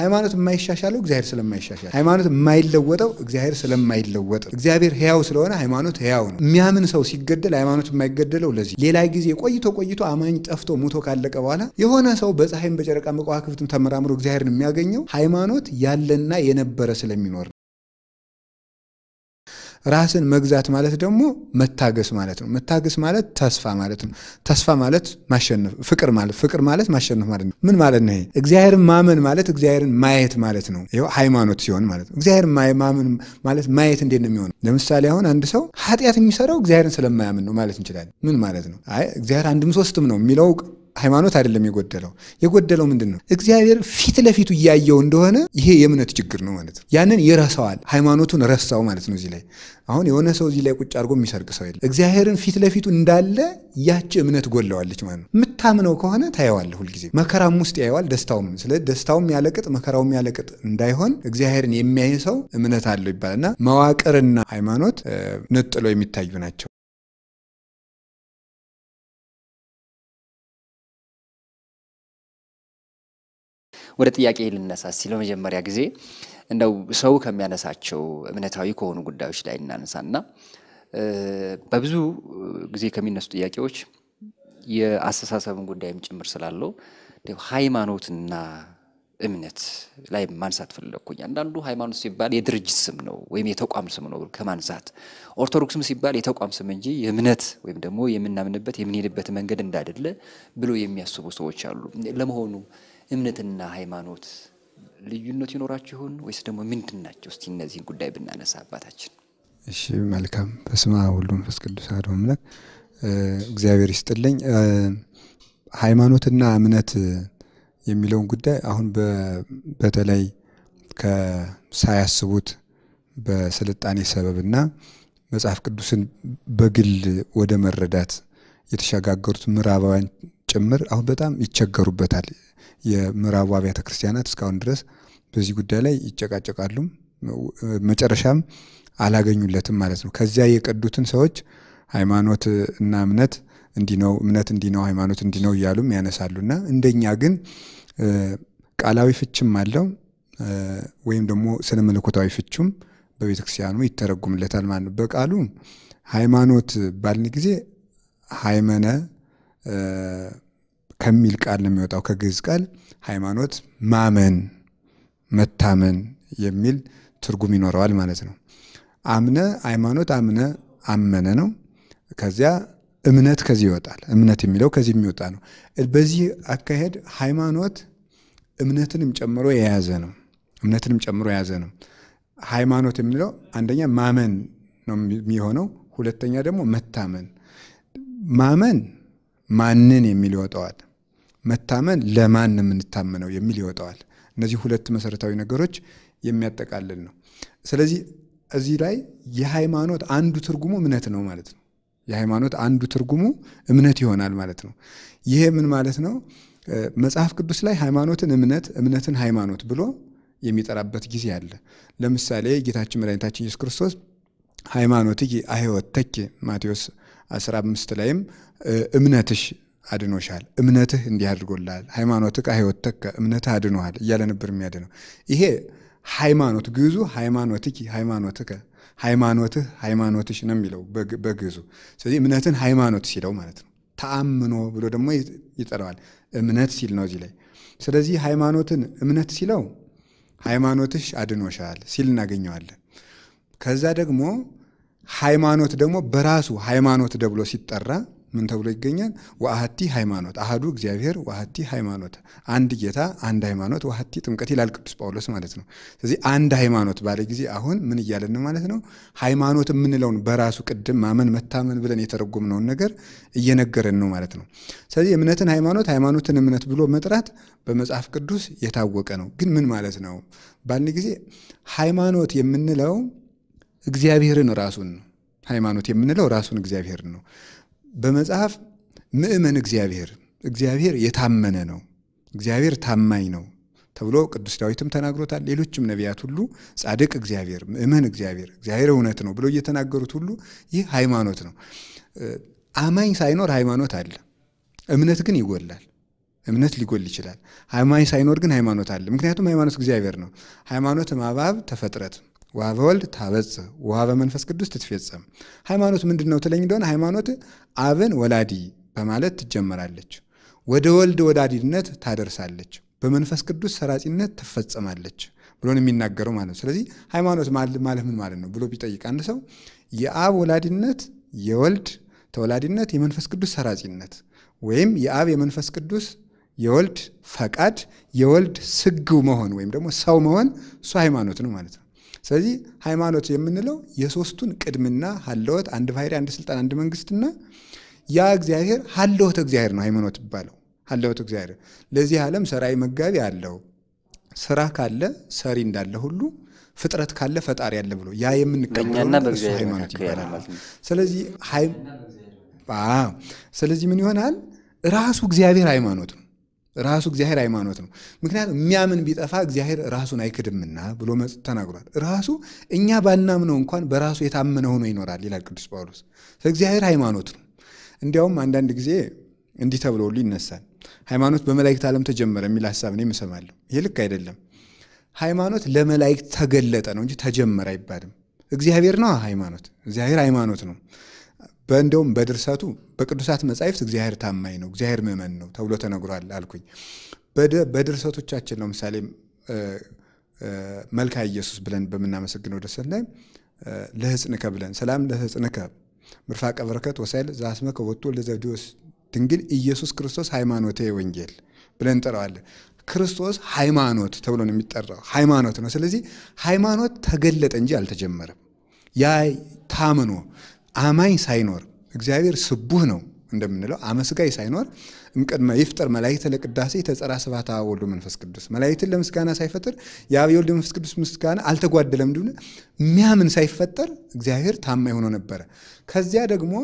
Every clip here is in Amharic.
ሃይማኖት የማይሻሻለው እግዚአብሔር ስለማይሻሻል፣ ሃይማኖት የማይለወጠው እግዚአብሔር ስለማይለወጠው፣ እግዚአብሔር ሕያው ስለሆነ ሃይማኖት ሕያው ነው። የሚያምን ሰው ሲገደል ሃይማኖት የማይገደለው ለዚህ። ሌላ ጊዜ ቆይቶ ቆይቶ አማኝ ጠፍቶ ሙቶ ካለቀ በኋላ የሆነ ሰው በፀሐይም በጨረቃም በከዋክብትም ተመራምሮ እግዚአብሔርን የሚያገኘው ሃይማኖት ያለና የነበረ ስለሚኖር ራስን መግዛት ማለት ደግሞ መታገስ ማለት ነው። መታገስ ማለት ተስፋ ማለት ነው። ተስፋ ማለት ማሸነፍ፣ ፍቅር ማለት ፍቅር ማለት ማሸነፍ ማለት ነው። ምን ማለት ነው? ይሄ እግዚአብሔርን ማመን ማለት እግዚአብሔርን ማየት ማለት ነው። ይኸው ሃይማኖት ሲሆን ማለት ነው። እግዚአብሔርን ማመን ማለት ማየት እንዴት ነው የሚሆነው? ለምሳሌ አሁን አንድ ሰው ኃጢአት የሚሰራው እግዚአብሔርን ስለማያምን ነው ማለት እንችላለን። ምን ማለት ነው? አይ እግዚአብሔር አንድም ሶስትም ነው የሚለው ሃይማኖት አይደለም የጎደለው። የጎደለው ምንድን ነው? እግዚአብሔር ፊት ለፊቱ እያየው እንደሆነ ይሄ የእምነት ችግር ነው ማለት ነው። ያንን ይረሳዋል፣ ሃይማኖቱን ረሳው ማለት ነው። እዚህ ላይ አሁን የሆነ ሰው እዚህ ላይ ቁጭ አድርጎ የሚሰርቅ ሰው የለ። እግዚአብሔርን ፊት ለፊቱ እንዳለ ያች እምነት ጎለዋለች ማለት ነው። የምታምነው ከሆነ ታየዋለህ፣ ሁልጊዜ መከራም ውስጥ ያየዋል፣ ደስታውም። ስለ ደስታውም ያለቅጥ፣ መከራውም ያለቅጥ እንዳይሆን እግዚአብሔርን የሚያይ ሰው እምነት አለው ይባላል እና መዋቅርና ሃይማኖት ነጥለው የሚታዩ ናቸው። ወደ ጥያቄ ልነሳ ሲለው በመጀመሪያ ጊዜ እንደው ሰው ከሚያነሳቸው እምነታዊ ከሆኑ ጉዳዮች ላይ እናነሳና በብዙ ጊዜ ከሚነሱ ጥያቄዎች የአስተሳሰብን ጉዳይም ጭምር ስላለው ሃይማኖትና እምነት ላይ ማንሳት ፈለግኩኝ። አንዳንዱ ሃይማኖት ሲባል የድርጅት ስም ነው ወይም የተቋም ስም ነው ከማንሳት ኦርቶዶክስም ሲባል የተቋም ስም እንጂ የእምነት ወይም ደግሞ የምናምንበት የምንሄድበት መንገድ እንዳይደለ ብሎ የሚያስቡ ሰዎች አሉ። ለመሆኑ እምነትና ሃይማኖት ልዩነት ይኖራችሁ ይሆን ወይስ ደግሞ ምንድን ናቸው? እስቲ እነዚህን ጉዳይ ብናነሳ አባታችን። እሺ መልካም። በስመ አብ ወወልድ ወመንፈስ ቅዱስ አሐዱ አምላክ እግዚአብሔር ይስጥልኝ። ሃይማኖትና እምነት የሚለውን ጉዳይ አሁን በተለይ ከሳያስቡት በስልጣኔ ሰበብና መጽሐፍ ቅዱስን በግል ወደ መረዳት የተሸጋገሩት ምዕራባውያን ጭምር አሁን በጣም ይቸገሩበታል። የምዕራቡ አብያተ ክርስቲያናት እስካሁን ድረስ በዚህ ጉዳይ ላይ ይጨቃጨቃሉ። መጨረሻም አላገኙለትም ማለት ነው። ከዚያ የቀዱትን ሰዎች ሃይማኖት እና እምነት እንዲነው እምነት እንዲነው ሃይማኖት እንዲነው ነው እያሉም ያነሳሉና እንደኛ ግን ቃላዊ ፍችም አለው ወይም ደግሞ ስነ መለኮታዊ ፍችም በቤተ ክርስቲያኑ ይተረጉምለታል ማለት ነው። በቃሉ ሃይማኖት ባልን ጊዜ ሃይመነ ከሚል ቃል የሚወጣው ከግዕዝ ቃል ሃይማኖት ማመን መታመን የሚል ትርጉም ይኖረዋል ማለት ነው። አምነ ሃይማኖት አምነ አመነ ነው። ከዚያ እምነት ከዚህ ይወጣል። እምነት የሚለው ከዚህ የሚወጣ ነው። በዚህ አካሄድ ሃይማኖት እምነትንም ጨምሮ የያዘ ነው። እምነትንም ጨምሮ የያዘ ነው። ሃይማኖት የምንለው አንደኛ ማመን ነው የሚሆነው፣ ሁለተኛ ደግሞ መታመን። ማመን ማንን የሚል ይወጣዋል። መታመን ለማን ነው የምንታመነው የሚል ይወጣዋል። እነዚህ ሁለት መሰረታዊ ነገሮች የሚያጠቃልል ነው። ስለዚህ እዚህ ላይ የሃይማኖት አንዱ ትርጉሙ እምነት ነው ማለት ነው። የሃይማኖት አንዱ ትርጉሙ እምነት ይሆናል ማለት ነው። ይሄ ምን ማለት ነው? መጽሐፍ ቅዱስ ላይ ሃይማኖትን እምነት፣ እምነትን ሃይማኖት ብሎ የሚጠራበት ጊዜ አለ። ለምሳሌ ጌታችን መድኃኒታችን ኢየሱስ ክርስቶስ ሃይማኖትኪ አህይወተኪ ማቴዎስ 15 ላይም እምነትሽ አድኖሻል፣ እምነትህ እንዲህ አድርጎልሃል፣ ሃይማኖትህ አህይወት ተከ እምነትህ አድኖሃል እያለ ነበር የሚያድነው። ይሄ ሃይማኖት ግዕዙ ሃይማኖትኪ ሃይማኖትከ ሃይማኖትህ ሃይማኖትሽ ነው የሚለው በግዙ። ስለዚህ እምነትን ሃይማኖት ሲለው ማለት ነው። ተአምኖ ብሎ ደግሞ ይጠራዋል። እምነት ሲል ነው እዚህ ላይ። ስለዚህ ሃይማኖትን እምነት ሲለው ሃይማኖትሽ አድኖሻል ሲል እናገኘዋለን። ከዛ ደግሞ ሃይማኖት ደግሞ በራሱ ሃይማኖት ደብሎ ሲጠራ ምን ተብሎ ይገኛል? ዋሀቲ ሃይማኖት አህዱ እግዚአብሔር ዋሀቲ ሃይማኖት፣ አንድ ጌታ አንድ ሃይማኖት ዋሀቲ ጥምቀት ይላል ቅዱስ ጳውሎስ ማለት ነው። ስለዚህ አንድ ሃይማኖት ባለ ጊዜ አሁን ምን እያለን ማለት ነው? ሃይማኖት የምንለውን በራሱ ቅድም ማመን መታመን ብለን የተረጎምነውን ነገር እየነገረን ነው ማለት ነው። ስለዚህ እምነትን ሃይማኖት ሃይማኖትን እምነት ብሎ መጥራት በመጽሐፍ ቅዱስ የታወቀ ነው። ግን ምን ማለት ነው ባልን ጊዜ ሃይማኖት የምንለው እግዚአብሔርን ራሱን ነው ሃይማኖት የምንለው ራሱን እግዚአብሔርን ነው። በመጽሐፍ ምእመን እግዚአብሔር እግዚአብሔር የታመነ ነው፣ እግዚአብሔር ታማኝ ነው ተብሎ ቅዱስ ዳዊትም ተናግሮታል። ሌሎችም ነቢያት ሁሉ ጻድቅ እግዚአብሔር፣ ምእመን እግዚአብሔር፣ እግዚአብሔር እውነት ነው ብሎ እየተናገሩት ሁሉ ይህ ሃይማኖት ነው። አማኝ ሳይኖር ሃይማኖት አለ፣ እምነት ግን ይጎላል። እምነት ሊጎል ይችላል። አማኝ ሳይኖር ግን ሃይማኖት አለ። ምክንያቱም ሃይማኖት እግዚአብሔር ነው። ሃይማኖት ማባብ ተፈጥረት ውሃ በወልድ ታበጽ ውሃ በመንፈስ ቅዱስ ትትፈጸም ሃይማኖት ምንድን ነው ትለኝ እንደሆነ ሃይማኖት አብን ወላዲ በማለት ትጀመራለች፣ ወደ ወልድ ወዳዲነት ታደርሳለች፣ በመንፈስ ቅዱስ ሰራጺነት ትፈጸማለች ብሎ ነው የሚናገረው ማለት ነው። ስለዚህ ሃይማኖት ማለት ምን ማለት ነው ብሎ ቢጠይቅ አንድ ሰው የአብ ወላዲነት፣ የወልድ ተወላዲነት፣ የመንፈስ ቅዱስ ሰራጺነት ወይም የአብ የመንፈስ ቅዱስ የወልድ ፈቃድ የወልድ ስግው መሆን ወይም ደግሞ ሰው መሆን እሱ ሃይማኖት ነው ማለት ነው። ስለዚህ ሃይማኖት የምንለው የሶስቱን ቅድምና ሀለወት አንድ ባህሪ፣ አንድ ስልጣን፣ አንድ መንግስትና ያ እግዚአብሔር ሀለወት እግዚአብሔር ነው። ሃይማኖት ይባለው ሀለወት እግዚአብሔር ለዚህ ዓለም ሰራዊ መጋቢ አለው። ስራ ካለ ሰሪ እንዳለ ሁሉ ፍጥረት ካለ ፈጣሪ አለ ብሎ ያ የምንቀበለው ሃይማኖት ይባላል። ስለዚህ ስለዚህ ምን ይሆናል? ራሱ እግዚአብሔር ሃይማኖት ነው። ራሱ እግዚአብሔር ሃይማኖት ነው። ምክንያቱም የሚያምን ቢጠፋ እግዚአብሔር ራሱን አይክድምና ብሎ ተናግሯል። ራሱ እኛ ባናምነው እንኳን በራሱ የታመነ ሆኖ ይኖራል ይላል ቅዱስ ጳውሎስ። እግዚአብሔር ሃይማኖት ነው። እንዲያውም አንዳንድ ጊዜ እንዲህ ተብሎ ሁሉ ይነሳል። ሃይማኖት በመላእክት ዓለም ተጀመረ የሚል ሀሳብ እኔም እሰማለሁ። ይህ ልክ አይደለም። ሃይማኖት ለመላእክት ተገለጠ ነው እንጂ ተጀመረ አይባልም። እግዚአብሔር ነው ሃይማኖት። እግዚአብሔር ሃይማኖት ነው። በእንደውም በድርሰቱ በቅዱሳት መጻሕፍት እግዚአብሔር ታማኝ ነው፣ እግዚአብሔር ምእመን ነው ተብሎ ተነግሯል አልኩኝ። በድርሰቶቻችን ምሳሌ መልካ ኢየሱስ ብለን በምናመሰግነው ድርሰት ላይ ለሕፅንከ ብለን ሰላም ለሕፅንከ ምርፋቀ በረከት ወሳይል ዘአስመከ ወጥቶ ለዘብዴዎስ ድንግል ኢየሱስ ክርስቶስ ሃይማኖቴ ወንጌል ብለን እንጠራዋለን። ክርስቶስ ሃይማኖት ተብሎ ነው የሚጠራው፣ ሃይማኖት ነው። ስለዚህ ሃይማኖት ተገለጠ እንጂ አልተጀመረም። ያ ታምኖ አማኝ ሳይኖር እግዚአብሔር ስቡህ ነው እንደምንለው አመስጋኝ ሳይኖር እምቅድመ ይፍጠር መላእክተ ለቅዳሴ ተጸራ ስብሐተ አብ ወወልድ መንፈስ ቅዱስ መላእክትን ለምስጋና ሳይፈጥር የአብ የወልድ መንፈስ ቅዱስ ምስጋና አልተጓደለም። ድብነ የሚያምን ሳይፈጠር እግዚአብሔር ታማኝ ሆኖ ነበረ። ከዚያ ደግሞ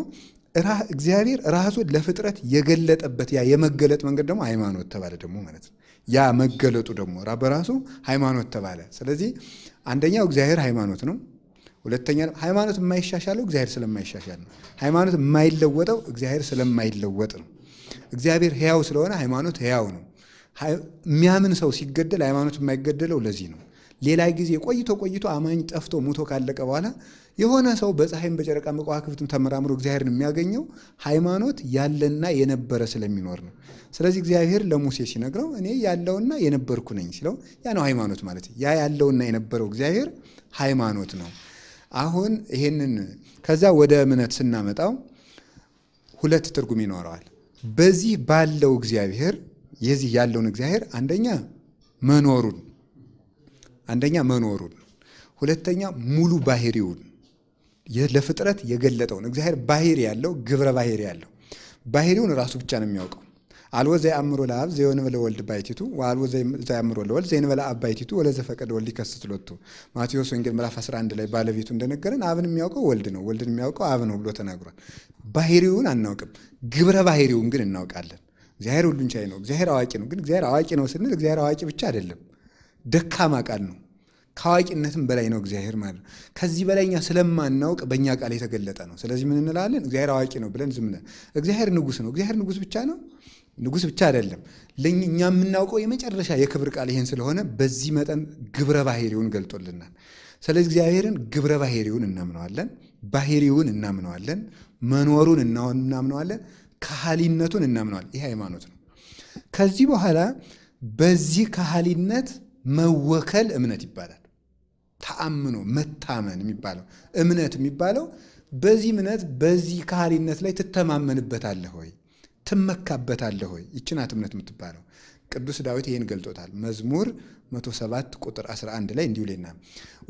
እግዚአብሔር ራሱን ለፍጥረት የገለጠበት ያ የመገለጥ መንገድ ደግሞ ሃይማኖት ተባለ ደግሞ ማለት ነው። ያ መገለጡ ደግሞ በራሱ ሃይማኖት ተባለ። ስለዚህ አንደኛው እግዚአብሔር ሃይማኖት ነው። ሁለተኛ ሃይማኖት የማይሻሻለው እግዚአብሔር ስለማይሻሻል ነው። ሃይማኖት የማይለወጠው እግዚአብሔር ስለማይለወጥ ነው። እግዚአብሔር ሕያው ስለሆነ ሃይማኖት ሕያው ነው። የሚያምን ሰው ሲገደል ሃይማኖት የማይገደለው ለዚህ ነው። ሌላ ጊዜ ቆይቶ ቆይቶ አማኝ ጠፍቶ ሙቶ ካለቀ በኋላ የሆነ ሰው በፀሐይም በጨረቃ መቋክብትም ተመራምሮ እግዚአብሔርን የሚያገኘው ሃይማኖት ያለና የነበረ ስለሚኖር ነው። ስለዚህ እግዚአብሔር ለሙሴ ሲነግረው እኔ ያለውና የነበርኩ ነኝ ሲለው ያ ነው ሃይማኖት ማለት። ያ ያለውና የነበረው እግዚአብሔር ሃይማኖት ነው። አሁን ይሄንን ከዛ ወደ እምነት ስናመጣው ሁለት ትርጉም ይኖረዋል። በዚህ ባለው እግዚአብሔር የዚህ ያለውን እግዚአብሔር አንደኛ መኖሩን አንደኛ መኖሩን ሁለተኛ ሙሉ ባህሪውን ለፍጥረት የገለጠውን እግዚአብሔር ባህሪ ያለው ግብረ ባህሪ ያለው ባህሪውን ራሱ ብቻ ነው የሚያውቀው። አልዎ ዘየአምሮ ለአብ ዘየወንበ ወልድ ባይቲቱ ወአልዎ ዘየአምሮ ለወልድ ዘየወንበ አብ ባይቲቱ ወለዘፈቀደ ወልድ ይከስት ሎቱ። ማቴዎስ ወንጌል ምዕራፍ 11 ላይ ባለቤቱ እንደነገረን አብን የሚያውቀው ወልድ ነው፣ ወልድን የሚያውቀው አብ ነው ብሎ ተናግሯል። ባህሪውን አናውቅም፣ ግብረ ባህሪውን ግን እናውቃለን። እግዚአብሔር ሁሉን ቻይ ነው፣ እግዚአብሔር አዋቂ ነው። ግን እግዚአብሔር አዋቂ ነው ስንል እግዚአብሔር አዋቂ ብቻ አይደለም፣ ደካማ ቃል ነው። ከአዋቂነትም በላይ ነው እግዚአብሔር ማለት ነው። ከዚህ በላይ እኛ ስለማናውቅ በእኛ ቃል የተገለጠ ነው። ስለዚህ ምን እንላለን? እግዚአብሔር አዋቂ ነው ብለን ዝም ብለን። እግዚአብሔር ንጉስ ነው። እግዚአብሔር ንጉስ ብቻ ነው ንጉስ ብቻ አይደለም። እኛ የምናውቀው የመጨረሻ የክብር ቃል ይሄን ስለሆነ በዚህ መጠን ግብረ ባህሪውን ገልጦልናል። ስለዚህ እግዚአብሔርን ግብረ ባህሪውን እናምነዋለን፣ ባህሪውን እናምነዋለን፣ መኖሩን እናምነዋለን፣ ካህሊነቱን እናምነዋለን። ይህ ሃይማኖት ነው። ከዚህ በኋላ በዚህ ካህሊነት መወከል እምነት ይባላል። ተአምኖ መታመን የሚባለው እምነት የሚባለው በዚህ እምነት በዚህ ካህሊነት ላይ ትተማመንበታለህ ወይ ትመካበታለህ ሆይ ይቺ ናት እምነት የምትባለው። ቅዱስ ዳዊት ይህን ገልጦታል። መዝሙር 107 ቁጥር 11 ላይ እንዲሁ ሌና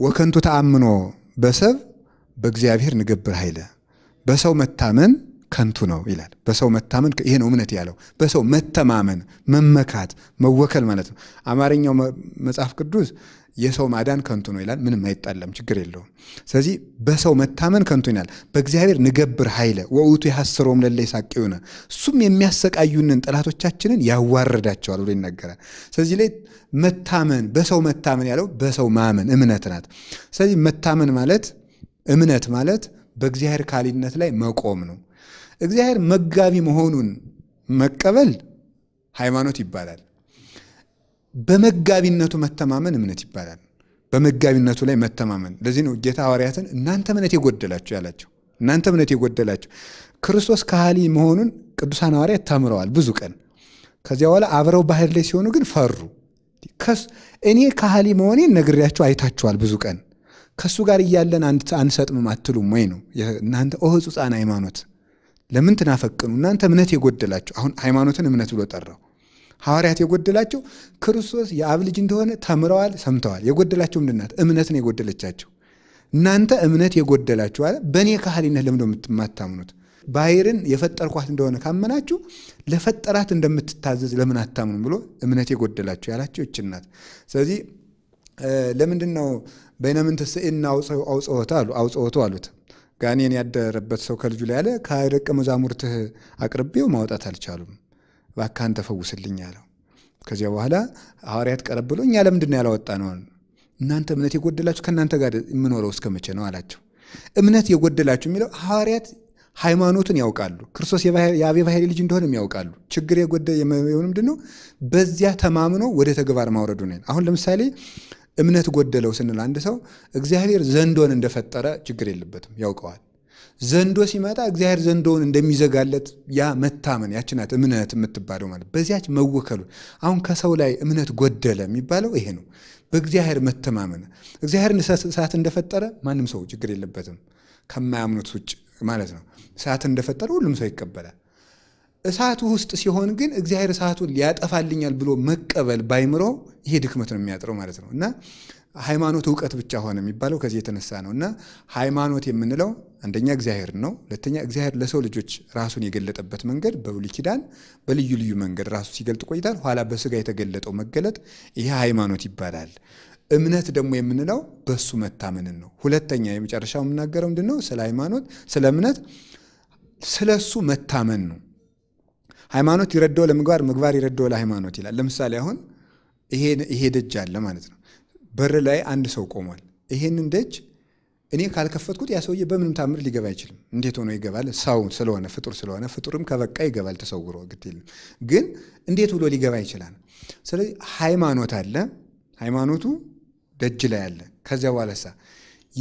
ወከንቱ ተአምኖ በሰብ በእግዚአብሔር ንገብር ኃይለ በሰው መታመን ከንቱ ነው ይላል። በሰው መታመን ይሄ ነው እምነት ያለው። በሰው መተማመን፣ መመካት፣ መወከል ማለት ነው። አማርኛው መጽሐፍ ቅዱስ የሰው ማዳን ከንቱ ነው ይላል። ምንም አይጣለም፣ ችግር የለውም። ስለዚህ በሰው መታመን ከንቱ ይላል። በእግዚአብሔር ንገብር ኃይለ ወውቱ የሐሰሮም ለለ ይሳቅ ሆነ እሱም የሚያሰቃዩንን ጠላቶቻችንን ያዋርዳቸዋል ብሎ ይነገራል። ስለዚህ ላይ መታመን በሰው መታመን ያለው በሰው ማመን እምነት ናት። ስለዚህ መታመን ማለት እምነት ማለት በእግዚአብሔር ካሊነት ላይ መቆም ነው። እግዚአብሔር መጋቢ መሆኑን መቀበል ሃይማኖት ይባላል። በመጋቢነቱ መተማመን እምነት ይባላል። በመጋቢነቱ ላይ መተማመን። ለዚህ ነው ጌታ ሐዋርያትን እናንተ እምነት የጎደላችሁ ያላቸው። እናንተ እምነት የጎደላችሁ ክርስቶስ ካህሊ መሆኑን ቅዱሳን ሐዋርያት ተምረዋል ብዙ ቀን። ከዚያ በኋላ አብረው ባህር ላይ ሲሆኑ ግን ፈሩ። እኔ ካህሊ መሆኔን ነግሬያቸው አይታችኋል ብዙ ቀን። ከእሱ ጋር እያለን አንሰጥምም አትሉም ወይ ነው እናንተ ኦ ሃይማኖት ለምን ትናፈቅኑ እናንተ እምነት የጎደላችሁ። አሁን ሃይማኖትን እምነት ብሎ ጠራው። ሐዋርያት የጎደላቸው ክርስቶስ የአብ ልጅ እንደሆነ ተምረዋል፣ ሰምተዋል። የጎደላቸው ምንድናት? እምነት ነው የጎደለቻቸው። እናንተ እምነት የጎደላችሁ አለ። በእኔ ካህሊነት ለምደ የምትማታምኑት? ባሕርን የፈጠርኳት እንደሆነ ካመናችሁ ለፈጠራት እንደምትታዘዝ ለምን አታምኑም ብሎ እምነት የጎደላችሁ ያላቸው ይችን ናት። ስለዚህ ለምንድን ነው በይነምንት ስእና አውጽወቱ አሉት ጋኔን ያደረበት ሰው ከልጁ ላይ ያለ ከደቀ መዛሙርትህ አቅርቤው ማውጣት አልቻሉም። ባካን ተፈውስልኝ አለው። ከዚያ በኋላ ሐዋርያት ቀረብ ብሎ እኛ ለምንድን ነው ያላወጣ ነው? እናንተ እምነት የጎደላችሁ ከእናንተ ጋር የምኖረው እስከ መቼ ነው አላቸው። እምነት የጎደላችሁ የሚለው ሐዋርያት ሃይማኖትን ያውቃሉ። ክርስቶስ የአቤ ባሕርይ ልጅ እንደሆነም ያውቃሉ። ችግር የጎደ የሆነ ምንድን ነው? በዚያ ተማምኖ ወደ ተግባር ማውረዱ ነው። አሁን ለምሳሌ እምነት ጎደለው ስንል አንድ ሰው እግዚአብሔር ዘንዶን እንደፈጠረ ችግር የለበትም፣ ያውቀዋል። ዘንዶ ሲመጣ እግዚአብሔር ዘንዶውን እንደሚዘጋለት ያ መታመን ያችናት እምነት የምትባለው ማለት በዚያች መወከሉ አሁን ከሰው ላይ እምነት ጎደለ የሚባለው ይሄ ነው። በእግዚአብሔር መተማመን እግዚአብሔርን እሳት እንደፈጠረ ማንም ሰው ችግር የለበትም ከማያምኑት ውጭ ማለት ነው። እሳት እንደፈጠረ ሁሉም ሰው ይቀበላል። እሳቱ ውስጥ ሲሆን ግን እግዚአብሔር እሳቱን ያጠፋልኛል ብሎ መቀበል ባይምሮ ይሄ ድክመት ነው የሚያጥረው ማለት ነው እና ሃይማኖት እውቀት ብቻ ሆነ የሚባለው ከዚህ የተነሳ ነው እና ሃይማኖት የምንለው አንደኛ እግዚአብሔር ነው። ሁለተኛ እግዚአብሔር ለሰው ልጆች ራሱን የገለጠበት መንገድ በብሉይ ኪዳን በልዩ ልዩ መንገድ ራሱ ሲገልጥ ቆይታል። ኋላ በስጋ የተገለጠው መገለጥ ይሄ ሃይማኖት ይባላል። እምነት ደግሞ የምንለው በሱ መታመንን ነው። ሁለተኛ የመጨረሻው የምናገረው ምንድን ነው? ስለ ሃይማኖት ስለ እምነት ስለ እሱ መታመን ነው። ሃይማኖት ይረዳው ለምግባር፣ ምግባር ይረዳው ለሃይማኖት ይላል። ለምሳሌ አሁን ይሄ ደጅ አለ ማለት ነው በር ላይ አንድ ሰው ቆሟል። ይሄንን ደጅ እኔ ካልከፈትኩት ያ ሰውዬ በምንም ታምር ሊገባ አይችልም። እንዴት ሆኖ ይገባል? ሰው ስለሆነ ፍጡር ስለሆነ ፍጡርም ከበቃ ይገባል ተሰውሮ፣ ግድ የለም ግን እንዴት ብሎ ሊገባ ይችላል? ስለዚህ ሃይማኖት አለ። ሃይማኖቱ ደጅ ላይ አለ። ከዚያ በኋላሳ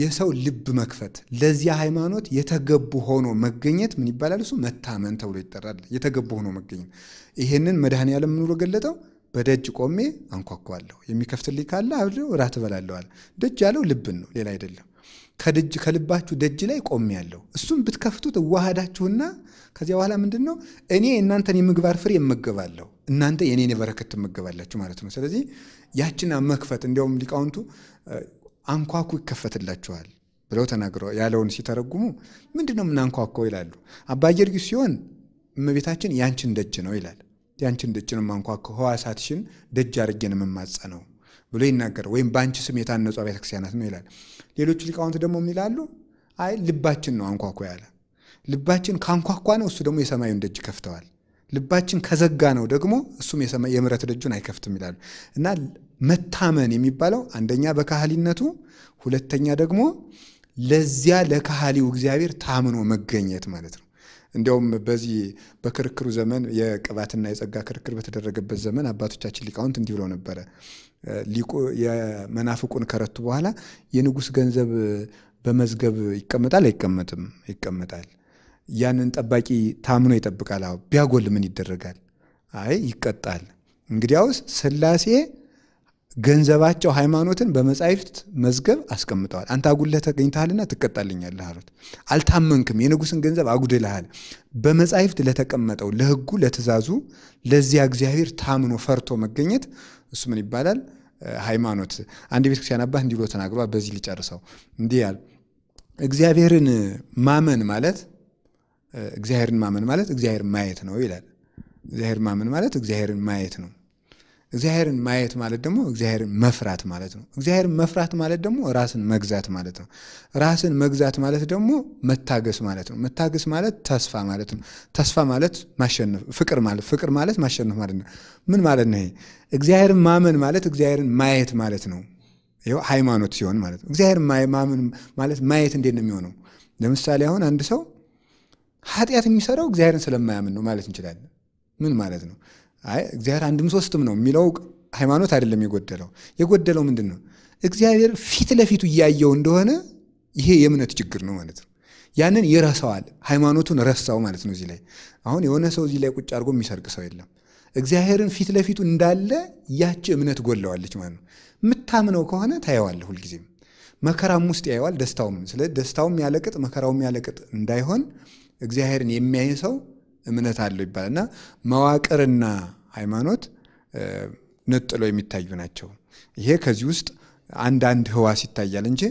የሰው ልብ መክፈት ለዚያ ሃይማኖት የተገቡ ሆኖ መገኘት ምን ይባላል? እሱ መታመን ተብሎ ይጠራል። የተገቡ ሆኖ መገኘት ይሄንን መድኃኔዓለም ምኑሮ ገለጠው። በደጅ ቆሜ አንኳኳለሁ። የሚከፍትልኝ ካለ አብሬው እራት እበላለዋል። ደጅ ያለው ልብን ነው፣ ሌላ አይደለም። ከደጅ ከልባችሁ ደጅ ላይ ቆሜ ያለው እሱም ብትከፍቱት እዋሃዳችሁና ከዚያ በኋላ ምንድን ነው እኔ እናንተን የምግባር ፍሬ እመገባለሁ፣ እናንተ የኔን የበረከት ትመገባላችሁ ማለት ነው። ስለዚህ ያችን መክፈት እንዲያውም ሊቃውንቱ አንኳኩ ይከፈትላችኋል ብለው ተናግረ ያለውን ሲተረጉሙ ምንድን ነው ምናንኳኳው ይላሉ። አባ ጊዮርጊስ ሲሆን እመቤታችን ያንችን ደጅ ነው ይላል። ያንቺን ደጅ ነው የማንኳኳው ሕዋሳትሽን ደጅ አድርጌ ነው የምማጸነው ብሎ ይናገር ወይም በአንቺ ስም የታነጹ አብያተ ክርስቲያናት ነው ይላል። ሌሎቹ ሊቃውንት ደግሞ ምን ይላሉ? አይ ልባችን ነው አንኳኳ ያለ። ልባችን ካንኳኳ ነው እሱ ደግሞ የሰማዩን ደጅ ከፍተዋል። ልባችን ከዘጋ ነው ደግሞ እሱም የምሕረት ደጁን አይከፍትም ይላሉ እና መታመን የሚባለው አንደኛ በካህሊነቱ፣ ሁለተኛ ደግሞ ለዚያ ለካህሊው እግዚአብሔር ታምኖ መገኘት ማለት ነው። እንዲያውም በዚህ በክርክሩ ዘመን የቅባትና የጸጋ ክርክር በተደረገበት ዘመን አባቶቻችን ሊቃውንት እንዲህ ብለው ነበረ። ሊቁ የመናፍቁን ከረቱ በኋላ የንጉሥ ገንዘብ በመዝገብ ይቀመጣል አይቀመጥም? ይቀመጣል። ያንን ጠባቂ ታምኖ ይጠብቃል። አዎ ቢያጎል ምን ይደረጋል? አይ ይቀጣል። እንግዲያውስ ስላሴ ገንዘባቸው ሃይማኖትን በመጻሕፍት መዝገብ አስቀምጠዋል። አንተ አጉድለህ ተገኝተሃልና ትቀጣልኛለህ አሉት። አልታመንክም፣ የንጉሥን ገንዘብ አጉድልሃል። በመጻሕፍት ለተቀመጠው ለሕጉ፣ ለትእዛዙ፣ ለዚያ እግዚአብሔር ታምኖ ፈርቶ መገኘት እሱ ምን ይባላል? ሃይማኖት። አንድ ቤተ ክርስቲያን አባት እንዲህ ብሎ ተናግሯል። በዚህ ሊጨርሰው እንዲህ ያል እግዚአብሔርን ማመን ማለት እግዚአብሔርን ማመን ማለት እግዚአብሔር ማየት ነው ይላል። እግዚአብሔር ማመን ማለት እግዚአብሔርን ማየት ነው። እግዚአብሔርን ማየት ማለት ደግሞ እግዚአብሔርን መፍራት ማለት ነው። እግዚአብሔርን መፍራት ማለት ደግሞ ራስን መግዛት ማለት ነው። ራስን መግዛት ማለት ደግሞ መታገስ ማለት ነው። መታገስ ማለት ተስፋ ማለት ነው። ተስፋ ማለት ማሸነፍ፣ ፍቅር ማለት ፍቅር ማለት ማሸነፍ ማለት ነው። ምን ማለት ነው? ይሄ እግዚአብሔርን ማመን ማለት እግዚአብሔርን ማየት ማለት ነው። ይኸው ሃይማኖት ሲሆን ማለት ነው። እግዚአብሔርን ማመን ማለት ማየት እንዴት ነው የሚሆነው? ለምሳሌ አሁን አንድ ሰው ኃጢአት የሚሰራው እግዚአብሔርን ስለማያምን ነው ማለት እንችላለን። ምን ማለት ነው? አይ እግዚአብሔር አንድም ሶስትም ነው የሚለው ሃይማኖት አይደለም የጎደለው። የጎደለው ምንድን ነው? እግዚአብሔር ፊት ለፊቱ እያየው እንደሆነ ይሄ የእምነት ችግር ነው ማለት ነው። ያንን ይረሳዋል፣ ሃይማኖቱን ረሳው ማለት ነው። እዚህ ላይ አሁን የሆነ ሰው እዚህ ላይ ቁጭ አድርጎ የሚሰርቅ ሰው የለም። እግዚአብሔርን ፊት ለፊቱ እንዳለ ያች እምነት ጎለዋለች ማለት ነው። የምታምነው ከሆነ ታየዋለህ፣ ሁልጊዜም መከራም ውስጥ ያየዋል፣ ደስታውም። ስለ ደስታውም ያለቅጥ መከራውም ያለቅጥ እንዳይሆን እግዚአብሔርን የሚያይ ሰው እምነት አለው ይባላል እና መዋቅርና ሃይማኖት ነጥሎ የሚታዩ ናቸው። ይሄ ከዚህ ውስጥ አንዳንድ ህዋስ ይታያል እንጂ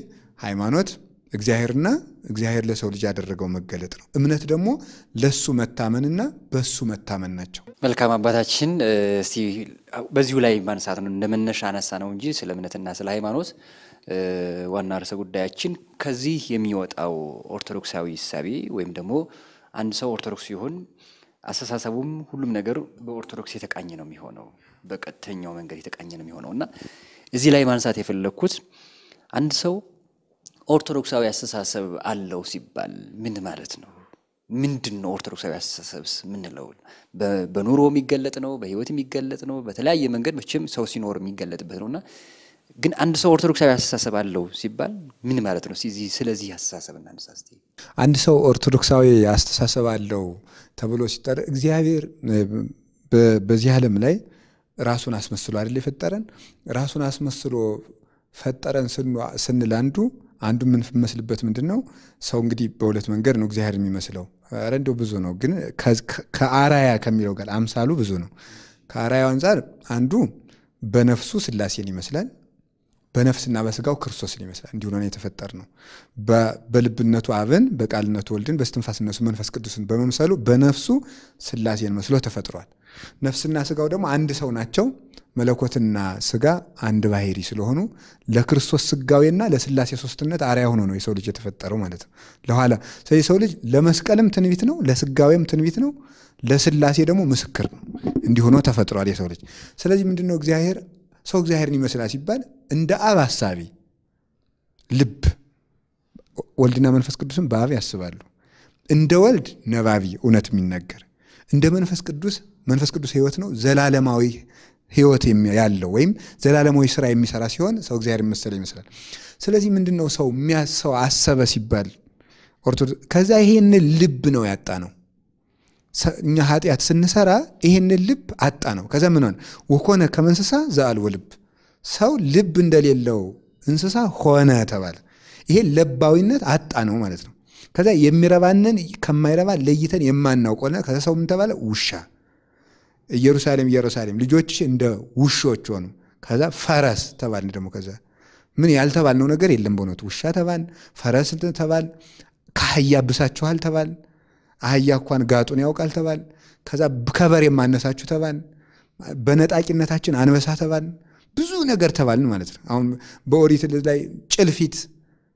ሃይማኖት እግዚአብሔርና እግዚአብሔር ለሰው ልጅ ያደረገው መገለጥ ነው። እምነት ደግሞ ለሱ መታመንና በሱ መታመን ናቸው። መልካም አባታችን፣ በዚሁ ላይ ማንሳት ነው እንደመነሻ አነሳ ነው እንጂ ስለ እምነትና ስለ ሃይማኖት ዋና ርዕሰ ጉዳያችን ከዚህ የሚወጣው ኦርቶዶክሳዊ እሳቤ ወይም ደግሞ አንድ ሰው ኦርቶዶክስ ሲሆን አስተሳሰቡም ሁሉም ነገር በኦርቶዶክስ የተቃኘ ነው የሚሆነው፣ በቀጥተኛው መንገድ የተቃኘ ነው የሚሆነው እና እዚህ ላይ ማንሳት የፈለግኩት አንድ ሰው ኦርቶዶክሳዊ አስተሳሰብ አለው ሲባል ምን ማለት ነው? ምንድን ነው ኦርቶዶክሳዊ አስተሳሰብስ ምንለው? በኑሮ የሚገለጥ ነው፣ በህይወት የሚገለጥ ነው፣ በተለያየ መንገድ መቼም ሰው ሲኖር የሚገለጥበት ነው እና ግን አንድ ሰው ኦርቶዶክሳዊ አስተሳሰብ አለው ሲባል ምን ማለት ነው? ስለዚህ አስተሳሰብ እናንሳ እስኪ። አንድ ሰው ኦርቶዶክሳዊ አስተሳሰብ አለው ተብሎ ሲጠራ እግዚአብሔር በዚህ ዓለም ላይ ራሱን አስመስሎ አይደል የፈጠረን? ራሱን አስመስሎ ፈጠረን ስንል አንዱ አንዱ የምንመስልበት ምንድን ነው? ሰው እንግዲህ በሁለት መንገድ ነው እግዚአብሔር የሚመስለው። ኧረ እንደው ብዙ ነው፣ ግን ከአራያ ከሚለው ጋር አምሳሉ ብዙ ነው። ከአራያው አንጻር አንዱ በነፍሱ ስላሴን ይመስላል። በነፍስና በስጋው ክርስቶስን ይመስላል። እንዲሁ ነው የተፈጠር ነው። በልብነቱ አብን፣ በቃልነቱ ወልድን፣ በስትንፋስነቱ መንፈስ ቅዱስን በመምሰሉ በነፍሱ ስላሴን መስሎ ተፈጥሯል። ነፍስና ስጋው ደግሞ አንድ ሰው ናቸው። መለኮትና ስጋ አንድ ባህሪ ስለሆኑ ለክርስቶስ ስጋዌና ለስላሴ ሶስትነት አርያ ሆኖ ነው የሰው ልጅ የተፈጠረው ማለት ነው። ለኋላ ስለዚህ ሰው ልጅ ለመስቀልም ትንቢት ነው፣ ለስጋዌም ትንቢት ነው፣ ለስላሴ ደግሞ ምስክር ነው። እንዲሆኖ ተፈጥሯል የሰው ልጅ። ስለዚህ ምንድነው እግዚአብሔር ሰው እግዚአብሔርን ይመስላል ሲባል እንደ አብ አሳቢ ልብ ወልድና መንፈስ ቅዱስን በአብ ያስባሉ። እንደ ወልድ ነባቢ እውነት የሚናገር እንደ መንፈስ ቅዱስ መንፈስ ቅዱስ ህይወት ነው ዘላለማዊ ህይወት ያለው ወይም ዘላለማዊ ስራ የሚሰራ ሲሆን ሰው እግዚአብሔር መሰለ ይመስላል። ስለዚህ ምንድን ነው ሰው የሚያሰው አሰበ ሲባል ኦርቶዶክስ ከዛ ይሄንን ልብ ነው ያጣ ነው እኛ ኃጢአት ስንሰራ ይህንን ልብ አጣ ነው። ከዛ ምን ሆነ? ወኮነ ከመንስሳ ዘአልቦ ልብ፣ ሰው ልብ እንደሌለው እንስሳ ሆነ ተባለ። ይሄ ለባዊነት አጣ ነው ማለት ነው። ከዛ የሚረባንን ከማይረባ ለይተን የማናውቅ ሆነ። ከዛ ሰው ምን ተባለ? ውሻ። ኢየሩሳሌም ኢየሩሳሌም ልጆች እንደ ውሾች ሆኑ። ከዛ ፈረስ ተባልን። ደግሞ ከዛ ምን ያልተባልነው ነገር የለም በእውነቱ። ውሻ ተባል፣ ፈረስ ተባል፣ ካህያ ብሳችኋል ተባል አህያ እንኳን ጋጡን ያውቃል ተባል። ከዛ ከበሬ የማነሳችሁ ተባል። በነጣቂነታችን አንበሳ ተባል። ብዙ ነገር ተባልን ማለት ነው። አሁን በኦሪት ላይ ጭልፊት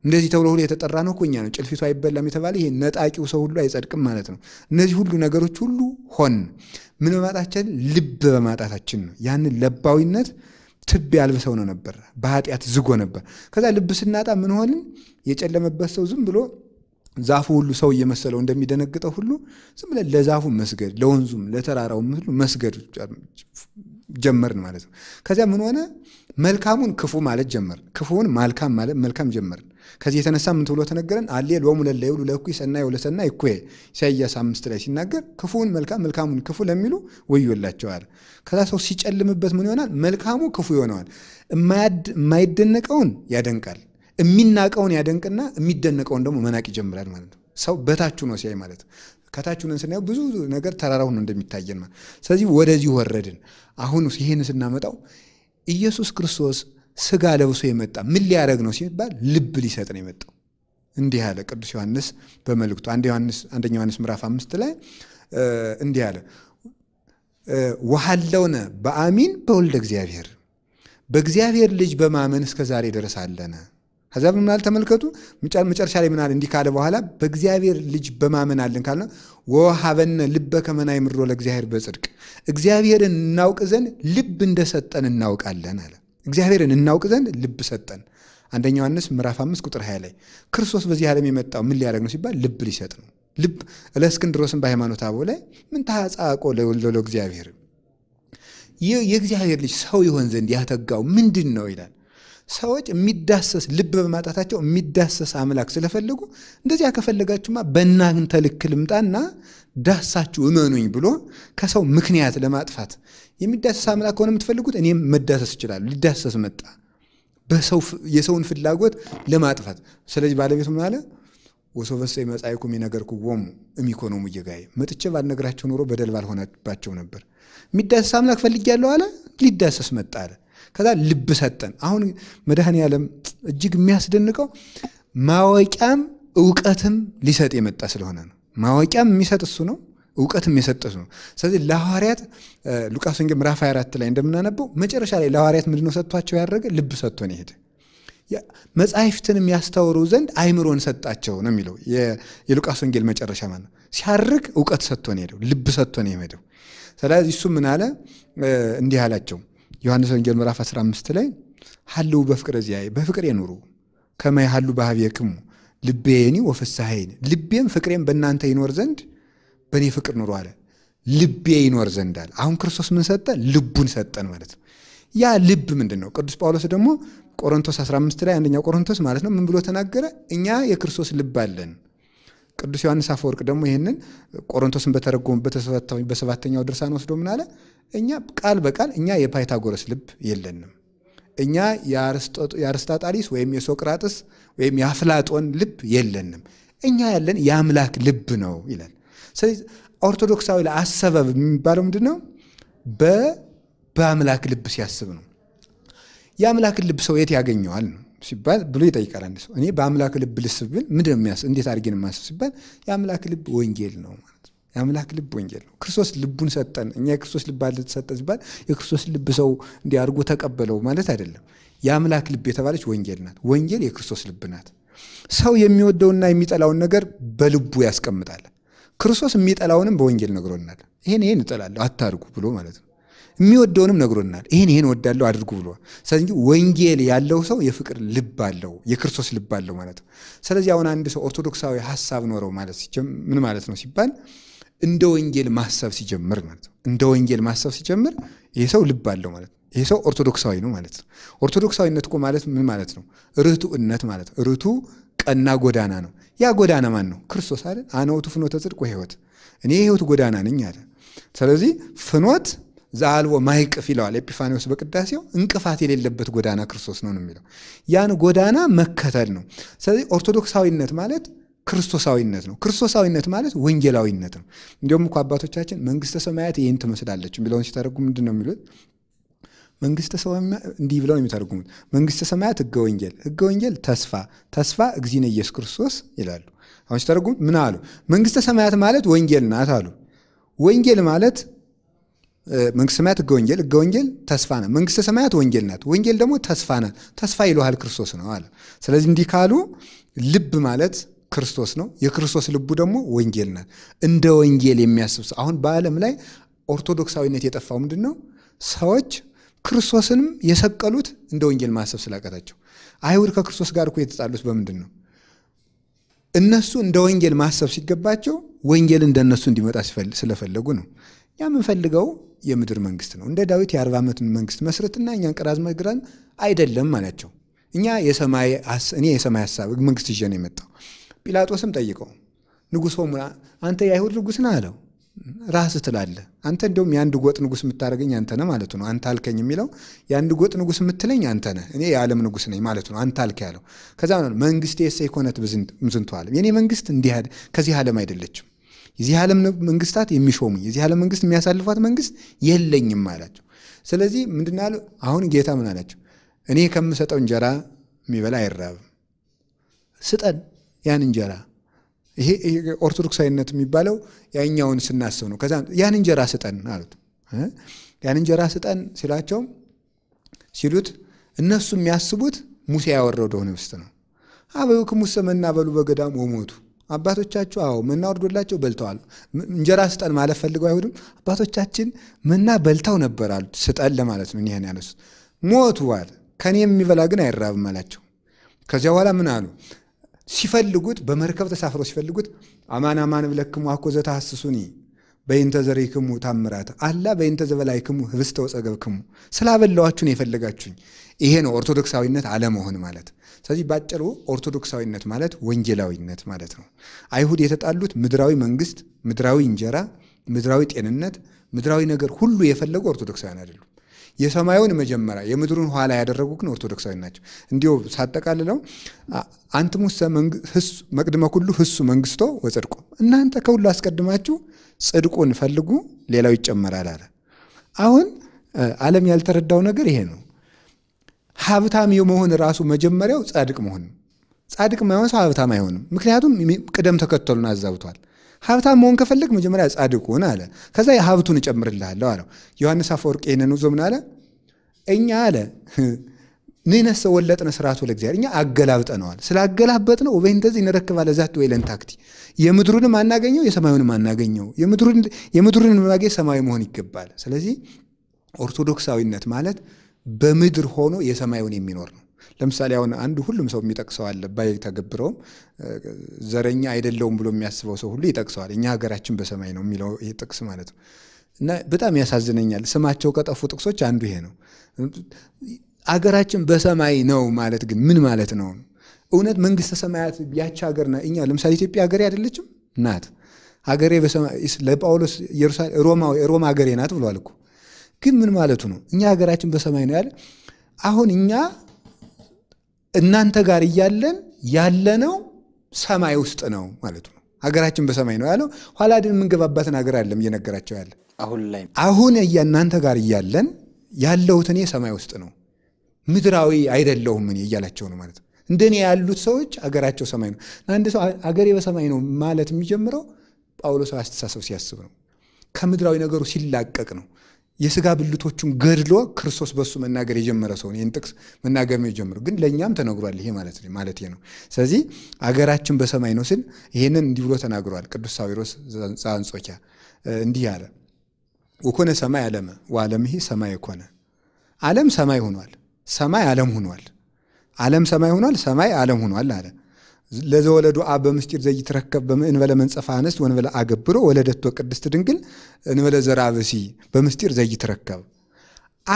እንደዚህ ተብሎ ሁሉ የተጠራ ነው እኛ ነው። ጭልፊቱ አይበላም የተባለ ይሄ ነጣቂው ሰው ሁሉ አይጸድቅም ማለት ነው። እነዚህ ሁሉ ነገሮች ሁሉ ሆን ምን በማጣችን ልብ በማጣታችን ነው። ያንን ለባዊነት ትብ ያልብሰው ነው ነበር፣ በኃጢአት ዝጎ ነበር። ከዛ ልብ ስናጣ ምን ሆንን? የጨለመበት ሰው ዝም ብሎ ዛፉ ሁሉ ሰው እየመሰለው እንደሚደነግጠው ሁሉ ዝም ብለን ለዛፉ መስገድ፣ ለወንዙም ለተራራውም ሁሉ መስገድ ጀመርን ማለት ነው። ከዚያ ምን ሆነ? መልካሙን ክፉ ማለት ጀመርን፣ ክፉውን ማልካም ማለት መልካም ጀመርን። ከዚህ የተነሳ ምን ተብሎ ተነገረን? አሌ ሎሙ ለለይሉ ለኩ ሰናይ ወለሰናይ እኩ ኢሳይያስ አምስት ላይ ሲናገር ክፉውን መልካም መልካሙን ክፉ ለሚሉ ወዮላቸዋል። ከዛ ሰው ሲጨልምበት ምን ይሆናል? መልካሙ ክፉ ይሆነዋል፣ የማይደነቀውን ያደንቃል። የሚናቀውን ያደንቅና የሚደነቀውን ደግሞ መናቅ ይጀምራል ማለት ነው። ሰው በታች ነው ሲያይ ማለት ነው። ከታች ነን ስናየው ብዙ ነገር ተራራው ነው እንደሚታየን ማለት። ስለዚህ ወደዚህ ወረድን። አሁን ይሄን ስናመጣው ኢየሱስ ክርስቶስ ስጋ ለብሶ የመጣ ምን ሊያደረግ ነው ሲባል ልብ ሊሰጥ ነው የመጣው። እንዲህ አለ ቅዱስ ዮሐንስ በመልእክቱ አንደኛ ዮሐንስ ምዕራፍ አምስት ላይ እንዲህ አለ ወሐለውነ በአሚን በወልደ እግዚአብሔር በእግዚአብሔር ልጅ በማመን እስከ ዛሬ ድረስ አለነ ከዚያ ምናል ተመልከቱ መጨረሻ ላይ ምናል እንዲህ ካለ በኋላ በእግዚአብሔር ልጅ በማመን አለን ካልነ ወሀበነ ልበ ከመና ይምሮ ለእግዚአብሔር በጽድቅ እግዚአብሔርን እናውቅ ዘንድ ልብ እንደሰጠን እናውቃለን አለ። እግዚአብሔርን እናውቅ ዘንድ ልብ ሰጠን። አንደኛ ዮሐንስ ምዕራፍ 5 ቁጥር 20 ላይ ክርስቶስ በዚህ ዓለም የመጣው ምን ሊያደርግ ነው ሲባል ልብ ሊሰጥ ነው። ልብ እለእስክንድሮስን በሃይማኖት አበው ላይ ምን ታጻቆ ለእግዚአብሔር እግዚአብሔር የእግዚአብሔር ልጅ ሰው ይሆን ዘንድ ያተጋው ምንድን ነው ይላል። ሰዎች የሚዳሰስ ልብ በማጣታቸው የሚዳሰስ አምላክ ስለፈለጉ እንደዚያ ከፈለጋችሁማ በእናንተ ልክ ልምጣና ዳሳችሁ እመኑኝ ብሎ ከሰው ምክንያት ለማጥፋት የሚዳሰስ አምላክ ከሆነ የምትፈልጉት እኔም መዳሰስ እችላለሁ። ሊዳሰስ መጣ፣ የሰውን ፍላጎት ለማጥፋት። ስለዚህ ባለቤቱ ምን አለ? ወሶበሰ መጻይኩም ወሙ እሚኮኖሙ እየጋየ መጥቼ ባልነግራቸው ኖሮ በደል ባልሆነባቸው ነበር። የሚዳሰስ አምላክ ፈልጌያለሁ አለ፣ ሊዳሰስ መጣ አለ። ከዛ ልብ ሰጠን። አሁን መድኃኔ ዓለም እጅግ የሚያስደንቀው ማወቂያም እውቀትም ሊሰጥ የመጣ ስለሆነ ነው። ማወቂያም የሚሰጥ እሱ ነው፣ እውቀትም የሰጠ እሱ ነው። ስለዚህ ለሐዋርያት ሉቃስ ወንጌል ምዕራፍ 24 ላይ እንደምናነበው መጨረሻ ላይ ለሐዋርያት ምንድነው ሰጥቷቸው ያደረገ? ልብ ሰጥቶን ይሄድ መጻሕፍትንም ያስተውሩ ዘንድ አይምሮን ሰጣቸው ነው የሚለው የሉቃስ ወንጌል መጨረሻ ማለት ነው። ሲያርግ እውቀት ሰጥቶ ነው ሄደው፣ ልብ ሰጥቶ ነው ሄደው። ስለዚህ እሱ ምን አለ? እንዲህ አላቸው ዮሐንስ ወንጌል ምዕራፍ 15 ላይ ሀልው በፍቅረ ዚአየ በፍቅር ኑሩ ከመ ሀሉ በኀቤክሙ ልቤኒ ወፍስሐዬኒ ልቤም ፍቅሬም በእናንተ ይኖር ዘንድ በእኔ ፍቅር ኑሩ አለ። ልቤ ይኖር ዘንድ አለ። አሁን ክርስቶስ ምን ሰጠን? ልቡን ሰጠን ማለት ነው። ያ ልብ ምንድን ነው? ቅዱስ ጳውሎስ ደግሞ ቆሮንቶስ 15 ላይ አንደኛው ቆሮንቶስ ማለት ነው ምን ብሎ ተናገረ? እኛ የክርስቶስ ልብ አለን ቅዱስ ዮሐንስ አፈወርቅ ደግሞ ይህንን ቆሮንቶስን በተረጎሙበት በሰባተኛው ድርሳን ወስዶ ምን አለ? እኛ ቃል በቃል እኛ የፓይታጎረስ ልብ የለንም። እኛ የአርስታጣሊስ ወይም የሶቅራጥስ ወይም የአፍላጦን ልብ የለንም። እኛ ያለን የአምላክ ልብ ነው ይላል። ስለዚህ ኦርቶዶክሳዊ ለአሰበብ የሚባለው ምንድን ነው? በአምላክ ልብ ሲያስብ ነው። የአምላክን ልብ ሰው የት ያገኘዋል ነው ሲባል ብሎ ይጠይቃል። አንድ ሰው እኔ በአምላክ ልብ ልስብ ብል ምንድን ነው እንዴት አድርጌን የማስብ ሲባል የአምላክ ልብ ወንጌል ነው ማለት ነው። የአምላክ ልብ ወንጌል ነው። ክርስቶስ ልቡን ሰጠን፣ እኛ የክርስቶስ ልብ አለ ተሰጠ ሲባል የክርስቶስ ልብ ሰው እንዲህ አድርጎ ተቀበለው ማለት አይደለም። የአምላክ ልብ የተባለች ወንጌል ናት። ወንጌል የክርስቶስ ልብ ናት። ሰው የሚወደውና የሚጠላውን ነገር በልቡ ያስቀምጣል። ክርስቶስ የሚጠላውንም በወንጌል ነግሮናል። ይሄን ይሄን እጠላለሁ አታርጉ ብሎ ማለት ነው። የሚወደውንም ነግሮናል። ይህን ይህን ወዳለው አድርጉ ብሎ ስለዚህ ወንጌል ያለው ሰው የፍቅር ልብ አለው፣ የክርስቶስ ልብ አለው ማለት ነው። ስለዚህ አሁን አንድ ሰው ኦርቶዶክሳዊ ሀሳብ ኖረው ማለት ምን ማለት ነው ሲባል እንደ ወንጌል ማሰብ ሲጀምር ማለት ነው። እንደ ወንጌል ማሰብ ሲጀምር ይህ ሰው ልብ አለው ማለት ነው። ይህ ሰው ኦርቶዶክሳዊ ነው ማለት ነው። ኦርቶዶክሳዊነት እኮ ማለት ምን ማለት ነው? ርቱዕነት ማለት ነው። ርቱ ቀና ጎዳና ነው። ያ ጎዳና ማን ነው? ክርስቶስ አይደል? አነ ውእቱ ፍኖተ ጽድቅ ወሕይወት፣ እኔ የሕይወት ጎዳና ነኝ አለ። ስለዚህ ፍኖት ዘአልቦ ማይቅፍ ይለዋል ኤጲፋኒዎስ በቅዳሴው። እንቅፋት የሌለበት ጎዳና ክርስቶስ ነው የሚለው ያን ጎዳና መከተል ነው። ስለዚህ ኦርቶዶክሳዊነት ማለት ክርስቶሳዊነት ነው። ክርስቶሳዊነት ማለት ወንጌላዊነት ነው። እንዲሁም እኮ አባቶቻችን መንግስተ ሰማያት ይህን ትመስላለች የሚለውን ሲተረጉ ምንድን ነው የሚሉት? መንግስተ ሰማያት እንዲህ ብለው ነው የሚተረጉሙት። መንግስተ ሰማያት ህገ ወንጌል፣ ህገ ወንጌል ተስፋ፣ ተስፋ እግዚእነ ኢየሱስ ክርስቶስ ይላሉ። አሁን ሲተረጉሙት ምን አሉ? መንግስተ ሰማያት ማለት ወንጌል ናት አሉ። ወንጌል ማለት መንግስተ ሰማያት ህገ ወንጌል ህገ ወንጌል ተስፋ ናት። መንግስተ ሰማያት ወንጌል ናት። ወንጌል ደግሞ ተስፋ ናት። ተስፋ ይለሃል ክርስቶስ ነው አለ። ስለዚህ እንዲህ ካሉ ልብ ማለት ክርስቶስ ነው። የክርስቶስ ልቡ ደግሞ ወንጌል ናት። እንደ ወንጌል የሚያስብ ሰው አሁን በዓለም ላይ ኦርቶዶክሳዊነት የጠፋው ምንድን ነው? ሰዎች ክርስቶስንም የሰቀሉት እንደ ወንጌል ማሰብ ስላቀታቸው። አይሁድ ከክርስቶስ ጋር እኮ የተጣሉት በምንድን ነው? እነሱ እንደ ወንጌል ማሰብ ሲገባቸው ወንጌል እንደነሱ እንዲመጣ ስለፈለጉ ነው። የምንፈልገው የምድር መንግስት ነው። እንደ ዳዊት የአርባ ዓመትን መንግስት መስረትና እኛን ቅራዝ መግራን አይደለም አላቸው። እኛ የሰማይ እኔ የሰማይ ሀሳብ መንግስት ይዤ ነው የመጣው። ጲላጦስም ጠይቀው ንጉሥ ሆሙ አንተ የአይሁድ ንጉስ ነህ አለው። ራስ ትላለ አንተ እንደውም የአንድ ጎጥ ንጉስ የምታደርገኝ አንተ ነህ ማለት ነው። አንተ አልከኝ የሚለው የአንድ ጎጥ ንጉስ የምትለኝ አንተ ነህ፣ እኔ የዓለም ንጉስ ነኝ ማለት ነው። አንተ አልከ ያለው ከዛ ነው መንግስት የሰ ኮነት ምዝንተዋል የኔ መንግስት እንዲህ ከዚህ ዓለም አይደለችም የዚህ ዓለም መንግስታት የሚሾሙኝ የዚህ ዓለም መንግስት የሚያሳልፏት መንግስት የለኝም አላቸው። ስለዚህ ምንድን አሉ? አሁን ጌታ ምን አላቸው? እኔ ከምሰጠው እንጀራ የሚበላ አይራብም። ስጠን ያን እንጀራ። ይሄ ኦርቶዶክሳዊነት የሚባለው ያኛውን ስናስብ ነው። ከዛ ያን እንጀራ ስጠን አሉት። ያን እንጀራ ስጠን ሲላቸው ሲሉት እነሱ የሚያስቡት ሙሴ ያወረደው ህብስት ነው። አበው ክሙሰ በሉ በገዳም ወሞቱ አባቶቻችሁ አዎ መና ወርዶላቸው በልተዋል። እንጀራ ስጠን ማለት ፈልገው አይሁድም አባቶቻችን መና በልተው ነበር አሉ። ስጠን ለማለት ነው ይህን ያለሱ ሞቱ አለ። ከኔ የሚበላ ግን አይራብም አላቸው። ከዚያ በኋላ ምን አሉ? ሲፈልጉት በመርከብ ተሳፍረው ሲፈልጉት አማን አማን ብለክሙ አኮ ዘተሐስሱኒ በይንተ ዘሬክሙ ታምራት አላ በይንተ ዘበላይክሙ ህብስተ ወጸገብክሙ ስላበላዋችሁን የፈለጋችሁኝ። ይሄ ነው ኦርቶዶክሳዊነት አለመሆን ማለት ስለዚህ ባጭሩ ኦርቶዶክሳዊነት ማለት ወንጌላዊነት ማለት ነው። አይሁድ የተጣሉት ምድራዊ መንግስት፣ ምድራዊ እንጀራ፣ ምድራዊ ጤንነት፣ ምድራዊ ነገር ሁሉ የፈለጉ ኦርቶዶክሳዊያን አይደሉም። የሰማዩን መጀመሪያ የምድሩን ኋላ ያደረጉ ግን ኦርቶዶክሳዊ ናቸው። እንዲሁ ሳጠቃልለው አንትሙሰ መቅድመ ሁሉ ህሱ መንግስቶ ወጽድቁ፣ እናንተ ከሁሉ አስቀድማችሁ ጽድቁን ፈልጉ ሌላው ይጨመራል አለ። አሁን ዓለም ያልተረዳው ነገር ይሄ ነው። ሀብታም የመሆን ራሱ መጀመሪያው ጻድቅ መሆን ጻድቅ ማይሆን ሰው ሀብታም አይሆንም። ምክንያቱም ቅደም ተከተሉን አዛብቷል። ሀብታም መሆን ከፈለግ መጀመሪያ ጻድቅ ሁን አለ። ከዛ የሀብቱን እጨምርልሃለሁ አለው። ዮሐንስ አፈወርቅ ይህንን ውዞ ምን አለ? እኛ አለ ንሕነሰ ወለጥነ ስርዓቱ ለእግዚአብሔር እኛ አገላብጠነዋል። ስላገላበጥ ነው ወበይ እንደዚህ እንረክባለ ዛት ወይ ለንታክቲ የምድሩን አናገኘው የሰማዩን አናገኘው። የምድሩን የምድሩን ማግኘት ሰማዩ መሆን ይገባል። ስለዚህ ኦርቶዶክሳዊነት ማለት በምድር ሆኖ የሰማዩን የሚኖር ነው። ለምሳሌ አሁን አንዱ ሁሉም ሰው የሚጠቅሰው አለ ባይተገብረውም ዘረኛ አይደለውም ብሎ የሚያስበው ሰው ሁሉ ይጠቅሰዋል። እኛ ሀገራችን በሰማይ ነው የሚለው ጥቅስ ማለት ነው። እና በጣም ያሳዝነኛል። ስማቸው ከጠፉ ጥቅሶች አንዱ ይሄ ነው። አገራችን በሰማይ ነው ማለት ግን ምን ማለት ነው? እውነት መንግስተ ሰማያት ያቺ ሀገር እኛ ለምሳሌ ኢትዮጵያ ሀገሬ አይደለችም ናት። ሀገሬ ለጳውሎስ ሮማ ሀገሬ ናት ብሏል እኮ ግን ምን ማለቱ ነው? እኛ ሀገራችን በሰማይ ነው ያለ። አሁን እኛ እናንተ ጋር እያለን ያለነው ሰማይ ውስጥ ነው ማለቱ ነው። ሀገራችን በሰማይ ነው ያለው። ኋላ ድን የምንገባባትን ሀገር አለም እየነገራቸው ያለ አሁን ላይ አሁን እናንተ ጋር እያለን ያለሁት እኔ ሰማይ ውስጥ ነው፣ ምድራዊ አይደለሁም እኔ እያላቸው ነው ማለት ነው። እንደኔ ያሉት ሰዎች አገራቸው ሰማይ ነው። አንድ ሰው አገሬ በሰማይ ነው ማለት የሚጀምረው ጳውሎስ አስተሳሰብ ሲያስብ ነው፣ ከምድራዊ ነገሩ ሲላቀቅ ነው። የስጋ ብልቶቹን ገድሎ ክርስቶስ በሱ መናገር የጀመረ ሰው ይህን ጥቅስ መናገር ነው የጀምሩ ግን ለእኛም ተነግሯል። ይሄ ማለት ማለት ነው። ስለዚህ አገራችን በሰማይ ነው ስል ይሄንን እንዲህ ብሎ ተናግሯል። ቅዱስ ሳዊሮስ ዘአንጾኪያ እንዲህ አለ። ወኮነ ሰማይ አለመ ወአለም ይሄ ሰማይ ኮነ። አለም ሰማይ ሆኗል፣ ሰማይ አለም ሆኗል፣ አለም ሰማይ ሆኗል፣ ሰማይ አለም ሆኗል አለ ለዘወለዱ አብ በምስጢር ዘይትረከብ እንበለ መንጸፈ አንስት ወንበለ አገብሮ ወለደቶ ቅድስት ድንግል እንበለ ዘራብሲ በምስጢር ዘይትረከብ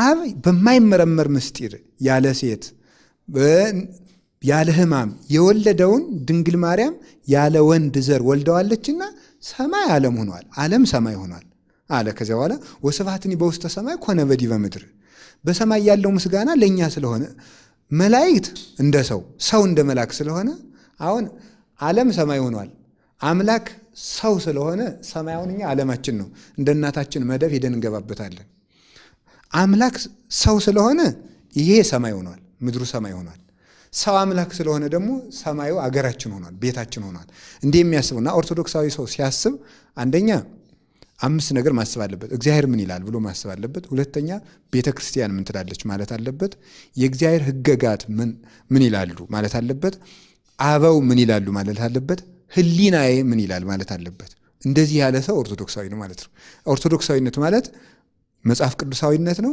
አብ በማይመረመር ምስጢር ያለ ሴት ያለ ሕማም የወለደውን ድንግል ማርያም ያለ ወንድ ዘር ወልደዋለችና ሰማይ ዓለም ሆኗል። ዓለም ሰማይ ሆኗል አለ። ከዚያ በኋላ ወስብሐትኒ በውስተ ሰማይ ኮነ በዲበ ምድር በሰማይ ያለው ምስጋና ለእኛ ስለሆነ መላእክት እንደ ሰው ሰው እንደ መልአክ ስለሆነ አሁን ዓለም ሰማይ ሆኗል። አምላክ ሰው ስለሆነ ሰማይ አሁን እኛ ዓለማችን ነው። እንደ እናታችን መደብ ሄደን እንገባበታለን። አምላክ ሰው ስለሆነ ይሄ ሰማይ ሆኗል፣ ምድሩ ሰማይ ሆኗል። ሰው አምላክ ስለሆነ ደግሞ ሰማዩ አገራችን ሆኗል፣ ቤታችን ሆኗል። እንዲህ እና ኦርቶዶክሳዊ ሰው ሲያስብ አንደኛ አምስት ነገር ማስብ አለበት። እግዚአብሔር ምን ይላል ብሎ ማስብ አለበት። ሁለተኛ ቤተ ክርስቲያን ምን ትላለች ማለት አለበት። የእግዚአብሔር ሕገጋት ምን ምን ይላሉ ማለት አለበት። አበው ምን ይላሉ ማለት አለበት። ህሊናዬ ምን ይላል ማለት አለበት። እንደዚህ ያለ ሰው ኦርቶዶክሳዊ ነው ማለት ነው። ኦርቶዶክሳዊነት ማለት መጽሐፍ ቅዱሳዊነት ነው።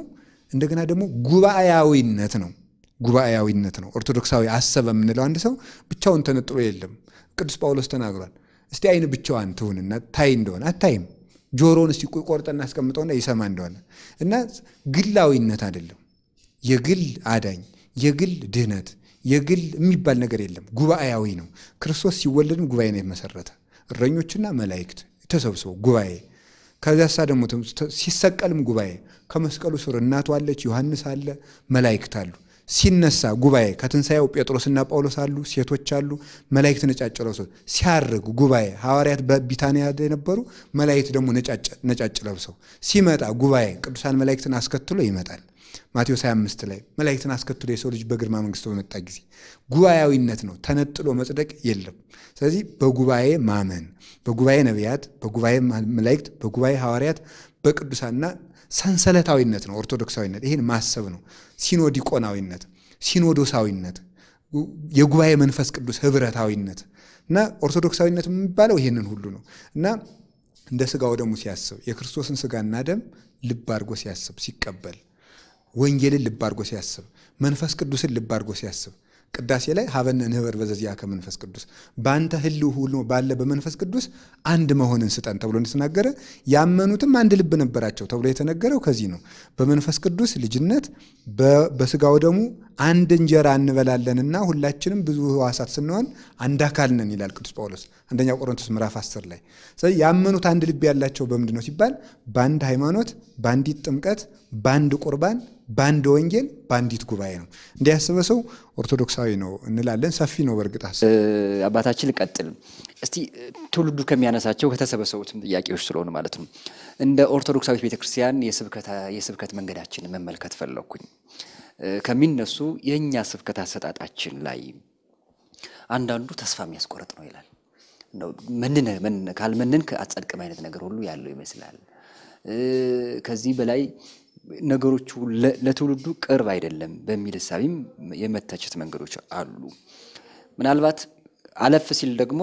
እንደገና ደግሞ ጉባኤያዊነት ነው። ጉባኤያዊነት ነው። ኦርቶዶክሳዊ አሰበ የምንለው አንድ ሰው ብቻውን ተነጥሎ የለም። ቅዱስ ጳውሎስ ተናግሯል። እስቲ አይን ብቻዋን ትሁንና ታይ እንደሆነ አታይም። ጆሮውን እስቲ ቆርጠና አስቀምጠውና ይሰማ እንደሆነ እና ግላዊነት አይደለም የግል አዳኝ የግል ድህነት የግል የሚባል ነገር የለም። ጉባኤያዊ ነው። ክርስቶስ ሲወለድም ጉባኤ ነው የመሰረተ እረኞችና መላእክት ተሰብስበው ጉባኤ ከዚያሳ ደግሞ ሲሰቀልም ጉባኤ ከመስቀሉ ስር እናቱ አለች፣ ዮሐንስ አለ፣ መላእክት አሉ። ሲነሳ ጉባኤ ከትንሣኤው ጴጥሮስና ጳውሎስ አሉ፣ ሴቶች አሉ፣ መላእክት ነጫጭ ለብሰው ሲያርግ ጉባኤ ሐዋርያት በቢታንያ የነበሩ መላእክት ደግሞ ነጫጭ ለብሰው ሲመጣ ጉባኤ ቅዱሳን መላእክትን አስከትሎ ይመጣል። ማቴዎስ 25 ላይ መላእክትን አስከትሎ የሰው ልጅ በግርማ መንግስቱ በመጣ ጊዜ ጉባኤያዊነት ነው። ተነጥሎ መጽደቅ የለም። ስለዚህ በጉባኤ ማመን፣ በጉባኤ ነቢያት፣ በጉባኤ መላእክት፣ በጉባኤ ሐዋርያት፣ በቅዱሳና ሰንሰለታዊነት ነው። ኦርቶዶክሳዊነት ይህን ማሰብ ነው። ሲኖዲቆናዊነት፣ ሲኖዶሳዊነት፣ የጉባኤ መንፈስ ቅዱስ ህብረታዊነት እና ኦርቶዶክሳዊነት የሚባለው ይህንን ሁሉ ነው እና እንደ ስጋው ደሙ ሲያስብ የክርስቶስን ስጋና ደም ልብ አድርጎ ሲያስብ ሲቀበል ወንጌልን ልብ አድርጎ ሲያስብ፣ መንፈስ ቅዱስን ልብ አድርጎ ሲያስብ ቅዳሴ ላይ ሀበነ ንህበር በዘዚያ ከመንፈስ ቅዱስ በአንተ ህልው ሁሉ ባለ በመንፈስ ቅዱስ አንድ መሆንን ስጠን ተብሎ እንደተናገረ ያመኑትም አንድ ልብ ነበራቸው ተብሎ የተነገረው ከዚህ ነው። በመንፈስ ቅዱስ ልጅነት በስጋው ደግሞ አንድ እንጀራ እንበላለንና ሁላችንም ብዙ ህዋሳት ስንሆን አንድ አካል ነን ይላል ቅዱስ ጳውሎስ አንደኛ ቆሮንቶስ ምዕራፍ 10 ላይ። ስለዚህ ያመኑት አንድ ልብ ያላቸው በምንድን ነው ሲባል በአንድ ሃይማኖት፣ በአንዲት ጥምቀት፣ በአንድ ቁርባን በአንድ ወንጌል በአንዲት ጉባኤ ነው። እንዲያስበ ሰው ኦርቶዶክሳዊ ነው እንላለን። ሰፊ ነው በእርግጥ ሀሳብ። አባታችን ልቀጥል እስቲ ትውልዱ ከሚያነሳቸው ከተሰበሰቡትም ጥያቄዎች ስለሆነ ማለት ነው እንደ ኦርቶዶክሳዊት ቤተክርስቲያን የስብከት መንገዳችን መመልከት ፈለግኩኝ። ከሚነሱ የእኛ ስብከት አሰጣጣችን ላይ አንዳንዱ ተስፋ የሚያስቆረጥ ነው ይላል። ካልመንን ከአጸድቅም አይነት ነገር ሁሉ ያለው ይመስላል። ከዚህ በላይ ነገሮቹ ለትውልዱ ቅርብ አይደለም በሚል እሳቤም የመተቸት መንገዶች አሉ። ምናልባት አለፍ ሲል ደግሞ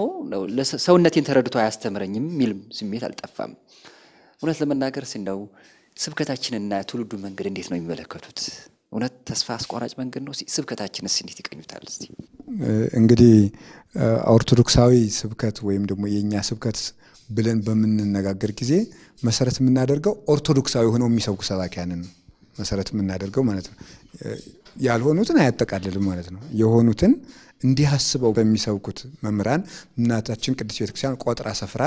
ሰውነቴን ተረድቶ አያስተምረኝም የሚል ስሜት አልጠፋም። እውነት ለመናገር ሲንደው ስብከታችንና ትውልዱ መንገድ እንዴት ነው የሚመለከቱት? እውነት ተስፋ አስቆራጭ መንገድ ነው? ስ እንዴት ይቀኙታል? እንግዲህ ኦርቶዶክሳዊ ስብከት ወይም ደግሞ የእኛ ስብከት ብለን በምንነጋገር ጊዜ መሰረት የምናደርገው ኦርቶዶክሳዊ ሆነው የሚሰብኩ ሰባኪያንን ነው መሰረት የምናደርገው ማለት ነው። ያልሆኑትን አያጠቃልልም ማለት ነው። የሆኑትን እንዲህ አስበው በሚሰብኩት መምህራን እናታችን ቅድስት ቤተክርስቲያን ቆጥራ ሰፍራ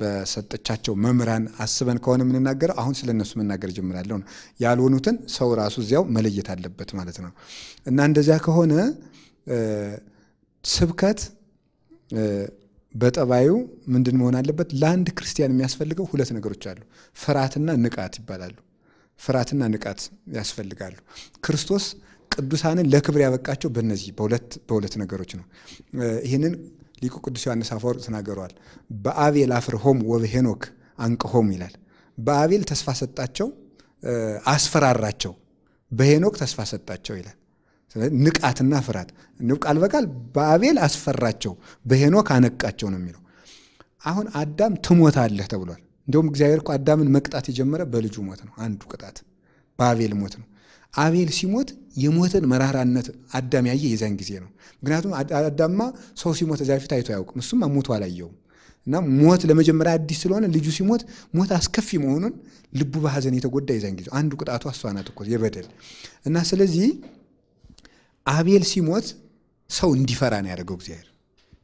በሰጠቻቸው መምህራን አስበን ከሆነ የምንናገረው አሁን ስለ እነሱ መናገር ጀምራለሁ ነው። ያልሆኑትን ሰው ራሱ እዚያው መለየት አለበት ማለት ነው እና እንደዚያ ከሆነ ስብከት በጠባዩ ምንድን መሆን አለበት? ለአንድ ክርስቲያን የሚያስፈልገው ሁለት ነገሮች አሉ። ፍርሃትና ንቃት ይባላሉ። ፍርሃትና ንቃት ያስፈልጋሉ። ክርስቶስ ቅዱሳንን ለክብር ያበቃቸው በእነዚህ በሁለት ነገሮች ነው። ይህንን ሊቁ ቅዱስ ዮሐንስ አፈወርቅ ተናገረዋል። በአቤል አፍርሆም ወበሄኖክ አንቅሆም ይላል። በአቤል ተስፋ ሰጣቸው፣ አስፈራራቸው። በሄኖክ ተስፋ ሰጣቸው ይላል። ንቃትና ፍርሃት ቃል በቃል በአቤል አስፈራቸው፣ በሄኖክ አነቃቸው ነው የሚለው። አሁን አዳም ትሞታለህ ተብሏል። እንዲሁም እግዚአብሔር እኮ አዳምን መቅጣት የጀመረ በልጁ ሞት ነው። አንዱ ቅጣት በአቤል ሞት ነው። አቤል ሲሞት የሞትን መራራነት አዳም ያየ የዚያን ጊዜ ነው። ምክንያቱም አዳማ ሰው ሲሞት እዚያ ፊት አይቶ አያውቅም። እሱም ሞቱ አላየውም። እና ሞት ለመጀመሪያ አዲስ ስለሆነ ልጁ ሲሞት ሞት አስከፊ መሆኑን ልቡ በሐዘን የተጎዳ የዚያን ጊዜ አንዱ ቅጣቱ አሷናት እኮ የበደል እና ስለዚህ አቤል ሲሞት ሰው እንዲፈራ ነው ያደረገው። እግዚአብሔር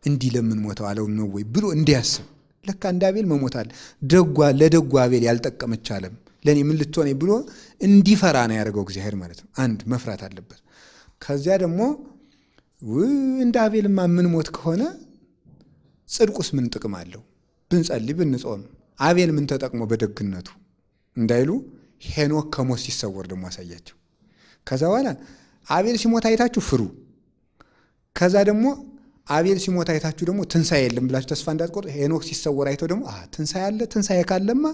እንዲህ ለምን ሞተው አለው ነው ወይ ብሎ እንዲያስብ ለካ እንደ አቤል መሞታል ደጓ ለደጓ አቤል ያልጠቀመች አለም ለእኔ ምን ልትሆነ ብሎ እንዲፈራ ነው ያደረገው እግዚአብሔር ማለት ነው። አንድ መፍራት አለበት። ከዚያ ደግሞ እንደ አቤልማ ምን ሞት ከሆነ ጽድቁስ ምን ጥቅም አለው? ብንጸልይ ብንጾም አቤል ምን ተጠቅሞ በደግነቱ እንዳይሉ ሄኖክ ከሞት ሲሰወር ደግሞ አሳያቸው ከዛ በኋላ አቤል ሲሞት አይታችሁ ፍሩ። ከዛ ደግሞ አቤል ሲሞት አይታችሁ ደግሞ ትንሣኤ የለም ብላችሁ ተስፋ እንዳትቆርጡ። ሄኖክ ሲሰወር አይተው ደግሞ ትንሣኤ አለ። ትንሣኤ ካለማ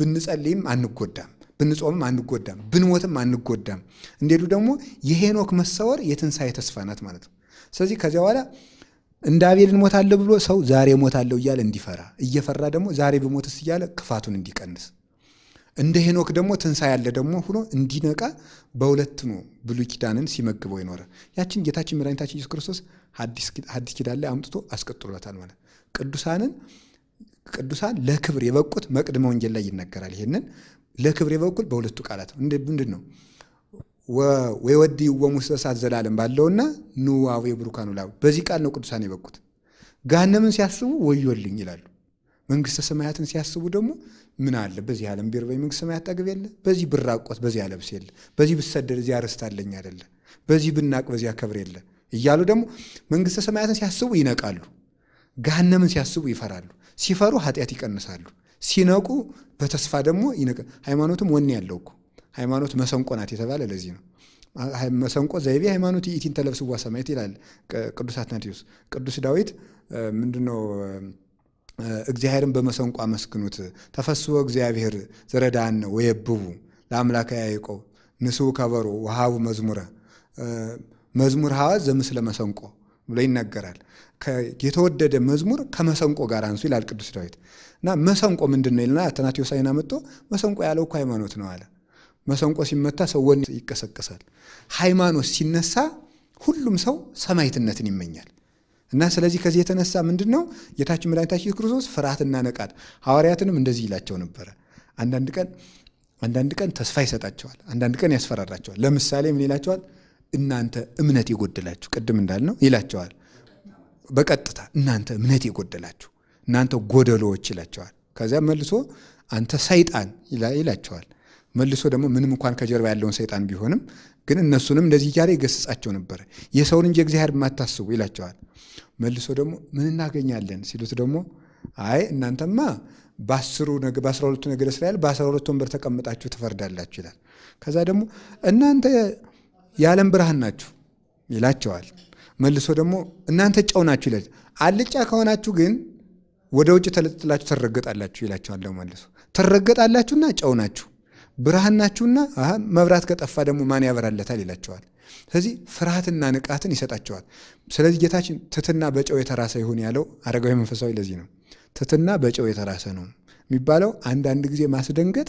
ብንጸልይም አንጎዳም፣ ብንጾምም አንጎዳም፣ ብንሞትም አንጎዳም እንዴሉ ደግሞ የሄኖክ መሰወር የትንሣኤ ተስፋ ናት ማለት ነው። ስለዚህ ከዚያ በኋላ እንደ አቤል እንሞታለሁ ብሎ ሰው ዛሬ እሞታለሁ እያለ እንዲፈራ እየፈራ ደግሞ ዛሬ ብሞትስ እያለ ክፋቱን እንዲቀንስ እንደ ሄኖክ ደግሞ ትንሣኤ ያለ ደግሞ ሆኖ እንዲነቃ በሁለት ነው ብሉይ ኪዳንን ሲመግበው ይኖረ። ያችን ጌታችን መድኃኒታችን ኢየሱስ ክርስቶስ ሐዲስ ኪዳን ላይ አምጥቶ አስቀጥሎታል ማለት ቅዱሳንን ቅዱሳን ለክብር የበቁት መቅድመ ወንጌል ላይ ይነገራል። ይህንን ለክብር የበቁት በሁለቱ ቃላት ምንድን ነው? ወይወዲ ወሙስ እሳት ዘላለም ባለውና ንዋዌ ብሩካኑ ላ በዚህ ቃል ነው ቅዱሳን የበቁት። ጋነምን ሲያስቡ ወዮልኝ ይላሉ። መንግስተ ሰማያትን ሲያስቡ ደግሞ ምን አለ በዚህ ዓለም ቢር በይ መንግስተ ሰማያት ጠግብ የለ በዚህ ብራቆት በዚያ ለብስ የለ በዚህ ብሰደድ እዚያ ርስት አለኝ አይደለ በዚህ ብናቅ በዚያ አከብር የለ እያሉ ደግሞ መንግስተ ሰማያትን ሲያስቡ ይነቃሉ። ገሃነምን ሲያስቡ ይፈራሉ። ሲፈሩ ኃጢአት ይቀንሳሉ። ሲነቁ በተስፋ ደግሞ ይነቀ ሃይማኖትም ወኔ ያለው እኮ ሃይማኖት መሰንቆ ናት የተባለ ለዚህ ነው። መሰንቆ ዘይቤ ሃይማኖት ይእቲን ተለብስዋ ሰማየት ይላል ቅዱስ አትናቴዎስ። ቅዱስ ዳዊት ምንድነው እግዚአብሔርን በመሰንቆ አመስግኑት። ተፈስዎ እግዚአብሔር ዘረዳነ ወየብቡ ለአምላከ ያዕቆብ ንስኡ ከበሮ ወሃቡ መዝሙረ መዝሙር ሐዋዝ ዘምስለ መሰንቆ ብሎ ይነገራል። የተወደደ መዝሙር ከመሰንቆ ጋር አንሱ ይላል ቅዱስ ዳዊት እና መሰንቆ ምንድን ነው ይልና አትናቴዎስ ዐይና መጥቶ መሰንቆ ያለው እኮ ሃይማኖት ነው አለ። መሰንቆ ሲመታ ሰው ወን ይቀሰቀሳል። ሃይማኖት ሲነሳ ሁሉም ሰው ሰማይትነትን ይመኛል። እና ስለዚህ ከዚህ የተነሳ ምንድን ነው ጌታችን መድኃኒታችን ኢየሱስ ክርስቶስ ፍርሃትና ነቃድ ሐዋርያትንም እንደዚህ ይላቸው ነበረ። አንዳንድ ቀን አንዳንድ ቀን ተስፋ ይሰጣቸዋል፣ አንዳንድ ቀን ያስፈራራቸዋል። ለምሳሌ ምን ይላቸዋል? እናንተ እምነት የጎደላችሁ ቅድም እንዳልነው ይላቸዋል። በቀጥታ እናንተ እምነት የጎደላችሁ እናንተ ጎደሎዎች ይላቸዋል። ከዚያ መልሶ አንተ ሰይጣን ይላቸዋል። መልሶ ደግሞ ምንም እንኳን ከጀርባ ያለውን ሰይጣን ቢሆንም ግን እነሱንም እንደዚህ እያለ ይገስጻቸው ነበር። የሰውን እንጂ እግዚአብሔር የማታስቡ ይላቸዋል። መልሶ ደግሞ ምን እናገኛለን ሲሉት ደግሞ አይ እናንተማ በአስሩ በአስራ ሁለቱ ነገደ እስራኤል በአስራ ሁለት ወንበር ተቀምጣችሁ ትፈርዳላችሁ ይላል። ከዛ ደግሞ እናንተ የዓለም ብርሃን ናችሁ ይላቸዋል። መልሶ ደግሞ እናንተ ጨው ናችሁ ይላል። አልጫ ከሆናችሁ ግን ወደ ውጭ ተለጥጥላችሁ ትረገጣላችሁ ይላቸዋል። ደግሞ መልሶ ትረገጣላችሁና ጨው ናችሁ ብርሃን ናችሁና መብራት ከጠፋ ደግሞ ማን ያበራለታል ይላቸዋል። ስለዚህ ፍርሃትና ንቃትን ይሰጣቸዋል። ስለዚህ ጌታችን ትትና በጨው የተራሰ ይሁን ያለው አረጋዊ መንፈሳዊ ለዚህ ነው። ትትና በጨው የተራሰ ነው የሚባለው አንዳንድ ጊዜ ማስደንገጥ፣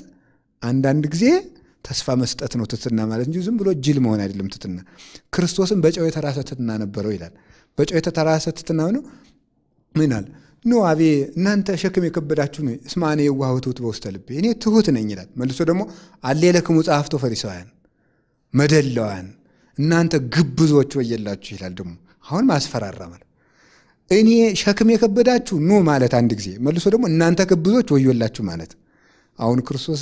አንዳንድ ጊዜ ተስፋ መስጠት ነው ትትና ማለት እንጂ ዝም ብሎ ጅል መሆን አይደለም። ትትና ክርስቶስን በጨው የተራሰ ትትና ነበረው ይላል። በጨው የተራሰ ትትና ነው ምናል ኖ አቤ እናንተ ሸክም የከበዳችሁ ነው። እስመ አነ የዋህ ትሁት በውስተ ልቤ፣ እኔ ትሁት ነኝ ይላል። መልሶ ደግሞ አሌለክሙ ጸሐፍቶ ፈሪሳውያን መደላውያን፣ እናንተ ግብዞች ወየላችሁ ይላል። ደግሞ አሁን ማስፈራራ ማለት እኔ ሸክም የከበዳችሁ ኑ ማለት አንድ ጊዜ፣ መልሶ ደግሞ እናንተ ግብዞች ወዮላችሁ ማለት። አሁን ክርስቶስ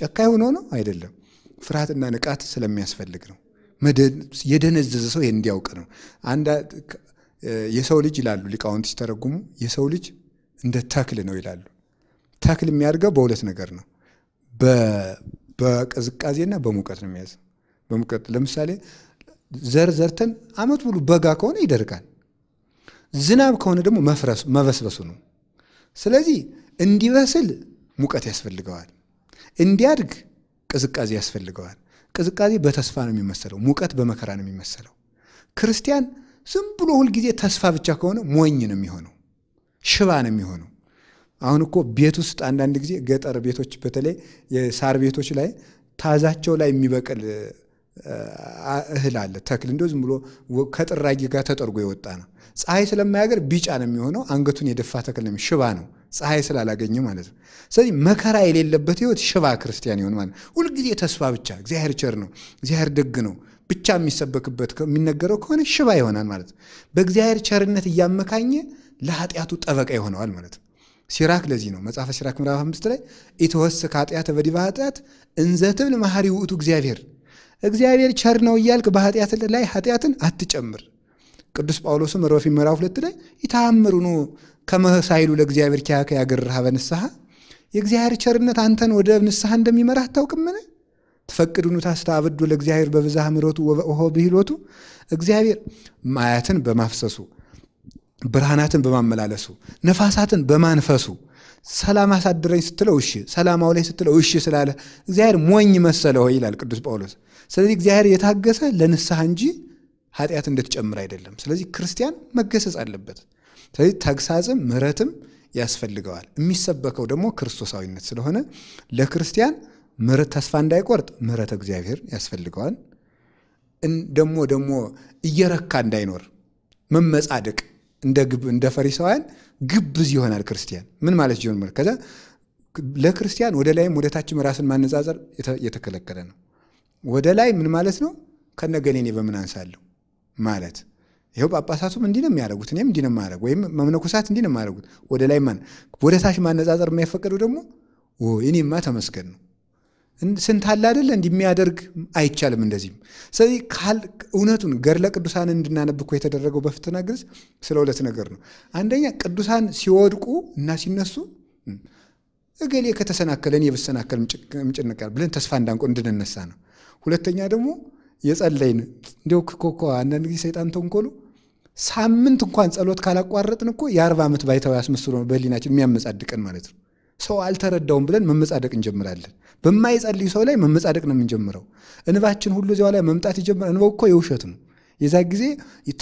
ጨካኝ ሆኖ ነው አይደለም። ፍርሃትና ንቃት ስለሚያስፈልግ ነው። የደነዘዘ ሰው እንዲያውቅ ነው። የሰው ልጅ ይላሉ ሊቃውንት ሲተረጉሙ፣ የሰው ልጅ እንደ ተክል ነው ይላሉ። ተክል የሚያድገው በሁለት ነገር ነው፣ በቅዝቃዜና በሙቀት ነው የሚያዝ በሙቀት ለምሳሌ ዘር ዘርተን አመት ሙሉ በጋ ከሆነ ይደርቃል። ዝናብ ከሆነ ደግሞ መፍረሱ መበስበሱ ነው። ስለዚህ እንዲበስል ሙቀት ያስፈልገዋል፣ እንዲያድግ ቅዝቃዜ ያስፈልገዋል። ቅዝቃዜ በተስፋ ነው የሚመሰለው፣ ሙቀት በመከራ ነው የሚመሰለው። ክርስቲያን ዝም ብሎ ሁልጊዜ ተስፋ ብቻ ከሆነ ሞኝ ነው የሚሆነው፣ ሽባ ነው የሚሆነው። አሁን እኮ ቤት ውስጥ አንዳንድ ጊዜ ገጠር ቤቶች በተለይ የሳር ቤቶች ላይ ታዛቸው ላይ የሚበቅል እህል አለ ተክል እንደው ዝም ብሎ ከጥራጊ ጋር ተጠርጎ የወጣ ነው። ፀሐይ ስለማያገር ቢጫ ነው የሚሆነው። አንገቱን የደፋ ተክል ነው፣ ሽባ ነው፣ ፀሐይ ስላላገኘ ማለት ነው። ስለዚህ መከራ የሌለበት ህይወት ሽባ ክርስቲያን ይሆን ማለት ሁልጊዜ ተስፋ ብቻ። እግዚአብሔር ቸር ነው፣ እግዚአብሔር ደግ ነው፣ ብቻ የሚሰበክበት የሚነገረው ከሆነ ሽባ ይሆናል ማለት ነው። በእግዚአብሔር ቸርነት እያመካኘ ለኃጢአቱ ጠበቃ ይሆነዋል ማለት ነው። ሲራክ ለዚህ ነው መጽሐፈ ሲራክ ምዕራፍ አምስት ላይ ኢትወስክ ከኃጢአት በዲበ ኃጢአት እንዘትብል መሐሪ ውእቱ እግዚአብሔር፣ እግዚአብሔር ቸር ነው እያልክ በኃጢአት ላይ ኃጢአትን አትጨምር። ቅዱስ ጳውሎስም ሮሜ ምዕራፍ ሁለት ላይ ኑ ከመሳይሉ ለእግዚአብሔር ኪያከ ያገርሃ በንስሐ የእግዚአብሔር ቸርነት አንተን ወደ ንስሐ እንደሚመራህ አታውቅምን? ትፈቅዱኑ ታስተአብዱ ለእግዚአብሔር በብዝሃ ምሮቱ ወበሆ ብሂሎቱ እግዚአብሔር ማያትን በማፍሰሱ ብርሃናትን በማመላለሱ ነፋሳትን በማንፈሱ ሰላም አሳድረኝ ስትለው እሺ፣ ሰላማው ላይ ስትለው እሺ ስላለ እግዚአብሔር ሞኝ መሰለ ሆይ ይላል ቅዱስ ጳውሎስ። ስለዚህ እግዚአብሔር የታገሰ ለንስሐ እንጂ ኃጢአት እንድትጨምር አይደለም። ስለዚህ ክርስቲያን መገሰጽ አለበት። ስለዚህ ተግሳጽም ምሕረትም ያስፈልገዋል። የሚሰበከው ደግሞ ክርስቶሳዊነት ስለሆነ ለክርስቲያን ምሕረት ተስፋ እንዳይቆርጥ ምሕረት እግዚአብሔር ያስፈልገዋል። ደግሞ ደግሞ እየረካ እንዳይኖር መመጻደቅ እንደ ግብ እንደ ፈሪሳውያን ግብዝ ይሆናል ክርስቲያን። ምን ማለት ጆን ምር ከዛ ለክርስቲያን ወደ ላይም ወደ ታችም ራስን ማነጻጸር የተከለከለ ነው። ወደ ላይ ምን ማለት ነው? ከነገሌ እኔ በምን አንሳለሁ ማለት ይኸው ጳጳሳቱም እንዲህ ነው የሚያደርጉት፣ እኔም እንዲህ ነው የማደርግ ወይም መምነኩሳት እንዲህ ነው የማደርጉት። ወደ ላይ ማን ወደ ታች ማነጻጸር የማይፈቀደው ደግሞ እኔማ ተመስገን ነው ስንት አለ አይደለ? እንደሚያደርግ አይቻልም። እንደዚህም ስለዚህ እውነቱን ገድለ ቅዱሳን እንድናነብ እኮ የተደረገው በፍትና ግልጽ ስለ ሁለት ነገር ነው። አንደኛ ቅዱሳን ሲወድቁ እና ሲነሱ እገሌ ከተሰናከለን የብሰናከል ምጭንቅ ብለን ተስፋ እንዳንቆ እንድንነሳ ነው። ሁለተኛ ደግሞ የጸለይን እንዲው ክኮኮ አንዳንድ ጊዜ ሰይጣን ተንኮሉ ሳምንት እንኳን ጸሎት ካላቋረጥን እኮ የአርባ ዓመት ባይታዊ አስመስሎ በህሊናችን የሚያመጻድቀን ማለት ነው። ሰው አልተረዳውም ብለን መመጻደቅ እንጀምራለን። በማይጸልይ ሰው ላይ መመጻደቅ ነው የምንጀምረው። እንባችን ሁሉ እዚያው ላይ መምጣት ይጀምራል። እንበው እኮ የውሸት ነው። የዛ ጊዜ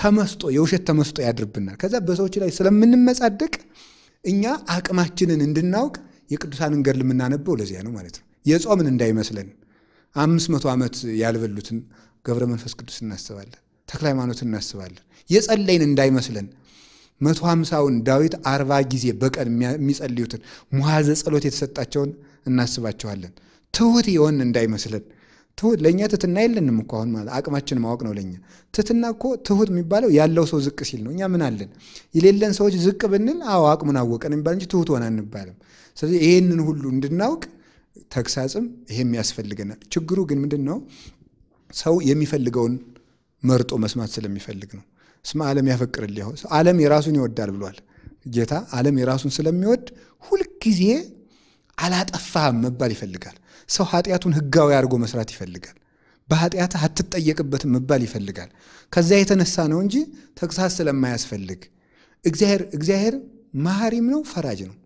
ተመስጦ የውሸት ተመስጦ ያድርብናል። ከዛ በሰዎች ላይ ስለምንመጻደቅ እኛ አቅማችንን እንድናውቅ የቅዱሳንን ገድል የምናነበው ለዚያ ነው ማለት ነው። የጾምን እንዳይመስለን አምስት መቶ ዓመት ያልበሉትን ገብረ መንፈስ ቅዱስ እናስባለን፣ ተክለ ሃይማኖት እናስባለን። የጸለይን እንዳይመስለን መቶ ሀምሳውን ዳዊት አርባ ጊዜ በቀን የሚጸልዩትን ሙሐዘ ጸሎት የተሰጣቸውን እናስባቸዋለን። ትሁት የሆን እንዳይመስለን። ትሁት ለእኛ ትትና የለንም እኮ አሁን ማለት አቅማችን ማወቅ ነው። ለእኛ ትትና እኮ ትሁት የሚባለው ያለው ሰው ዝቅ ሲል ነው። እኛ ምን አለን የሌለን ሰዎች ዝቅ ብንል፣ አዎ አቅሙን አወቀን የሚባል እንጂ ትሁት ሆነ አንባልም። ስለዚህ ይህንን ሁሉ እንድናውቅ ተግሳጽም ይሄም ያስፈልገናል። ችግሩ ግን ምንድን ነው? ሰው የሚፈልገውን መርጦ መስማት ስለሚፈልግ ነው። እስመ ዓለም ያፈቅርልህ ዓለም የራሱን ይወዳል ብሏል ጌታ። ዓለም የራሱን ስለሚወድ ሁልጊዜ አላጠፋህም መባል ይፈልጋል። ሰው ኃጢአቱን ህጋዊ አድርጎ መስራት ይፈልጋል። በኃጢአት አትጠየቅበትም መባል ይፈልጋል። ከዚያ የተነሳ ነው እንጂ ተግሳጽ ስለማያስፈልግ እግዚአብሔር መሐሪም ነው፣ ፈራጅ ነው።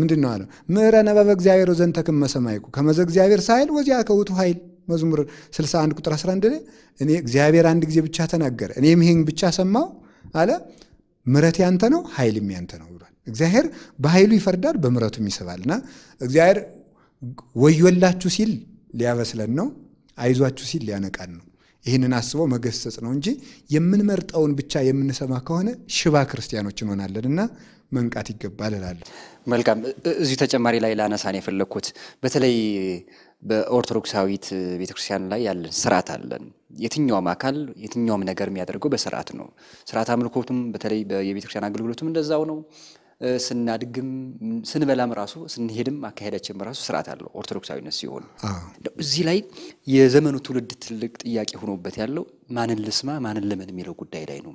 ምንድን ነው አለ ምዕረ ነበበ እግዚአብሔር ዘንተ ከመ ሰማይኩ ከመዘ እግዚአብሔር ሳይል ወዚያ ከውቱ ኃይል መዝሙር 61 ቁጥር 11 ላይ እኔ እግዚአብሔር አንድ ጊዜ ብቻ ተናገረ፣ እኔም ይህን ብቻ ሰማው አለ። ምረት ያንተ ነው፣ ኃይልም ያንተ ነው ብሏል። እግዚአብሔር በኃይሉ ይፈርዳል፣ በምረቱም ይስባልና እግዚአብሔር ወዮላችሁ ሲል ሊያበስለን ነው፣ አይዟችሁ ሲል ሊያነቃን ነው። ይህንን አስቦ መገሰጽ ነው እንጂ የምንመርጠውን ብቻ የምንሰማ ከሆነ ሽባ ክርስቲያኖች እንሆናለንና መንቃት ይገባል እላለሁ። መልካም። እዚሁ ተጨማሪ ላይ ላነሳን የፈለግኩት በተለይ በኦርቶዶክሳዊት ቤተክርስቲያን ላይ ያለን ስርዓት አለን። የትኛውም አካል የትኛውም ነገር የሚያደርገው በስርዓት ነው። ስርዓት አምልኮቱም በተለይ የቤተክርስቲያን አገልግሎቱም እንደዛው ነው። ስናድግም ስንበላም ራሱ ስንሄድም አካሄዳችን ራሱ ስርዓት አለው ኦርቶዶክሳዊነት ሲሆን፣ እዚህ ላይ የዘመኑ ትውልድ ትልቅ ጥያቄ ሆኖበት ያለው ማንን ልስማ ማንን ልመን የሚለው ጉዳይ ላይ ነው።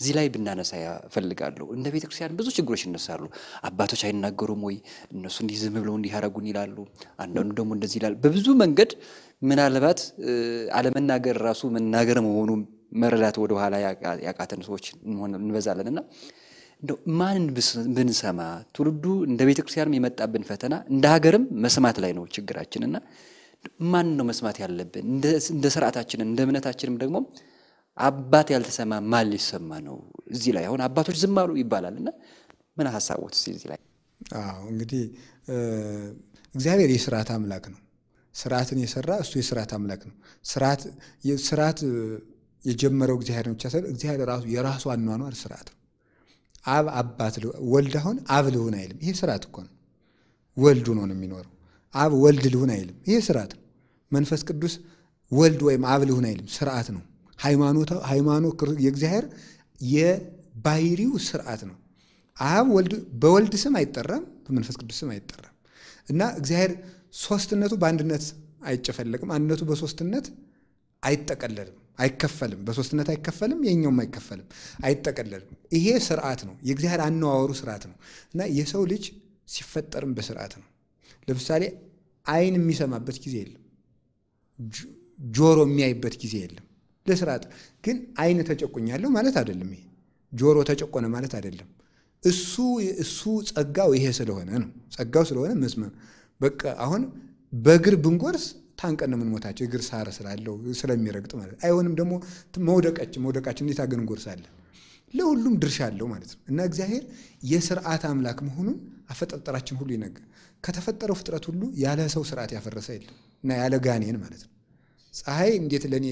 እዚህ ላይ ብናነሳ ያፈልጋለሁ። እንደ ቤተ ክርስቲያን ብዙ ችግሮች ይነሳሉ። አባቶች አይናገሩም ወይ? እነሱ እንዲህ ዝም ብለው እንዲህ ያደረጉን ይላሉ። አንዳንዱ ደግሞ እንደዚህ ይላል። በብዙ መንገድ ምናልባት አለመናገር ራሱ መናገር መሆኑ መረዳት ወደኋላ ያቃተን ሰዎች እንበዛለን እና እንደው ማንን ብንሰማ ትውልዱ እንደ ቤተ የመጣብን ፈተና እንደ ሀገርም መስማት ላይ ነው ችግራችን እና ማን ነው መስማት ያለብን እንደ ስርዓታችንን እንደ እምነታችንም ደግሞ አባት ያልተሰማ ማን ሊሰማ ነው? እዚህ ላይ አሁን አባቶች ዝም አሉ ይባላል እና ምን ሀሳቦት እዚህ ላይ? አዎ እንግዲህ እግዚአብሔር የስርዓት አምላክ ነው። ስርዓትን የሰራ እሱ የስርዓት አምላክ ነው። ስርዓት የጀመረው እግዚአብሔር ብቻ ሳይሆን እግዚአብሔር ራሱ የራሱ አኗኗር ስርዓት ነው። አብ አባት ወልድ አሁን አብ ልሁን አይልም። ይሄ ስርዓት እኮ ነው። ወልዱ ነው የሚኖረው። አብ ወልድ ልሁን አይልም። ይሄ ስርዓት ነው። መንፈስ ቅዱስ ወልድ ወይም አብ ልሁን አይልም። ስርዓት ነው። ሃይማኖት የእግዚአብሔር የባህሪው ስርዓት ነው። አብ በወልድ ስም አይጠራም፣ በመንፈስ ቅዱስ ስም አይጠራም እና እግዚአብሔር ሶስትነቱ በአንድነት አይጨፈለቅም። አንድነቱ በሶስትነት አይጠቀለልም፣ አይከፈልም። በሶስትነት አይከፈልም፣ የኛውም አይከፈልም፣ አይጠቀለልም። ይሄ ስርዓት ነው፣ የእግዚአብሔር አነዋወሩ ስርዓት ነው እና የሰው ልጅ ሲፈጠርም በስርዓት ነው። ለምሳሌ አይን የሚሰማበት ጊዜ የለም፣ ጆሮ የሚያይበት ጊዜ የለም። ለስርዓት ግን አይን ተጨቁኛለሁ ማለት አይደለም። ይሄ ጆሮ ተጨቆነ ማለት አይደለም። እሱ እሱ ጸጋው ይሄ ስለሆነ ነው። ጸጋው ስለሆነ መስመም በቃ አሁን በእግር ብንጎርስ ታንቀን ነው የምንሞታቸው። እግር ሳር ስላለው ስለሚረግጥ ማለት አይሆንም። ደግሞ መውደቃችን መውደቃችን እንዴት አገር እንጎርሳለን? ለሁሉም ድርሻ አለው ማለት ነው። እና እግዚአብሔር የስርዓት አምላክ መሆኑን አፈጣጠራችን ሁሉ ይነገር። ከተፈጠረው ፍጥረት ሁሉ ያለ ሰው ስርዓት ያፈረሰ የለም እና ያለ ጋኔን ማለት ነው። ፀሐይ እንዴት ለእኔ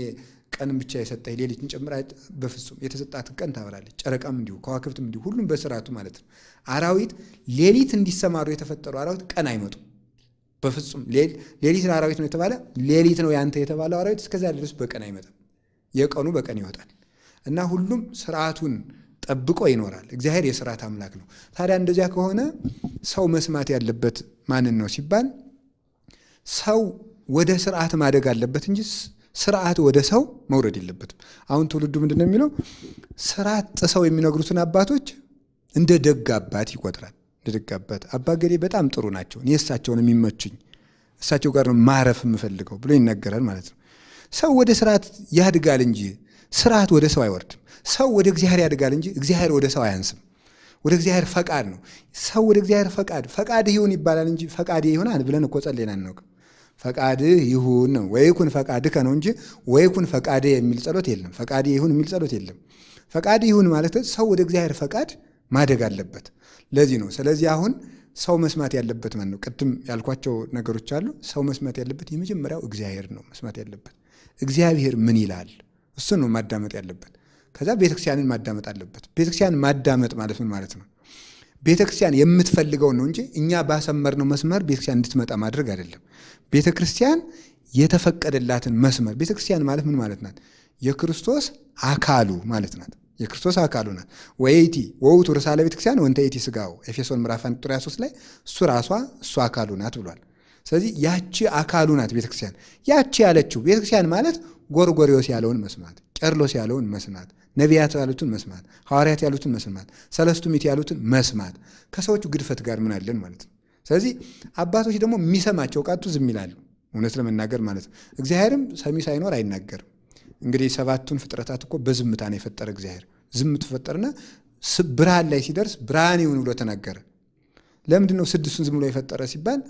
ቀንም ብቻ የሰጠ ሌሊትን ጨምራ በፍጹም የተሰጣትን ቀን ታበላለች። ጨረቃም እንዲሁ ከዋክብትም እንዲሁ ሁሉም በስርዓቱ ማለት ነው። አራዊት ሌሊት እንዲሰማሩ የተፈጠሩ አራዊት ቀን አይመጡም በፍጹም። ሌሊት ለአራዊት ነው የተባለ ሌሊት ነው ያንተ የተባለው አራዊት እስከዛ ድረስ በቀን አይመጣም። የቀኑ በቀን ይወጣል እና ሁሉም ስርዓቱን ጠብቆ ይኖራል። እግዚአብሔር የስርዓት አምላክ ነው። ታዲያ እንደዚያ ከሆነ ሰው መስማት ያለበት ማንን ነው ሲባል ሰው ወደ ስርዓት ማደግ አለበት እንጂ ስርዓት ወደ ሰው መውረድ የለበትም። አሁን ትውልዱ ምንድን ነው የሚለው? ስርዓት ጥሰው የሚነግሩትን አባቶች እንደ ደግ አባት ይቆጥራል። እንደ ደግ አባት አባ ገሌ በጣም ጥሩ ናቸው፣ እኔ እሳቸውን የሚመቹኝ እሳቸው ጋር ነው ማረፍ የምፈልገው ብሎ ይነገራል ማለት ነው። ሰው ወደ ስርዓት ያድጋል እንጂ ስርዓት ወደ ሰው አይወርድም። ሰው ወደ እግዚአብሔር ያድጋል እንጂ እግዚአብሔር ወደ ሰው አያንስም። ወደ እግዚአብሔር ፈቃድ ነው። ሰው ወደ እግዚአብሔር ፈቃድ ፈቃድ ይሁን ይባላል እንጂ ፈቃድ ይሆናል ብለን እኮ ጸልየን አናውቅም። ፈቃድህ ይሁን ነው። ወይኩን ፈቃድከ ነው እንጂ ወይኩን ፈቃድ የሚል ጸሎት የለም። ፈቃድ ይሁን የሚል ጸሎት የለም። ፈቃድ ይሁን ማለት ሰው ወደ እግዚአብሔር ፈቃድ ማደግ አለበት። ለዚህ ነው። ስለዚህ አሁን ሰው መስማት ያለበት ማለት ነው። ቅድም ያልኳቸው ነገሮች አሉ። ሰው መስማት ያለበት የመጀመሪያው እግዚአብሔር ነው። መስማት ያለበት እግዚአብሔር ምን ይላል፣ እሱን ነው ማዳመጥ ያለበት። ከዛ ቤተክርስቲያንን ማዳመጥ አለበት። ቤተክርስቲያን ማዳመጥ ማለት ምን ማለት ነው? ቤተክርስቲያን የምትፈልገውን ነው እንጂ እኛ ባሰመርነው መስመር ክርስቲያን እንድትመጣ ማድረግ አይደለም። ቤተክርስቲያን የተፈቀደላትን መስመር ክርስቲያን ማለት ምን ማለት ናት? የክርስቶስ አካሉ ማለት ናት። የክርስቶስ አካሉ ናት። ወይቲ ወውቱ ቤተ ክርስቲያን ወንተ ይቲ ስጋው ኤፌሶን ምዕራፍ 1 ቁጥር 23 ላይ እሱ ራሷ እሱ አካሉ ናት ብሏል። ስለዚህ ያቺ አካሉ ናት ቤተክርስቲያን። ያቺ ያለችው ቤተክርስቲያን ማለት ጎርጎሪዎስ ያለውን መስማት ቄርሎስ ያለውን መስማት፣ ነቢያት ያሉትን መስማት፣ ሐዋርያት ያሉትን መስማት፣ ሰለስቱ ምዕት ያሉትን መስማት ከሰዎቹ ግድፈት ጋር ምን አለን ማለት ነው። ስለዚህ አባቶች ደግሞ የሚሰማቸው ቃቱ ዝም ይላሉ። እውነት ለመናገር ማለት ነው እግዚአብሔርም ሰሚ ሳይኖር አይናገርም። እንግዲህ ሰባቱን ፍጥረታት እኮ በዝምታ ነው የፈጠረ እግዚአብሔር። ዝም ትፈጠርና ብርሃን ላይ ሲደርስ ብርሃን ይሁን ብሎ ተናገረ። ለምንድን ነው ስድስቱን ዝም ብሎ የፈጠረ ሲባል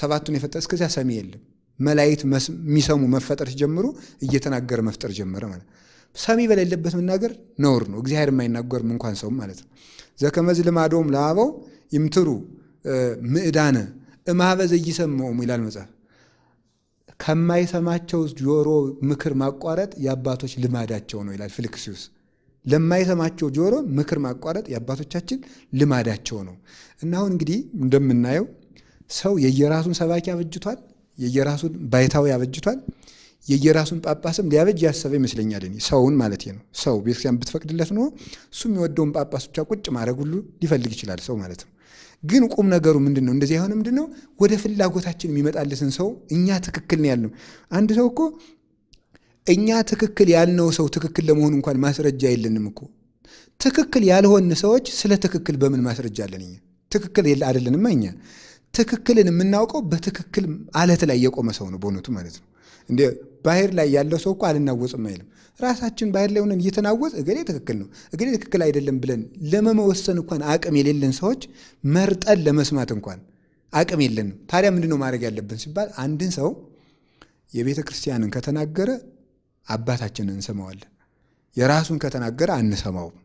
ሰባቱን የፈጠረ? እስከዚያ ሰሚ የለም። መላይት የሚሰሙ መፈጠር ሲጀምሩ እየተናገረ መፍጠር ጀመረ ማለት ነው። ሰሚ በሌለበት መናገር ነውር ነው። እግዚአብሔር የማይናገርም እንኳን ሰውም ማለት ነው። ዘከመዝ ልማዶም ለአበው ይምትሩ ምዕዳነ እማበዘ ይሰማውም ይላል መጽሐፍ። ከማይሰማቸው ጆሮ ምክር ማቋረጥ የአባቶች ልማዳቸው ነው ይላል ፊልክሲዩስ ለማይሰማቸው ጆሮ ምክር ማቋረጥ የአባቶቻችን ልማዳቸው ነው እና አሁን እንግዲህ እንደምናየው ሰው የየራሱን ሰባኪ አበጅቷል። የየራሱን ባይታዊ ያበጅቷል። የየራሱን ጳጳስም ሊያበጅ ያሰበ ይመስለኛል። እኔ ሰውን ማለት ነው። ሰው ቤተክርስቲያን ብትፈቅድለት ኖሮ እሱ የሚወደውን ጳጳስ ብቻ ቁጭ ማድረግ ሁሉ ሊፈልግ ይችላል። ሰው ማለት ነው። ግን ቁም ነገሩ ምንድን ነው? እንደዚህ አይሆን ምንድን ነው? ወደ ፍላጎታችን የሚመጣልትን ሰው እኛ ትክክል ነው ያልነው አንድ ሰው እኮ እኛ ትክክል ያልነው ሰው ትክክል ለመሆኑ እንኳን ማስረጃ የለንም እኮ። ትክክል ያልሆን ሰዎች ስለ ትክክል በምን ማስረጃ አለን? እኛ ትክክል አይደለንማ እኛ ትክክልን የምናውቀው በትክክል አለት ላይ የቆመ ሰው ነው በእውነቱ ማለት ነው። እንደ ባህር ላይ ያለው ሰው እኮ አልናወጽም አይልም። ራሳችን ባህር ላይ ሆነን እየተናወጽ እገሌ ትክክል ነው እገሌ ትክክል አይደለም ብለን ለመመወሰን እንኳን አቅም የሌለን ሰዎች መርጠን ለመስማት እንኳን አቅም የለንም። ታዲያ ምንድን ነው ማድረግ ያለብን ሲባል አንድን ሰው የቤተ ክርስቲያንን ከተናገረ አባታችንን እንሰማዋለን። የራሱን ከተናገረ አንሰማውም።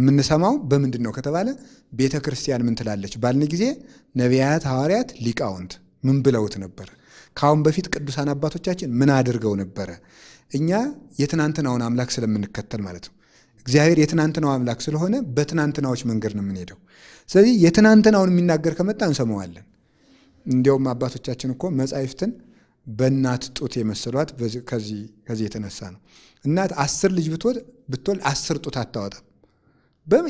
የምንሰማው በምንድን ነው ከተባለ ቤተ ክርስቲያን ምን ትላለች ባልን ጊዜ ነቢያት፣ ሐዋርያት፣ ሊቃውንት ምን ብለውት ነበር? ከአሁን በፊት ቅዱሳን አባቶቻችን ምን አድርገው ነበረ? እኛ የትናንትናውን አምላክ ስለምንከተል ማለት ነው። እግዚአብሔር የትናንትናው አምላክ ስለሆነ በትናንትናዎች መንገድ ነው የምንሄደው። ስለዚህ የትናንትናውን የሚናገር ከመጣ እንሰማዋለን። እንዲያውም አባቶቻችን እኮ መጻሕፍትን በእናት ጡት የመሰሏት ከዚህ የተነሳ ነው። እናት አስር ልጅ ብትወልድ አስር ጡት አታወጣም።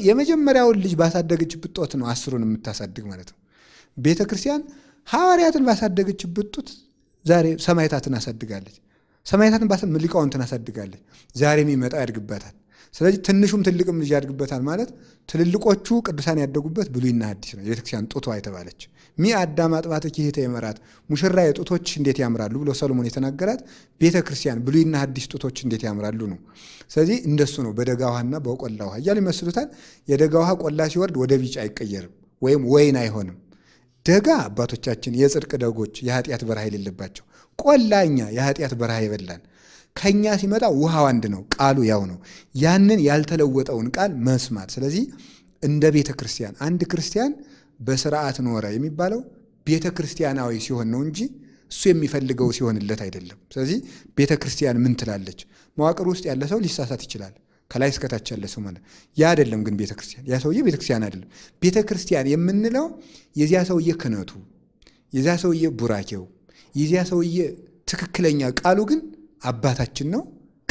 የመጀመሪያውን ልጅ ባሳደገችበት ጦት ነው አስሩን የምታሳድግ ማለት ነው። ቤተ ክርስቲያን ሐዋርያትን ባሳደገችበት ጡት ዛሬ ሰማይታትን አሳድጋለች። ባሰ ሊቃውንትን አሳድጋለች። ዛሬ የሚመጣ ያድግበታል። ስለዚህ ትንሹም ትልቅም ልጅ ያድግበታል ማለት ትልልቆቹ ቅዱሳን ያደጉበት ብሉይና አዲስ ነው። የቤተክርስቲያን ጡቷ የተባለች ሚአዳም አጥባተ ኪሄተ የመራት ሙሽራዬ ጡቶች እንዴት ያምራሉ ብሎ ሰሎሞን የተናገራት ቤተ ክርስቲያን ብሉይና ሐዲስ ጡቶች እንዴት ያምራሉ ነው። ስለዚህ እንደሱ ነው። በደጋ ውሃና በቆላ ውሃ እያሉ ይመስሉታል። የደጋ ውሃ ቆላ ሲወርድ ወደ ቢጫ አይቀየርም ወይም ወይን አይሆንም። ደጋ አባቶቻችን የጽድቅ ደጎች የኃጢአት በረሃ የሌለባቸው፣ ቆላኛ የኃጢአት በረሃ የበላን ከኛ ሲመጣ ውሃው አንድ ነው፣ ቃሉ ያው ነው። ያንን ያልተለወጠውን ቃል መስማት ስለዚህ እንደ ቤተ ክርስቲያን አንድ ክርስቲያን በስርዓት ኖረ የሚባለው ቤተ ክርስቲያናዊ ሲሆን ነው እንጂ እሱ የሚፈልገው ሲሆንለት አይደለም። ስለዚህ ቤተ ክርስቲያን ምን ትላለች? መዋቅር ውስጥ ያለ ሰው ሊሳሳት ይችላል። ከላይ እስከታች ያለ ሰው ማለት ያ አይደለም። ግን ቤተ ክርስቲያን ያ ሰውዬ ቤተ ክርስቲያን አይደለም። ቤተ ክርስቲያን የምንለው የዚያ ሰውዬ ክነቱ፣ የዚያ ሰውዬ ቡራኬው፣ የዚያ ሰውዬ ትክክለኛ ቃሉ ግን አባታችን ነው፣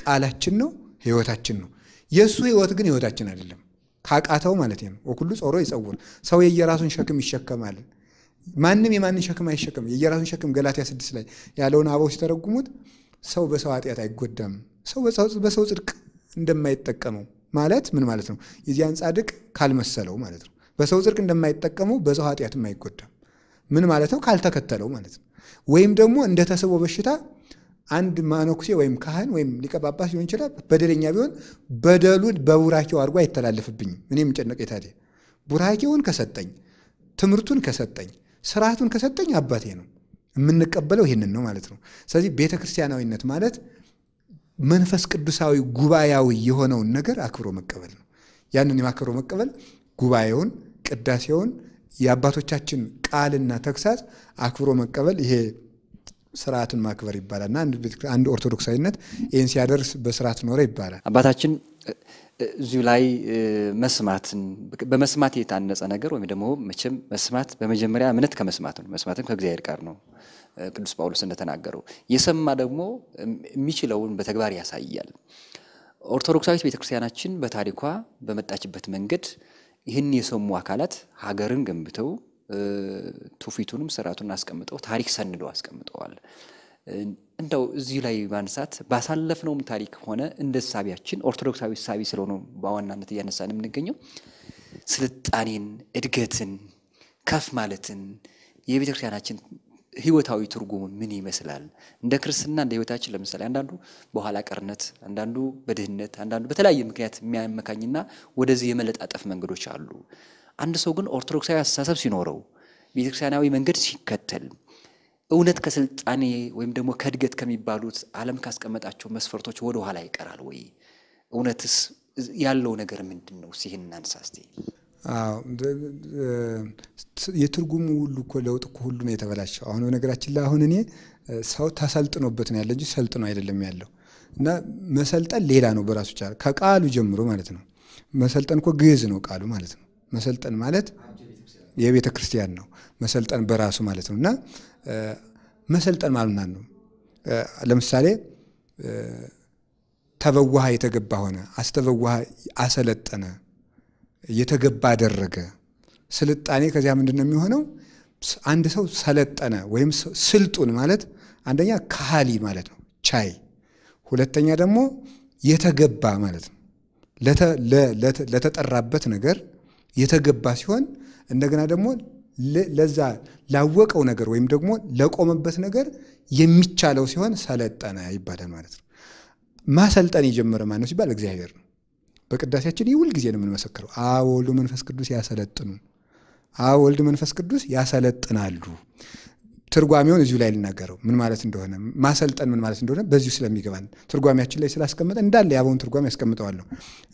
ቃላችን ነው፣ ህይወታችን ነው። የእሱ ህይወት ግን ህይወታችን አይደለም። ካቃተው ማለት ነው። ወኩሉ ጾሮ ይጸውር ሰው የየራሱን ሸክም ይሸከማል። ማንም የማንን ሸክም አይሸከም፣ የየራሱን ሸክም ገላትያ ስድስት ላይ ያለውን አበው ሲተረጉሙት ሰው በሰው ኃጢአት አይጎዳም፣ ሰው በሰው ጽድቅ እንደማይጠቀመው ማለት ምን ማለት ነው? የዚያን ጻድቅ ካልመሰለው ማለት ነው። በሰው ጽድቅ እንደማይጠቀመው በሰው ኃጢአትም አይጎዳም ምን ማለት ነው? ካልተከተለው ማለት ነው። ወይም ደግሞ እንደ ተስቦ በሽታ አንድ ማነኩሴ ወይም ካህን ወይም ሊቀ ጳጳስ ሊሆን ይችላል። በደለኛ ቢሆን በደሉን በቡራኬው አድርጎ አይተላለፍብኝም። እኔም ጨነቀ። ታዲያ ቡራኬውን ከሰጠኝ፣ ትምህርቱን ከሰጠኝ፣ ስርዓቱን ከሰጠኝ አባቴ ነው የምንቀበለው። ይህንን ነው ማለት ነው። ስለዚህ ቤተ ክርስቲያናዊነት ማለት መንፈስ ቅዱሳዊ ጉባኤያዊ የሆነውን ነገር አክብሮ መቀበል ነው። ያንን የማክብሮ መቀበል ጉባኤውን፣ ቅዳሴውን፣ የአባቶቻችን ቃልና ተግሳጽ አክብሮ መቀበል ይሄ ስርዓቱን ማክበር ይባላል እና አንድ ኦርቶዶክሳዊነት ይህን ሲያደርስ በስርዓት ኖረ ይባላል። አባታችን እዚሁ ላይ መስማትን በመስማት የታነጸ ነገር ወይም ደግሞ መቼም መስማት በመጀመሪያ እምነት ከመስማት ነው። መስማትም ከእግዚአብሔር ጋር ነው። ቅዱስ ጳውሎስ እንደተናገረው የሰማ ደግሞ የሚችለውን በተግባር ያሳያል። ኦርቶዶክሳዊት ቤተክርስቲያናችን በታሪኳ በመጣችበት መንገድ ይህን የሰሙ አካላት ሀገርን ገንብተው ትውፊቱንም ስርዓቱን አስቀምጠው ታሪክ ሰንደው አስቀምጠዋል። እንደው እዚህ ላይ ማንሳት ባሳለፍነውም ታሪክ ሆነ እንደ ሳቢያችን ኦርቶዶክሳዊ ሳቢ ስለሆነ በዋናነት እያነሳን የምንገኘው ስልጣኔን፣ እድገትን፣ ከፍ ማለትን የቤተክርስቲያናችን ህይወታዊ ትርጉሙ ምን ይመስላል? እንደ ክርስትና እንደ ህይወታችን ለምሳሌ አንዳንዱ በኋላ ቀርነት፣ አንዳንዱ በድህነት፣ አንዳንዱ በተለያየ ምክንያት የሚያመካኝና ወደዚህ የመለጣጠፍ መንገዶች አሉ። አንድ ሰው ግን ኦርቶዶክሳዊ አስተሳሰብ ሲኖረው ቤተክርስቲያናዊ መንገድ ሲከተል እውነት ከስልጣኔ ወይም ደግሞ ከእድገት ከሚባሉት ዓለም ካስቀመጣቸው መስፈርቶች ወደ ኋላ ይቀራል ወይ? እውነትስ ያለው ነገር ምንድን ነው? ሲህን የትርጉሙ ሁሉ እኮ ለውጥ እኮ ሁሉ ነው የተበላሸው። አሁን በነገራችን ላይ አሁን እኔ ሰው ተሰልጥኖበት ነው ያለ እንጂ ሰልጥኖ አይደለም ያለው እና መሰልጠን ሌላ ነው በራሱ ቻ ከቃሉ ጀምሮ ማለት ነው። መሰልጠን እኮ ግዕዝ ነው ቃሉ ማለት ነው። መሰልጠን ማለት የቤተ ክርስቲያን ነው። መሰልጠን በራሱ ማለት ነው እና መሰልጠን ማለት ነው። ለምሳሌ ተበዋሃ የተገባ ሆነ፣ አስተበዋሃ አሰለጠነ፣ የተገባ አደረገ። ስልጣኔ ከዚያ ምንድን ነው የሚሆነው? አንድ ሰው ሰለጠነ ወይም ስልጡን ማለት አንደኛ ካህሊ ማለት ነው፣ ቻይ። ሁለተኛ ደግሞ የተገባ ማለት ነው፣ ለተጠራበት ነገር የተገባ ሲሆን እንደገና ደግሞ ለዛ ላወቀው ነገር ወይም ደግሞ ለቆመበት ነገር የሚቻለው ሲሆን ሰለጠነ ይባላል ማለት ነው። ማሰልጠን የጀመረ ማን ነው ሲባል እግዚአብሔር ነው። በቅዳሴያችን ይህ ጊዜ ነው የምንመሰክረው። አብ ወልድ መንፈስ ቅዱስ ያሰለጥኑ፣ አብ ወልድ መንፈስ ቅዱስ ያሰለጥናሉ። ትርጓሜውን እዚሁ ላይ ልናገረው ምን ማለት እንደሆነ ማሰልጠን ምን ማለት እንደሆነ በዚሁ ስለሚገባን ትርጓሜያችን ላይ ስላስቀመጠ እንዳለ የአበውን ትርጓሜ ያስቀምጠዋለሁ።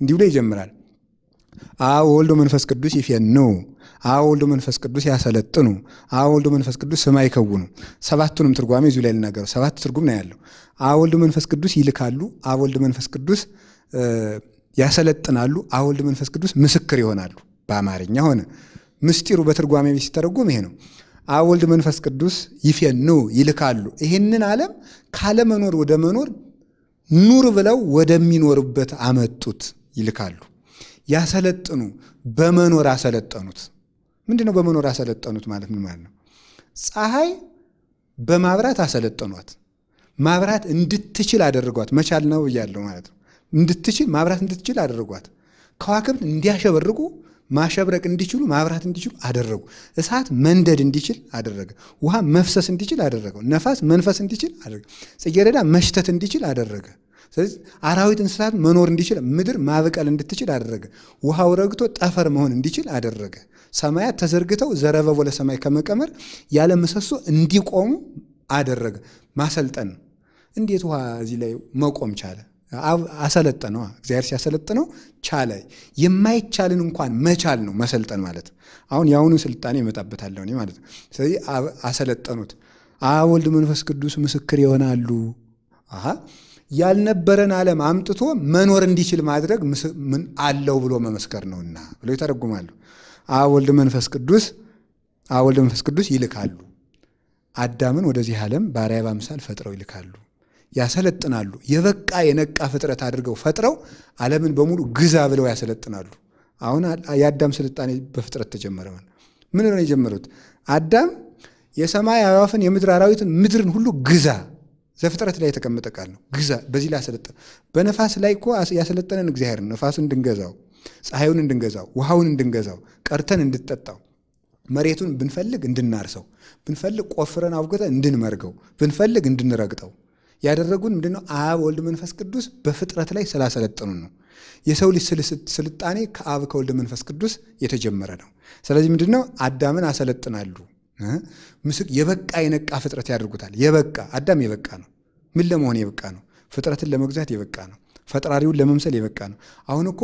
እንዲሁ ላይ ይጀምራል አብ ወልዶ መንፈስ ቅዱስ ይፌንው አብ ወልዶ መንፈስ ቅዱስ ያሰለጥኑ አብ ወልዶ መንፈስ ቅዱስ ስማ ይከውኑ። ሰባቱንም ትርጓሜ እዚሁ ላይ ልናገሩ። ሰባት ትርጉም ነው ያለው። አብ ወልዶ መንፈስ ቅዱስ ይልካሉ። አብ ወልዶ መንፈስ ቅዱስ ያሰለጥናሉ። አብ ወልዶ መንፈስ ቅዱስ ምስክር ይሆናሉ። በአማርኛ ሆነ ምስጢሩ በትርጓሜ ሲተረጉም ይሄ ነው። አብ ወልድ መንፈስ ቅዱስ ይፌንው ይልካሉ። ይህንን ዓለም ካለመኖር ወደ መኖር ኑር ብለው ወደሚኖርበት አመጡት። ይልካሉ ያሰለጥኑ በመኖር አሰለጠኑት። ምንድነው ነው በመኖር አሰለጠኑት ማለት ምን ማለት ነው? ፀሐይ በማብራት አሰለጠኗት። ማብራት እንድትችል አደረጓት። መቻል ነው እያለው ማለት ነው። እንድትችል ማብራት እንድትችል አደረጓት። ከዋክብት እንዲያሸበርቁ ማሸብረቅ እንዲችሉ ማብራት እንዲችሉ አደረጉ። እሳት መንደድ እንዲችል አደረገ። ውሃ መፍሰስ እንዲችል አደረገው። ነፋስ መንፈስ እንዲችል አደረገ። ጽጌረዳ መሽተት እንዲችል አደረገ። ስለዚህ አራዊት እንስሳት መኖር እንዲችል ምድር ማብቀል እንድትችል አደረገ። ውሃው ረግቶ ጠፈር መሆን እንዲችል አደረገ። ሰማያት ተዘርግተው ዘረበቦ ለሰማይ ከመቀመር ያለ ምሰሶ እንዲቆሙ አደረገ። ማሰልጠን ነው። እንዴት ውሃ እዚህ ላይ መቆም ቻለ? አሰለጠነዋ። እግዚአብሔር ሲያሰለጥነው ቻለ። የማይቻልን እንኳን መቻል ነው መሰልጠን ማለት። አሁን የአሁኑ ስልጣኔ ይመጣበታለሁ እኔ ማለት ነው። ስለዚህ አሰለጠኑት። አብ፣ ወልድ፣ መንፈስ ቅዱስ ምስክር ይሆናሉ። ያልነበረን ዓለም አምጥቶ መኖር እንዲችል ማድረግ ምን አለው ብሎ መመስከር ነውና ብሎ ይተረጉማሉ። አወልድ መንፈስ ቅዱስ አወልድ መንፈስ ቅዱስ ይልካሉ። አዳምን ወደዚህ ዓለም ባሪያ በአምሳል ፈጥረው ይልካሉ፣ ያሰለጥናሉ። የበቃ የነቃ ፍጥረት አድርገው ፈጥረው ዓለምን በሙሉ ግዛ ብለው ያሰለጥናሉ። አሁን የአዳም ስልጣኔ በፍጥረት ተጀመረ። ምን ነው የጀመሩት? አዳም የሰማይ አዕዋፍን፣ የምድር አራዊትን፣ ምድርን ሁሉ ግዛ ዘፍጥረት ላይ የተቀመጠ ቃል ነው። ግዛ በዚህ ላይ አሰለጠነ። በነፋስ ላይ እኮ ያሰለጠነን እግዚአብሔር ነፋሱን እንድንገዛው፣ ፀሐዩን እንድንገዛው፣ ውሃውን እንድንገዛው፣ ቀርተን እንድጠጣው፣ መሬቱን ብንፈልግ እንድናርሰው፣ ብንፈልግ ቆፍረን አውግተን እንድንመርገው፣ ብንፈልግ እንድንረግጠው ያደረጉን ምንድነው? አብ ወልድ፣ መንፈስ ቅዱስ በፍጥረት ላይ ስላሰለጠኑን ነው። የሰው ልጅ ስልጣኔ ከአብ ከወልድ መንፈስ ቅዱስ የተጀመረ ነው። ስለዚህ ምንድነው? አዳምን አሰለጥናሉ ምስል የበቃ የነቃ ፍጥረት ያደርጉታል። የበቃ አዳም የበቃ ነው። ምን ለመሆን የበቃ ነው? ፍጥረትን ለመግዛት የበቃ ነው። ፈጥራሪውን ለመምሰል የበቃ ነው። አሁን እኮ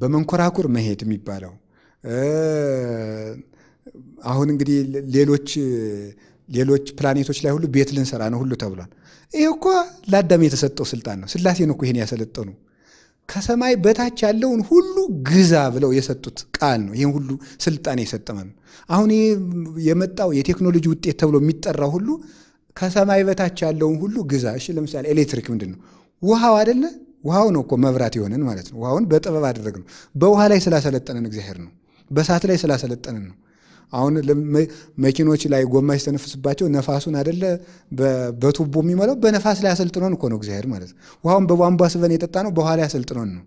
በመንኮራኩር መሄድ የሚባለው አሁን እንግዲህ ሌሎች ሌሎች ፕላኔቶች ላይ ሁሉ ቤት ልንሰራ ነው ሁሉ ተብሏል። ይህ እኮ ለአዳም የተሰጠው ስልጣን ነው። ስላሴ ነው እኮ ይሄን ያሰለጠኑ ከሰማይ በታች ያለውን ሁሉ ግዛ ብለው የሰጡት ቃል ነው። ይህን ሁሉ ስልጣን የሰጠመን አሁን ይህ የመጣው የቴክኖሎጂ ውጤት ተብሎ የሚጠራው ሁሉ ከሰማይ በታች ያለውን ሁሉ ግዛ። እሺ፣ ለምሳሌ ኤሌክትሪክ ምንድን ነው? ውሃው አደለ? ውሃው ነው እኮ መብራት የሆነን ማለት ነው። ውሃውን በጥበብ አደረግ ነው። በውሃ ላይ ስላሰለጠነን እግዚአብሔር ነው። በእሳት ላይ ስላሰለጠነን ነው። አሁን መኪኖች ላይ ጎማ ሲተነፍስባቸው ነፋሱን አደለ በቱቦ የሚመላው በነፋስ ላይ አሰልጥኖን እኮ ነው እግዚአብሔር ማለት ነው። ውሃውን በቧንቧ ስበን የጠጣ ነው በኋላ ያሰልጥኖን ነው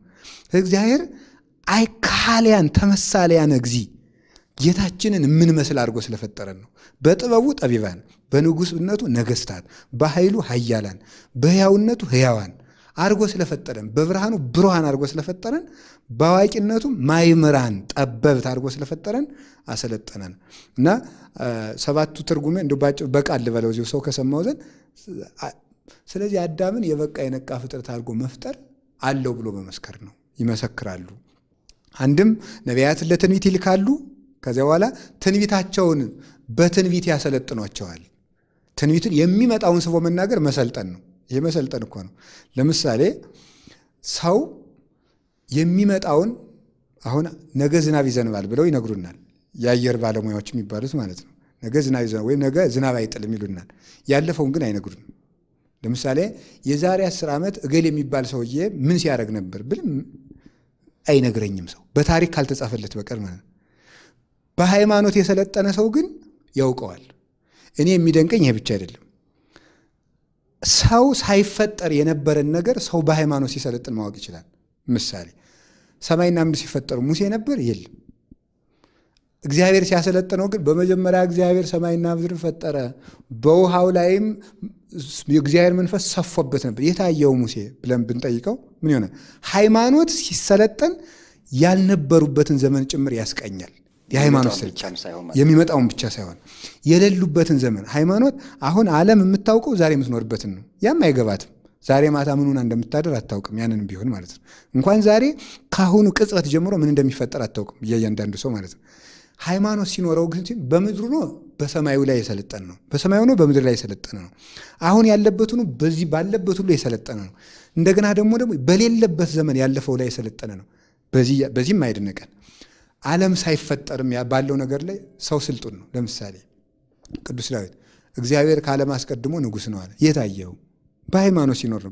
እግዚአብሔር። አይካልያን ተመሳሊያን እግዚ ጌታችንን የምንመስል አድርጎ ስለፈጠረን ነው። በጥበቡ ጠቢባን፣ በንጉሥነቱ ነገስታት፣ በኃይሉ ሀያላን በሕያውነቱ ሕያዋን አድርጎ ስለፈጠረን በብርሃኑ ብሩሃን አድርጎ ስለፈጠረን በአዋቂነቱ ማይምራን ጠበብት አድርጎ ስለፈጠረን አሰለጠነን እና ሰባቱ ትርጉሜ ባጭር በቃል ልበለው እዚሁ ሰው ከሰማው ዘንድ ስለዚህ አዳምን የበቃ የነቃ ፍጥረት አድርጎ መፍጠር አለው ብሎ መመስከር ነው። ይመሰክራሉ። አንድም ነቢያት ለትንቢት ይልካሉ። ከዚያ በኋላ ትንቢታቸውን በትንቢት ያሰለጥኗቸዋል። ትንቢቱን የሚመጣውን ስቦ መናገር መሰልጠን ነው። የመሰልጠን እኮ ነው። ለምሳሌ ሰው የሚመጣውን አሁን ነገ ዝናብ ይዘንባል ብለው ይነግሩናል። የአየር ባለሙያዎች የሚባሉት ማለት ነው። ነገ ዝናብ ይዘንባል ወይም ነገ ዝናብ አይጥልም ይሉናል። ያለፈውን ግን አይነግሩን። ለምሳሌ የዛሬ አስር ዓመት እገል የሚባል ሰውዬ ምን ሲያደርግ ነበር ብል አይነግረኝም ሰው በታሪክ ካልተጻፈለት በቀር ማለት ነው። በሃይማኖት የሰለጠነ ሰው ግን ያውቀዋል። እኔ የሚደንቀኝ ይሄ ብቻ አይደለም። ሰው ሳይፈጠር የነበረን ነገር ሰው በሃይማኖት ሲሰለጥን ማወቅ ይችላል። ምሳሌ ሰማይና ምድር ሲፈጠሩ ሙሴ ነበር? የለም። እግዚአብሔር ሲያሰለጥነው ግን በመጀመሪያ እግዚአብሔር ሰማይና ምድርን ፈጠረ፣ በውሃው ላይም የእግዚአብሔር መንፈስ ሰፎበት ነበር። የታየው ሙሴ ብለን ብንጠይቀው ምን ይሆናል? ሃይማኖት ሲሰለጠን ያልነበሩበትን ዘመን ጭምር ያስቀኛል። የሃይማኖት ስርጭት የሚመጣውን ብቻ ሳይሆን የሌሉበትን ዘመን ሃይማኖት አሁን ዓለም የምታውቀው ዛሬ የምትኖርበትን ነው። ያም አይገባትም። ዛሬ ማታ ምን ሆና እንደምታደር አታውቅም። ያንን ቢሆን ማለት ነው። እንኳን ዛሬ ከአሁኑ ቅጽበት ጀምሮ ምን እንደሚፈጠር አታውቅም እያንዳንዱ ሰው ማለት ነው። ሃይማኖት ሲኖረው ግን በምድሩ ነው በሰማዩ ላይ የሰለጠነ ነው። በሰማዩ ነው በምድር ላይ የሰለጠነ ነው። አሁን ያለበት ሁሉ በዚህ ባለበት ሁሉ የሰለጠነ ነው። እንደገና ደግሞ ደግሞ በሌለበት ዘመን ያለፈው ላይ የሰለጠነ ነው። በዚህም አይደነቀን። ዓለም ሳይፈጠርም ባለው ነገር ላይ ሰው ስልጡን ነው። ለምሳሌ ቅዱስ ዳዊት እግዚአብሔር ከዓለም አስቀድሞ ንጉሥ ነው አለ። የት አየው? በሃይማኖት ሲኖር ነው።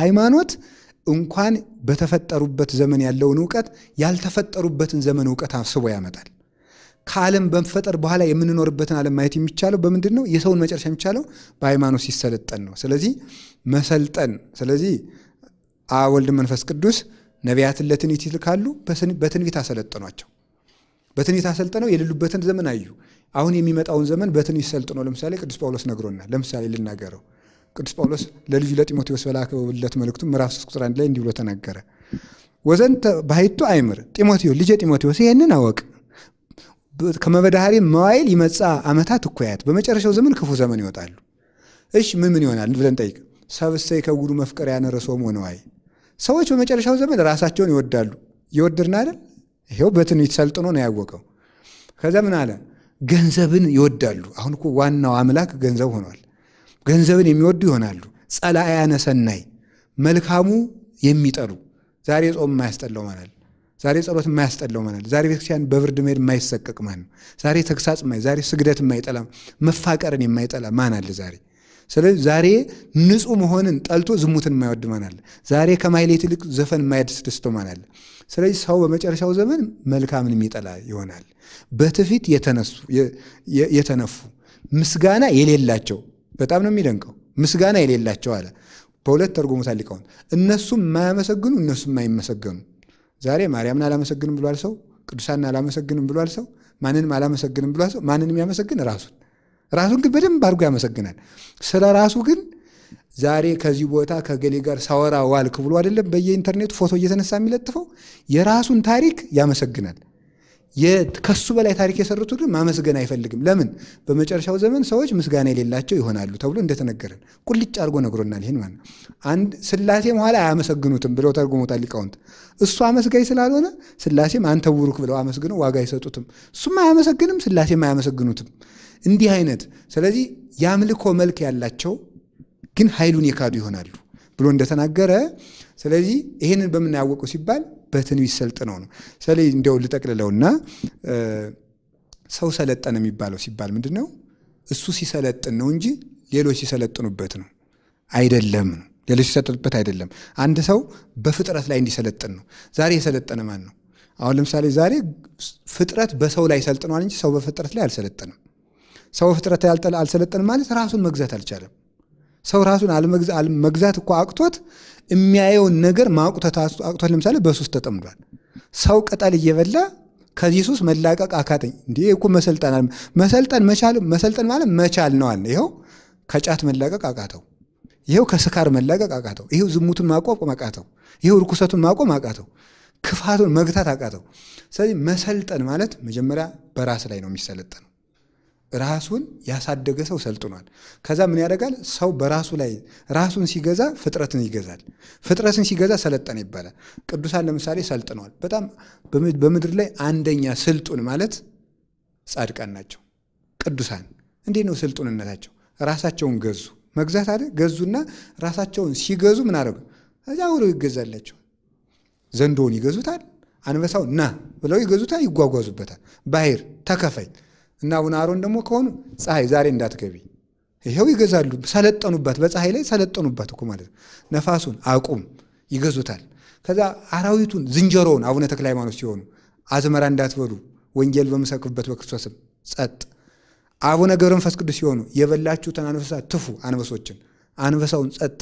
ሃይማኖት እንኳን በተፈጠሩበት ዘመን ያለውን እውቀት ያልተፈጠሩበትን ዘመን እውቀት አስቦ ያመጣል። ከዓለም በመፈጠር በኋላ የምንኖርበትን ዓለም ማየት የሚቻለው በምንድን ነው? የሰውን መጨረሻ የሚቻለው በሃይማኖት ሲሰለጠን ነው። ስለዚህ መሰልጠን ስለዚህ አብ ወልድ መንፈስ ቅዱስ ነቢያትን ለትንቢት ይልካሉ። በትንቢት አሰለጠኗቸው። በትንቢት አሰልጥነው የሌሉበትን ዘመን አዩ። አሁን የሚመጣውን ዘመን በትንቢት ሰልጥነው ለምሳሌ ቅዱስ ጳውሎስ ነግሮናል። ለምሳሌ ልናገረው። ቅዱስ ጳውሎስ ለልጁ ለጢሞቴዎስ በላከውለት መልእክቱ ምዕራፍ 3 ቁጥር 1 ላይ እንዲህ ብሎ ተናገረ። ወዘንተ ባሕቲቱ አይምር ጢሞቴዎስ፣ ልጄ ጢሞቴዎስ ይህንን አወቅ ከመበዳሃሪ መዋይል ይመጻ ዓመታት እኩያት፣ በመጨረሻው ዘመን ክፉ ዘመን ይወጣሉ። እሺ ምን ምን ይሆናል ብለን ጠይቅ። ሰብሰይ ከጉዱ መፍቀር ያነረሶም ሆነዋይ ሰዎች በመጨረሻው ዘመን ራሳቸውን ይወዳሉ። ይወድርና አይደል ይሄው በትንቢት ሰልጥኖ ነው ያወቀው። ከዛ ምን አለ? ገንዘብን ይወዳሉ። አሁን እኮ ዋናው አምላክ ገንዘብ ሆኗል። ገንዘብን የሚወዱ ይሆናሉ። ጸላእያነ ሰናይ፣ መልካሙ የሚጠሉ ዛሬ ጾም የማያስጠላው ማናል? ዛሬ ጸሎት የማያስጠላው ማናል? ዛሬ ቤተክርስቲያን በብርድ መሄድ የማይሰቀቅ ማን ነው? ዛሬ ተግሳጽ፣ ዛሬ ስግደት የማይጠላ መፋቀርን የማይጠላ ማን አለ ዛሬ? ስለዚህ ዛሬ ንጹህ መሆንን ጠልቶ ዝሙትን የማይወድ ማን ዛሬ ከማይሌት ይልቅ ዘፈን የማያስደስተው ማን አለ? ስለዚህ ሰው በመጨረሻው ዘመን መልካምን የሚጠላ ይሆናል። በትፊት የተነሱ የተነፉ ምስጋና የሌላቸው በጣም ነው የሚደንቀው። ምስጋና የሌላቸው አለ። በሁለት ተርጉሞታል ሊቃውንት። እነሱም የማያመሰግኑ እነሱም የማይመሰገኑ። ዛሬ ማርያምን አላመሰግንም ብሏል ሰው። ቅዱሳን አላመሰግንም ብሏል ሰው። ማንንም አላመሰግንም ብሏል ሰው። ማንንም ያመሰግን ራሱን ራሱን ግን በደንብ አድርጎ ያመሰግናል። ስለ ራሱ ግን ዛሬ ከዚህ ቦታ ከገሌ ጋር ሳወራ ዋልክ ብሎ አይደለም በየኢንተርኔቱ ፎቶ እየተነሳ የሚለጥፈው የራሱን ታሪክ ያመሰግናል። ከሱ በላይ ታሪክ የሰሩት ግን ማመስገን አይፈልግም። ለምን? በመጨረሻው ዘመን ሰዎች ምስጋና የሌላቸው ይሆናሉ ተብሎ እንደተነገረን ቁልጭ አድርጎ ነግሮናል። ይህን ማለት አንድ ስላሴ መኋላ አያመሰግኑትም ብለው ተርጉሞታል ሊቃውንት። እሱ አመስጋኝ ስላልሆነ ስላሴም አንተ ቡሩክ ብለው አመስግነው ዋጋ አይሰጡትም። እሱም አያመሰግንም፣ ስላሴም አያመሰግኑትም። እንዲህ አይነት ስለዚህ የአምልኮ መልክ ያላቸው ግን ኃይሉን የካዱ ይሆናሉ ብሎ እንደተናገረ ስለዚህ ይህንን በምናያወቀው ሲባል በትንቢት ሰልጥነው ነው። ስለዚህ እንዲያው ልጠቅልለውና ሰው ሰለጠነ የሚባለው ሲባል ምንድን ነው? እሱ ሲሰለጥን ነው እንጂ ሌሎች ሲሰለጥኑበት ነው አይደለም ነው። ሌሎች ሲሰለጥኑበት አይደለም። አንድ ሰው በፍጥረት ላይ እንዲሰለጥን ነው። ዛሬ የሰለጠነ ማን ነው? አሁን ለምሳሌ ዛሬ ፍጥረት በሰው ላይ ሰልጥኗል እንጂ ሰው በፍጥረት ላይ አልሰለጠንም። ሰው ፍጥረት አልሰለጠንም ማለት ራሱን መግዛት አልቻለም። ሰው ራሱን መግዛት እኮ አቅቶት የሚያየውን ነገር ማቁተት አቅቶት፣ ለምሳሌ በሱስ ተጠምዷል። ሰው ቅጠል እየበላ ከዚህ ሱስ መላቀቅ አካተኝ። እንዲህ እኮ መሰልጠን መሰልጠን መቻል መሰልጠን ማለት መቻል ነዋል። ይኸው ከጫት መላቀቅ አቃተው። ይኸው ከስካር መላቀቅ አቃተው። ይኸው ዝሙቱን ማቋቋም አቃተው። ይኸው እርኩሰቱን ማቆም አቃተው። ክፋቱን መግታት አቃተው። ስለዚህ መሰልጠን ማለት መጀመሪያ በራስ ላይ ነው የሚሰለጠነው። ራሱን ያሳደገ ሰው ሰልጥኗል። ከዛ ምን ያደርጋል? ሰው በራሱ ላይ ራሱን ሲገዛ ፍጥረትን ይገዛል። ፍጥረትን ሲገዛ ሰለጠነ ይባላል። ቅዱሳን ለምሳሌ ሰልጥነዋል። በጣም በምድር ላይ አንደኛ ስልጡን ማለት ጻድቃን ናቸው። ቅዱሳን እንዴት ነው ስልጡንነታቸው? ራሳቸውን ገዙ። መግዛት አለ ገዙና ራሳቸውን ሲገዙ ምን አደረጉ? እዚያ ብለው ይገዛላቸው። ዘንዶውን ይገዙታል። አንበሳው ና ብለው ይገዙታል። ይጓጓዙበታል። ባህር ተከፋይ እና አቡነ አሮን ደግሞ ከሆኑ ፀሐይ ዛሬ እንዳትገቢ ይኸው ይገዛሉ። ሰለጠኑባት፣ በፀሐይ ላይ ሰለጠኑባት እኮ ማለት ነው። ነፋሱን አቁም ይገዙታል። ከዛ አራዊቱን፣ ዝንጀሮውን አቡነ ተክለ ሃይማኖት ሲሆኑ አዝመራ እንዳትበሉ ወንጌል በምሰብክበት በክርስቶስም ጸጥ። አቡነ ገብረ መንፈስ ቅዱስ ሲሆኑ የበላችሁትን አንበሳ ትፉ፣ አንበሶችን አንበሳውን ጸጥ።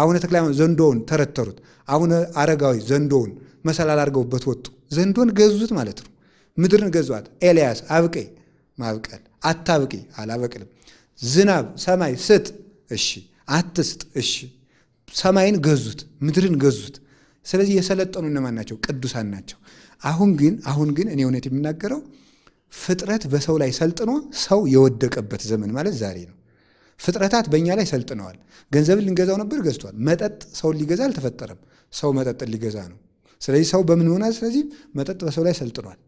አቡነ ተክለ ሃይማኖት ዘንዶውን ተረተሩት። አቡነ አረጋዊ ዘንዶውን መሰላል አድርገውበት ወጡ። ዘንዶን ገዙት ማለት ነው። ምድርን ገዟት። ኤልያስ አብቀይ ማብቀል አታብቂ፣ አላበቅልም። ዝናብ ሰማይ ስጥ፣ እሺ። አትስጥ፣ እሺ። ሰማይን ገዙት፣ ምድርን ገዙት። ስለዚህ የሰለጠኑ እነማን ናቸው? ቅዱሳን ናቸው። አሁን ግን አሁን ግን እኔ እውነት የምናገረው ፍጥረት በሰው ላይ ሰልጥኖ ሰው የወደቀበት ዘመን ማለት ዛሬ ነው። ፍጥረታት በእኛ ላይ ሰልጥነዋል። ገንዘብን ልንገዛው ነበር፣ ገዝቷል። መጠጥ ሰውን ሊገዛ አልተፈጠረም፣ ሰው መጠጥን ሊገዛ ነው። ስለዚህ ሰው በምን ሆናል? ስለዚህ መጠጥ በሰው ላይ ሰልጥኗል።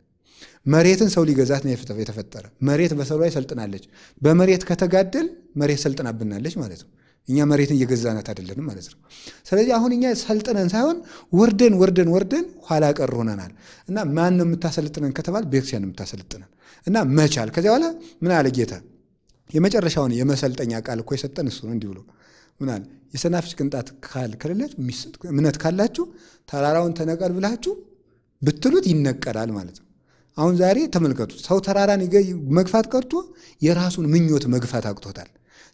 መሬትን ሰው ሊገዛት ነው የተፈጠረ። መሬት በሰው ላይ ሰልጥናለች። በመሬት ከተጋደል መሬት ሰልጥናብናለች ማለት ነው። እኛ መሬትን እየገዛናት አይደለንም ማለት ነው። ስለዚህ አሁን እኛ ሰልጥነን ሳይሆን ወርደን ወርደን ወርደን ኋላ ቀር ሆነናል። እና ማን ነው የምታሰልጥነን ከተባል ቤተክርስቲያን ነው የምታሰልጥነን እና መቻል። ከዚያ በኋላ ምን አለ ጌታ የመጨረሻውን የመሰልጠኛ ቃል እኮ የሰጠን እሱ ነው። እንዲህ ብሎ ምናል የሰናፍጭ ቅንጣት ካል ከሌላችሁ እምነት ካላችሁ ተራራውን ተነቀል ብላችሁ ብትሉት ይነቀላል ማለት ነው። አሁን ዛሬ ተመልከቱ ሰው ተራራን መግፋት ቀርቶ የራሱን ምኞት መግፋት አቅቶታል።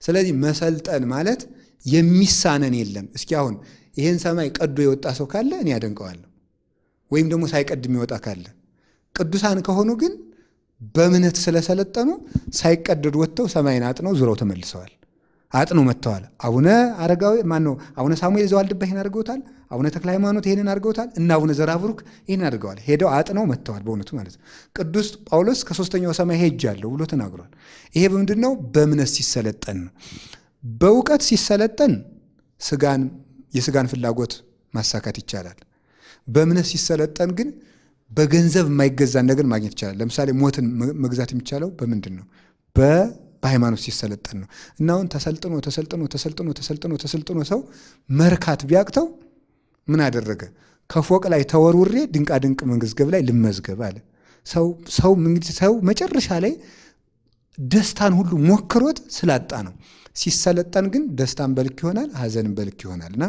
ስለዚህ መሰልጠን ማለት የሚሳነን የለም። እስኪ አሁን ይህን ሰማይ ቀዶ የወጣ ሰው ካለ እኔ ያደንቀዋለሁ፣ ወይም ደግሞ ሳይቀድ የሚወጣ ካለ። ቅዱሳን ከሆኑ ግን በእምነት ስለሰለጠኑ ሳይቀደድ ወጥተው ሰማይን አጥነው ዙረው ተመልሰዋል። አጥኖ መጥተዋል። አቡነ አረጋዊ ማነው? አቡነ ሳሙኤል ዘዋልድባ ይህን አድርገውታል። አቡነ ተክለ ሃይማኖት ይህንን አድርገውታል እና አቡነ ዘራብሩክ ይህን አድርገዋል። ሄደው አጥነው መጥተዋል። በእውነቱ ማለት ነው። ቅዱስ ጳውሎስ ከሶስተኛው ሰማይ ሄጃለሁ ብሎ ተናግሯል። ይሄ በምንድን ነው? በእምነት ሲሰለጠን ነው። በእውቀት ሲሰለጠን ስጋን የስጋን ፍላጎት ማሳካት ይቻላል። በእምነት ሲሰለጠን ግን በገንዘብ የማይገዛ ነገር ማግኘት ይቻላል። ለምሳሌ ሞትን መግዛት የሚቻለው በምንድን ነው? በሃይማኖት ሲሰለጠን ነው። እና አሁን ተሰልጥኖ ተሰልጥኖ ተሰልጥኖ ተሰልጥኖ ተሰልጥኖ ሰው መርካት ቢያቅተው ምን አደረገ? ከፎቅ ላይ ተወርውሬ ድንቃድንቅ መመዝገብ ላይ ልመዝገብ አለ። ሰው ሰው እንግዲህ ሰው መጨረሻ ላይ ደስታን ሁሉ ሞክሮት ስላጣ ነው። ሲሰለጠን ግን ደስታን በልክ ይሆናል፣ ሀዘንን በልክ ይሆናል። እና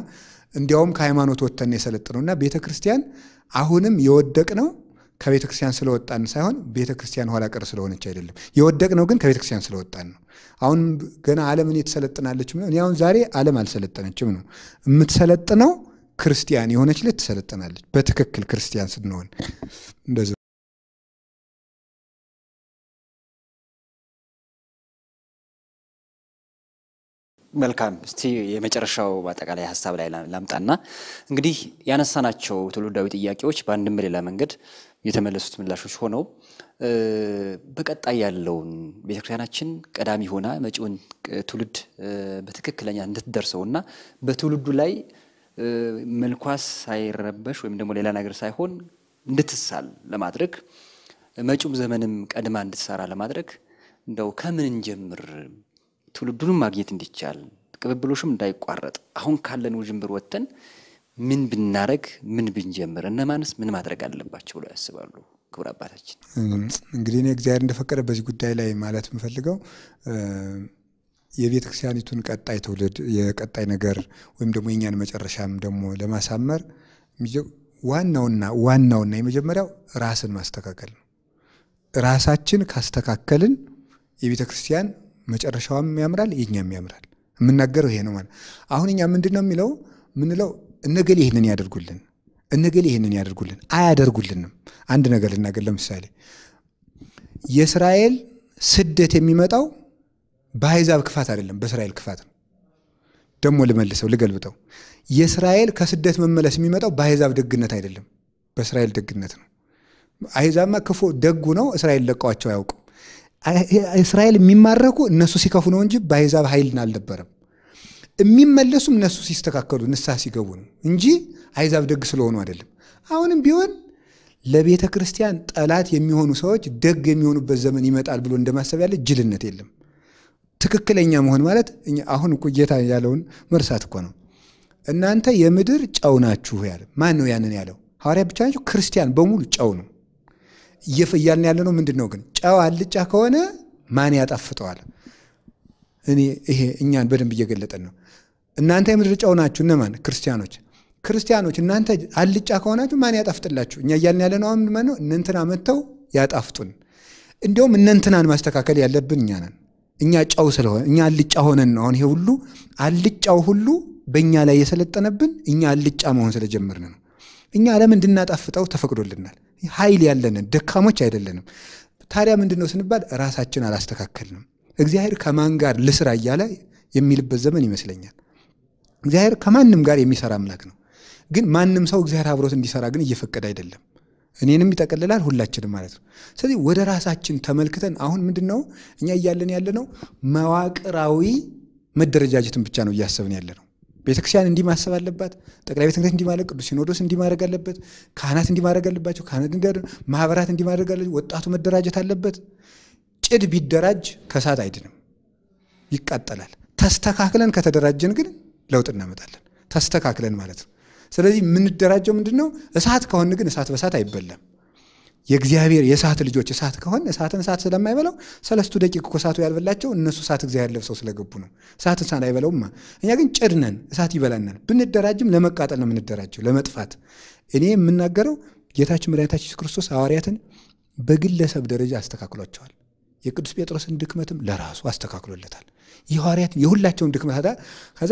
እንዲያውም ከሃይማኖት ወጥተን የሰለጥነው እና ቤተ ክርስቲያን አሁንም የወደቅ ነው ከቤተ ክርስቲያን ስለወጣን ሳይሆን ቤተ ክርስቲያን ኋላ ቀር ስለሆነች አይደለም። የወደቅነው ግን ከቤተ ክርስቲያን ስለወጣን ነው። አሁን ገና ዓለምን የተሰለጥናለችም ነው። እኔ አሁን ዛሬ ዓለም አልሰለጠነችም ነው የምትሰለጥነው። ክርስቲያን የሆነች ልት ትሰለጥናለች። በትክክል ክርስቲያን ስንሆን እንደዚ መልካም እስቲ የመጨረሻው በአጠቃላይ ሀሳብ ላይ ላምጣና እንግዲህ ያነሳናቸው ትውልዳዊ ጥያቄዎች በአንድም በሌላ መንገድ የተመለሱት ምላሾች ሆነው በቀጣይ ያለውን ቤተክርስቲያናችን ቀዳሚ ሆና መጪውን ትውልድ በትክክለኛ እንድትደርሰው እና በትውልዱ ላይ መልኳስ ሳይረበሽ ወይም ደግሞ ሌላ ነገር ሳይሆን እንድትሳል ለማድረግ መጪውም ዘመንም ቀድማ እንድትሰራ ለማድረግ እንደው ከምን እንጀምር ትውልዱንም ማግኘት እንዲቻል ቅብብሎሽም እንዳይቋረጥ አሁን ካለን ውዥንብር ወጥተን ምን ብናረግ ምን ብንጀምር እነማንስ ምን ማድረግ አለባቸው ብለው ያስባሉ? ክቡር አባታችን እንግዲህ እኔ እግዚአብሔር እንደፈቀደ በዚህ ጉዳይ ላይ ማለት የምፈልገው የቤተ ክርስቲያኒቱን ቀጣይ ትውልድ የቀጣይ ነገር ወይም ደግሞ የእኛን መጨረሻም ደግሞ ለማሳመር ዋናውና ዋናውና የመጀመሪያው ራስን ማስተካከል ነው። ራሳችን ካስተካከልን የቤተ ክርስቲያን መጨረሻዋም ያምራል፣ የኛም ያምራል። የምናገረው ይሄ ነው ማለት አሁን እኛ ምንድን ነው የሚለው ምንለው እነገሌ ይህንን ያደርጉልን፣ እነገሌ ይህንን ያደርጉልን። አያደርጉልንም። አንድ ነገር ልናገር። ለምሳሌ የእስራኤል ስደት የሚመጣው በአሕዛብ ክፋት አይደለም፣ በእስራኤል ክፋት ነው። ደግሞ ልመልሰው፣ ልገልብጠው። የእስራኤል ከስደት መመለስ የሚመጣው በአሕዛብ ደግነት አይደለም፣ በእስራኤል ደግነት ነው። አሕዛብማ ክፉ ደጉ ነው። እስራኤል ለቀዋቸው አያውቅም። እስራኤል የሚማረኩ እነሱ ሲከፉ ነው እንጂ በአሕዛብ ኃይልን አልነበረም። የሚመለሱም እነሱ ሲስተካከሉ ንስሐ ሲገቡ ነው እንጂ አይዛብ ደግ ስለሆኑ አይደለም። አሁንም ቢሆን ለቤተ ክርስቲያን ጠላት የሚሆኑ ሰዎች ደግ የሚሆኑበት ዘመን ይመጣል ብሎ እንደማሰብ ያለ ጅልነት የለም። ትክክለኛ መሆን ማለት አሁን እኮ ጌታ ያለውን መርሳት እኮ ነው። እናንተ የምድር ጨው ናችሁ ያለ ማን ነው? ያንን ያለው ሐዋርያ ብቻ ናቸው። ክርስቲያን በሙሉ ጨው ነው። እያልን ያለ ነው ምንድን ነው ግን? ጨው አልጫ ከሆነ ማን ያጣፍጠዋል? እኔ ይሄ እኛን በደንብ እየገለጠን ነው። እናንተ የምድር ጨው ናችሁ። እነማን? ክርስቲያኖች። ክርስቲያኖች እናንተ አልጫ ከሆናችሁ ማን ያጣፍጥላችሁ? እኛ እያልን ያለ ነው ምንድን ነው? እነንትና መጥተው ያጣፍጡን። እንዲሁም እነንትናን ማስተካከል ያለብን እኛ ነን። እኛ ጨው ስለሆነ እኛ አልጫ ሆነን ነው አሁን ይሄ ሁሉ አልጫው ሁሉ በእኛ ላይ የሰለጠነብን እኛ አልጫ መሆን ስለጀመርን ነው። እኛ ዓለም እንድናጣፍጠው ተፈቅዶልናል። ኃይል ያለንን ደካሞች አይደለንም። ታዲያ ምንድን ነው ስንባል ራሳችን አላስተካከልንም። እግዚአብሔር ከማን ጋር ልስራ እያለ የሚልበት ዘመን ይመስለኛል። እግዚአብሔር ከማንም ጋር የሚሰራ አምላክ ነው። ግን ማንም ሰው እግዚአብሔር አብሮት እንዲሰራ ግን እየፈቀደ አይደለም። እኔንም ይጠቀልላል ሁላችንም ማለት ነው። ስለዚህ ወደ ራሳችን ተመልክተን አሁን ምንድን ነው እኛ እያለን ያለ ነው መዋቅራዊ መደረጃጀትን ብቻ ነው እያሰብን ያለ ነው። ቤተክርስቲያን እንዲህ ማሰብ አለባት፣ ጠቅላይ ቤተ ክህነት እንዲህ ቅዱስ ሲኖዶስ እንዲማድረግ አለበት፣ ካህናት እንዲማድረግ አለባቸው፣ ካህናት እንዲ ማህበራት እንዲማድረግ አለ፣ ወጣቱ መደራጀት አለበት። ጭድ ቢደራጅ ከእሳት አይድንም፣ ይቃጠላል። ተስተካክለን ከተደራጀን ግን ለውጥ እናመጣለን፣ ተስተካክለን ማለት ነው። ስለዚህ የምንደራጀው ምንድን ነው? እሳት ከሆን ግን እሳት በእሳት አይበላም። የእግዚአብሔር የእሳት ልጆች እሳት ከሆን እሳትን እሳት ስለማይበላው ሰለስቱ ደቂቅ እኮ እሳቱ ያልበላቸው እነሱ እሳት እግዚአብሔር ለብሰው ስለገቡ ነው። እሳት እሳት አይበላውማ። እኛ ግን ጭድነን እሳት ይበላናል። ብንደራጅም ለመቃጠል ነው የምንደራጀው፣ ለመጥፋት። እኔ የምናገረው ጌታችን መድኃኒታችን ኢየሱስ ክርስቶስ ሐዋርያትን በግለሰብ ደረጃ አስተካክሏቸዋል። የቅዱስ ጴጥሮስን ድክመትም ለራሱ አስተካክሎለታል። የሐዋርያት የሁላቸውን ድክመት ከዛ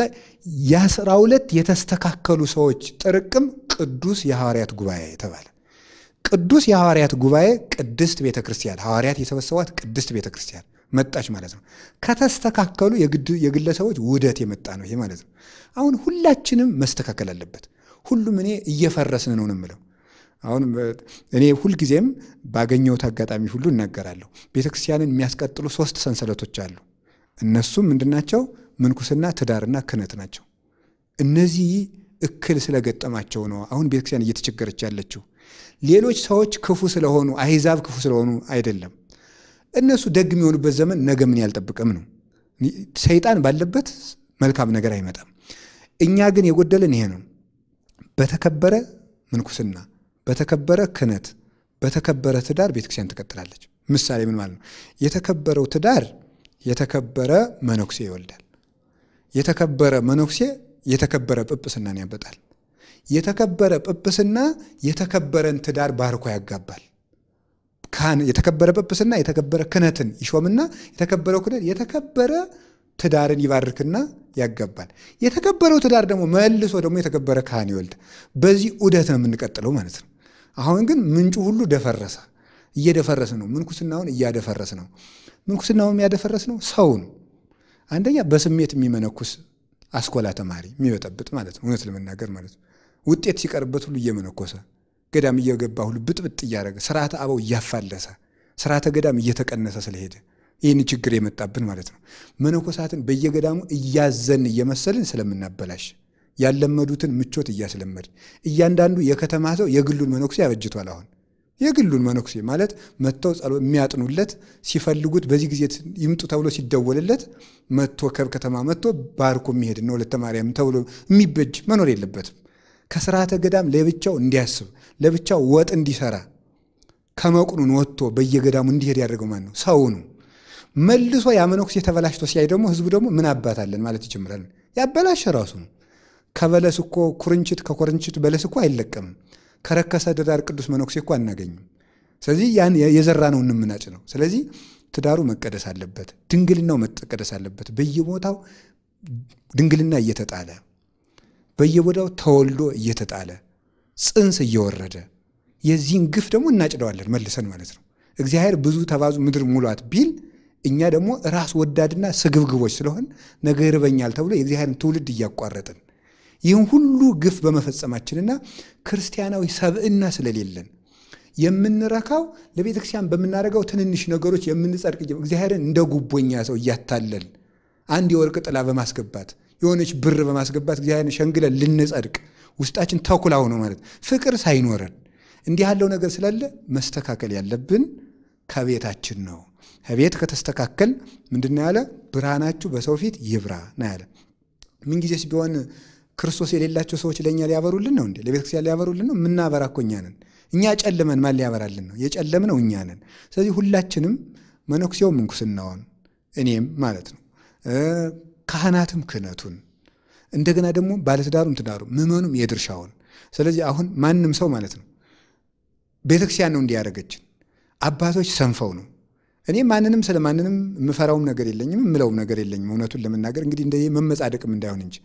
የአስራ ሁለት የተስተካከሉ ሰዎች ጥርቅም ቅዱስ የሐዋርያት ጉባኤ የተባለ ቅዱስ የሐዋርያት ጉባኤ ቅድስት ቤተ ክርስቲያን ሐዋርያት የሰበሰቧት ቅድስት ቤተ ክርስቲያን መጣች ማለት ነው። ከተስተካከሉ የግለሰቦች ውደት የመጣ ነው ይሄ ማለት ነው። አሁን ሁላችንም መስተካከል አለበት። ሁሉም እኔ እየፈረስን ነው ነው የምለው አሁን እኔ ሁልጊዜም ባገኘሁት አጋጣሚ ሁሉ እናገራለሁ። ቤተ ክርስቲያንን የሚያስቀጥሉ ሶስት ሰንሰለቶች አሉ። እነሱ ምንድናቸው? ምንኩስና፣ ትዳርና ክህነት ናቸው። እነዚህ እክል ስለገጠማቸው ነው አሁን ቤተክርስቲያን እየተቸገረች ያለችው። ሌሎች ሰዎች ክፉ ስለሆኑ አሕዛብ ክፉ ስለሆኑ አይደለም። እነሱ ደግ የሚሆኑበት ዘመን ነገ ምን ያልጠብቅም ነው። ሰይጣን ባለበት መልካም ነገር አይመጣም። እኛ ግን የጎደለን ይሄ ነው። በተከበረ ምንኩስና በተከበረ ክህነት፣ በተከበረ ትዳር ቤተክርስቲያን ትቀጥላለች። ምሳሌ ምን ማለት ነው? የተከበረው ትዳር የተከበረ መነኩሴ ይወልዳል። የተከበረ መነኩሴ የተከበረ ጵጵስናን ያበጣል። የተከበረ ጵጵስና የተከበረን ትዳር ባርኮ ያጋባል። የተከበረ ጵጵስና የተከበረ ክህነትን ይሾምና የተከበረው ክህነት የተከበረ ትዳርን ይባርክና ያጋባል። የተከበረው ትዳር ደግሞ መልሶ ደግሞ የተከበረ ካህን ይወልድ። በዚህ ዑደት ነው የምንቀጥለው ማለት ነው። አሁን ግን ምንጩ ሁሉ ደፈረሰ፣ እየደፈረሰ ነው። ምንኩስናውን እያደፈረስ ነው። ምንኩስናውን የሚያደፈረስ ነው ሰው ነው። አንደኛ በስሜት የሚመነኩስ አስኮላ ተማሪ የሚበጠብጥ ማለት ነው። እውነት ለመናገር ማለት ነው። ውጤት ሲቀርበት ሁሉ እየመነኮሰ ገዳም እየገባ ሁሉ ብጥብጥ እያደረገ ስርዓተ አበው እያፋለሰ ስርዓተ ገዳም እየተቀነሰ ስለሄደ ይህን ችግር የመጣብን ማለት ነው። መነኮሳትን በየገዳሙ እያዘን እየመሰልን ስለምናበላሽ ያለመዱትን ምቾት እያስለመድ እያንዳንዱ የከተማ ሰው የግሉን መነኩሴ ያበጅቷል። አሁን የግሉን መነኩሴ ማለት መጥተው ጸሎ የሚያጥኑለት ሲፈልጉት በዚህ ጊዜ ይምጡ ተብሎ ሲደወልለት መጥቶ ከከተማ መጥቶ ባርኮ የሚሄድ ነው ለተማርያም ተብሎ የሚበጅ መኖር የለበትም። ከስርዓተ ገዳም ለብቻው እንዲያስብ ለብቻው ወጥ እንዲሰራ ከመቁኑን ወጥቶ በየገዳሙ እንዲሄድ ያደርገው ማን ነው? ሰውኑ መልሶ ያመነኩሴ ተበላሽቶ ሲያይ ደግሞ ህዝቡ ደግሞ ምን አባታለን ማለት ይጀምራል። ያበላሸ ራሱ ነው። ከበለስ እኮ ኩርንችት ከኩርንችት በለስ እኮ አይለቀም። ከረከሰ ትዳር ቅዱስ መነኩሴ እኮ አናገኝም። ስለዚህ ያን የዘራ ነው እንምናጭ ነው። ስለዚህ ትዳሩ መቀደስ አለበት፣ ድንግልናው መቀደስ አለበት። በየቦታው ድንግልና እየተጣለ በየቦታው ተወልዶ እየተጣለ ጽንስ እየወረደ የዚህን ግፍ ደግሞ እናጭደዋለን መልሰን ማለት ነው። እግዚአብሔር ብዙ ተባዙ ምድር ሙሏት ቢል እኛ ደግሞ ራስ ወዳድና ስግብግቦች ስለሆን ነገ ይርበኛል ተብሎ የእግዚአብሔርን ትውልድ እያቋረጥን ይህን ሁሉ ግፍ በመፈጸማችንና ክርስቲያናዊ ሰብዕና ስለሌለን የምንረካው ለቤተ ክርስቲያን በምናደርገው ትንንሽ ነገሮች የምንጸድቅ እግዚአብሔርን እንደ ጉቦኛ ሰው እያታለል አንድ የወርቅ ጥላ በማስገባት የሆነች ብር በማስገባት እግዚአብሔርን ሸንግለን ልንጸድቅ ውስጣችን ተኩላ ሆኖ ማለት ፍቅር ሳይኖረን እንዲህ ያለው ነገር ስላለ መስተካከል ያለብን ከቤታችን ነው። ከቤት ከተስተካከል ምንድን ያለ ብርሃናችሁ በሰው ፊት ይብራ ነው ያለ። ምንጊዜስ ቢሆን ክርስቶስ የሌላቸው ሰዎች ለእኛ ሊያበሩልን ነው እንዴ? ለቤተክርስቲያን ሊያበሩልን ነው? የምናበራ እኮ እኛ ነን። እኛ ጨልመን ማን ሊያበራልን ነው? ነው እኛ ነን። ስለዚህ ሁላችንም መነኩሴው ምንኩስናውን፣ እኔም ማለት ነው፣ ካህናትም ክህነቱን፣ እንደገና ደግሞ ባለትዳሩም ትዳሩ፣ ምመኑም የድርሻውን። ስለዚህ አሁን ማንም ሰው ማለት ነው ቤተክርስቲያን ነው እንዲያደረገችን አባቶች ሰንፈው ነው እኔ ማንንም ስለ ማንንም የምፈራውም ነገር የለኝም የምለውም ነገር የለኝም። እውነቱን ለመናገር እንግዲህ እንደ መመጻደቅም እንዳይሆን እንጂ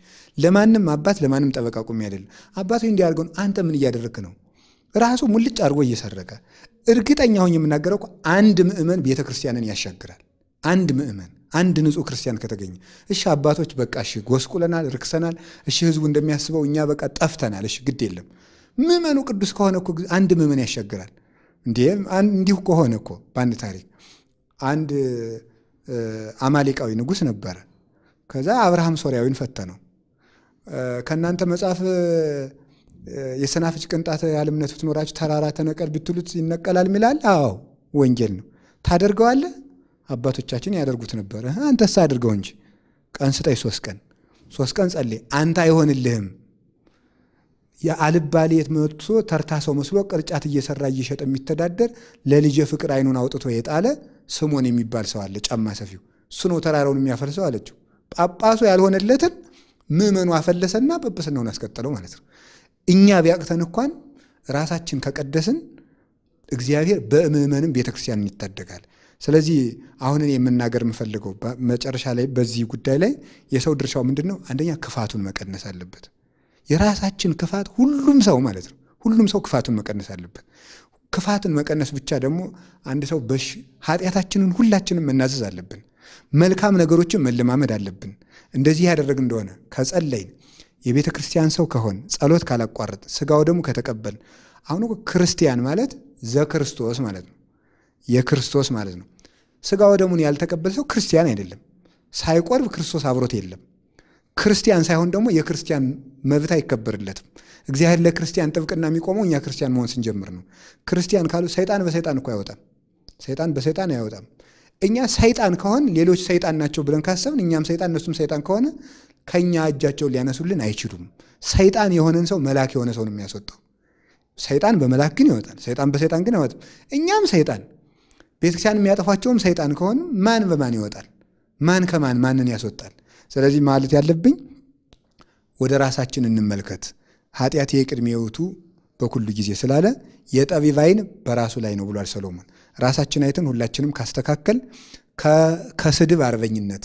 ለማንም አባት ለማንም ጠበቃ ቁሜ አይደለም። አባት እንዲህ እንዲያደርገውን አንተ ምን እያደረክ ነው? ራሱ ሙልጭ አድርጎ እየሰረቀ እርግጠኛ ሆኜ የምናገረው አንድ ምእመን ቤተ ክርስቲያንን ያሻግራል። አንድ ምእመን አንድ ንጹህ ክርስቲያን ከተገኘ እሺ፣ አባቶች በቃ እሺ፣ ጎስቁለናል፣ ርክሰናል፣ እሺ፣ ህዝቡ እንደሚያስበው እኛ በቃ ጠፍተናል፣ እሺ፣ ግድ የለም። ምእመኑ ቅዱስ ከሆነ እኮ አንድ ምእመን ያሻግራል። እንዲህ እንዲሁ ከሆነ እኮ በአንድ ታሪክ አንድ አማሌቃዊ ንጉስ ነበረ። ከዛ አብርሃም ሶሪያዊን ፈተነው። ከእናንተ መጽሐፍ የሰናፍጭ ቅንጣት ያህል እምነት ብትኖራችሁ ተራራ ተነቀል ብትሉት ይነቀላል ሚላል? አዎ ወንጌል ነው። ታደርገዋለህ? አባቶቻችን ያደርጉት ነበረ። አንተስ አድርገው እንጂ። ቀን ስጠኝ፣ ሶስት ቀን ሶስት ቀን ጸልይ። አንተ አይሆንልህም። የአልባሌት መጥቶ ተርታ ሰው መስሎ ቅርጫት እየሰራ እየሸጠ የሚተዳደር ለልጄ ፍቅር አይኑን አውጥቶ የጣለ ስሞን የሚባል ሰው አለ፣ ጫማ ሰፊው እሱ ነው ተራራውን የሚያፈልሰው አለችው። ጳጳሱ ያልሆነለትን ምዕመኑ አፈለሰና ጵጵስናውን አስቀጠለው ማለት ነው። እኛ ቢያቅተን እንኳን ራሳችን ከቀደስን እግዚአብሔር በምዕመንም ቤተክርስቲያን ይታደጋል። ስለዚህ አሁን እኔ የምናገር የምፈልገው መጨረሻ ላይ በዚህ ጉዳይ ላይ የሰው ድርሻው ምንድን ነው? አንደኛ ክፋቱን መቀነስ አለበት። የራሳችን ክፋት ሁሉም ሰው ማለት ነው፣ ሁሉም ሰው ክፋቱን መቀነስ አለበት። ክፋትን መቀነስ ብቻ ደግሞ አንድ ሰው በሽ ኃጢአታችንን ሁላችንም መናዘዝ አለብን። መልካም ነገሮችን መለማመድ አለብን። እንደዚህ ያደረግ እንደሆነ ከጸለይን የቤተ ክርስቲያን ሰው ከሆን ጸሎት ካላቋረጥ ስጋው ደግሞ ከተቀበል አሁን ክርስቲያን ማለት ዘክርስቶስ ማለት ነው፣ የክርስቶስ ማለት ነው። ስጋው ደሙን ያልተቀበል ሰው ክርስቲያን አይደለም። ሳይቆርብ ክርስቶስ አብሮት የለም። ክርስቲያን ሳይሆን ደግሞ የክርስቲያን መብት አይከበርለትም። እግዚአብሔር ለክርስቲያን ጥብቅና የሚቆመው እኛ ክርስቲያን መሆን ስንጀምር ነው። ክርስቲያን ካሉ ሰይጣን በሰይጣን እኮ አይወጣም። ሰይጣን በሰይጣን አይወጣም። እኛ ሰይጣን ከሆን ሌሎች ሰይጣን ናቸው ብለን ካሰብን እኛም ሰይጣን እነሱም ሰይጣን ከሆነ ከኛ እጃቸውን ሊያነሱልን አይችሉም። ሰይጣን የሆነን ሰው መልአክ የሆነ ሰው ነው የሚያስወጣው። ሰይጣን በመልአክ ግን ይወጣል። ሰይጣን በሰይጣን ግን አይወጣም። እኛም ሰይጣን ቤተክርስቲያን የሚያጠፋቸውም ሰይጣን ከሆኑ ማን በማን ይወጣል? ማን ከማን ማንን ያስወጣል? ስለዚህ ማለት ያለብኝ ወደ ራሳችን እንመልከት። ኃጢአት ቅድመ ሕይወቱ በኩሉ ጊዜ ስላለ የጠቢብ ዓይን በራሱ ላይ ነው ብሏል ሰሎሞን። ራሳችን አይተን ሁላችንም ካስተካከል ከስድብ አርበኝነት፣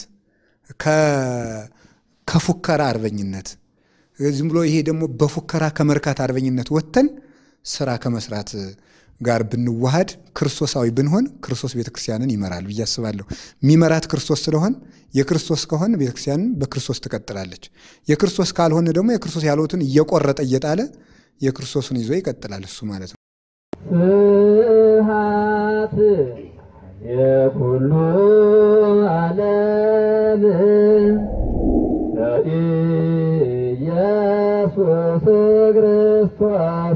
ከፉከራ አርበኝነት ዝም ብሎ ይሄ ደግሞ በፉከራ ከመርካት አርበኝነት ወጥተን ስራ ከመስራት ጋር ብንዋሃድ ክርስቶሳዊ ብንሆን ክርስቶስ ቤተክርስቲያንን ይመራል ብዬ አስባለሁ። የሚመራት ክርስቶስ ስለሆን የክርስቶስ ከሆን ቤተክርስቲያንን በክርስቶስ ትቀጥላለች። የክርስቶስ ካልሆነ ደግሞ የክርስቶስ ያልሆኑትን እየቆረጠ እየጣለ የክርስቶስን ይዞ ይቀጥላል እሱ ማለት ነው። ፍሃት የኩሉ ዓለም ኢየሱስ ክርስቶስ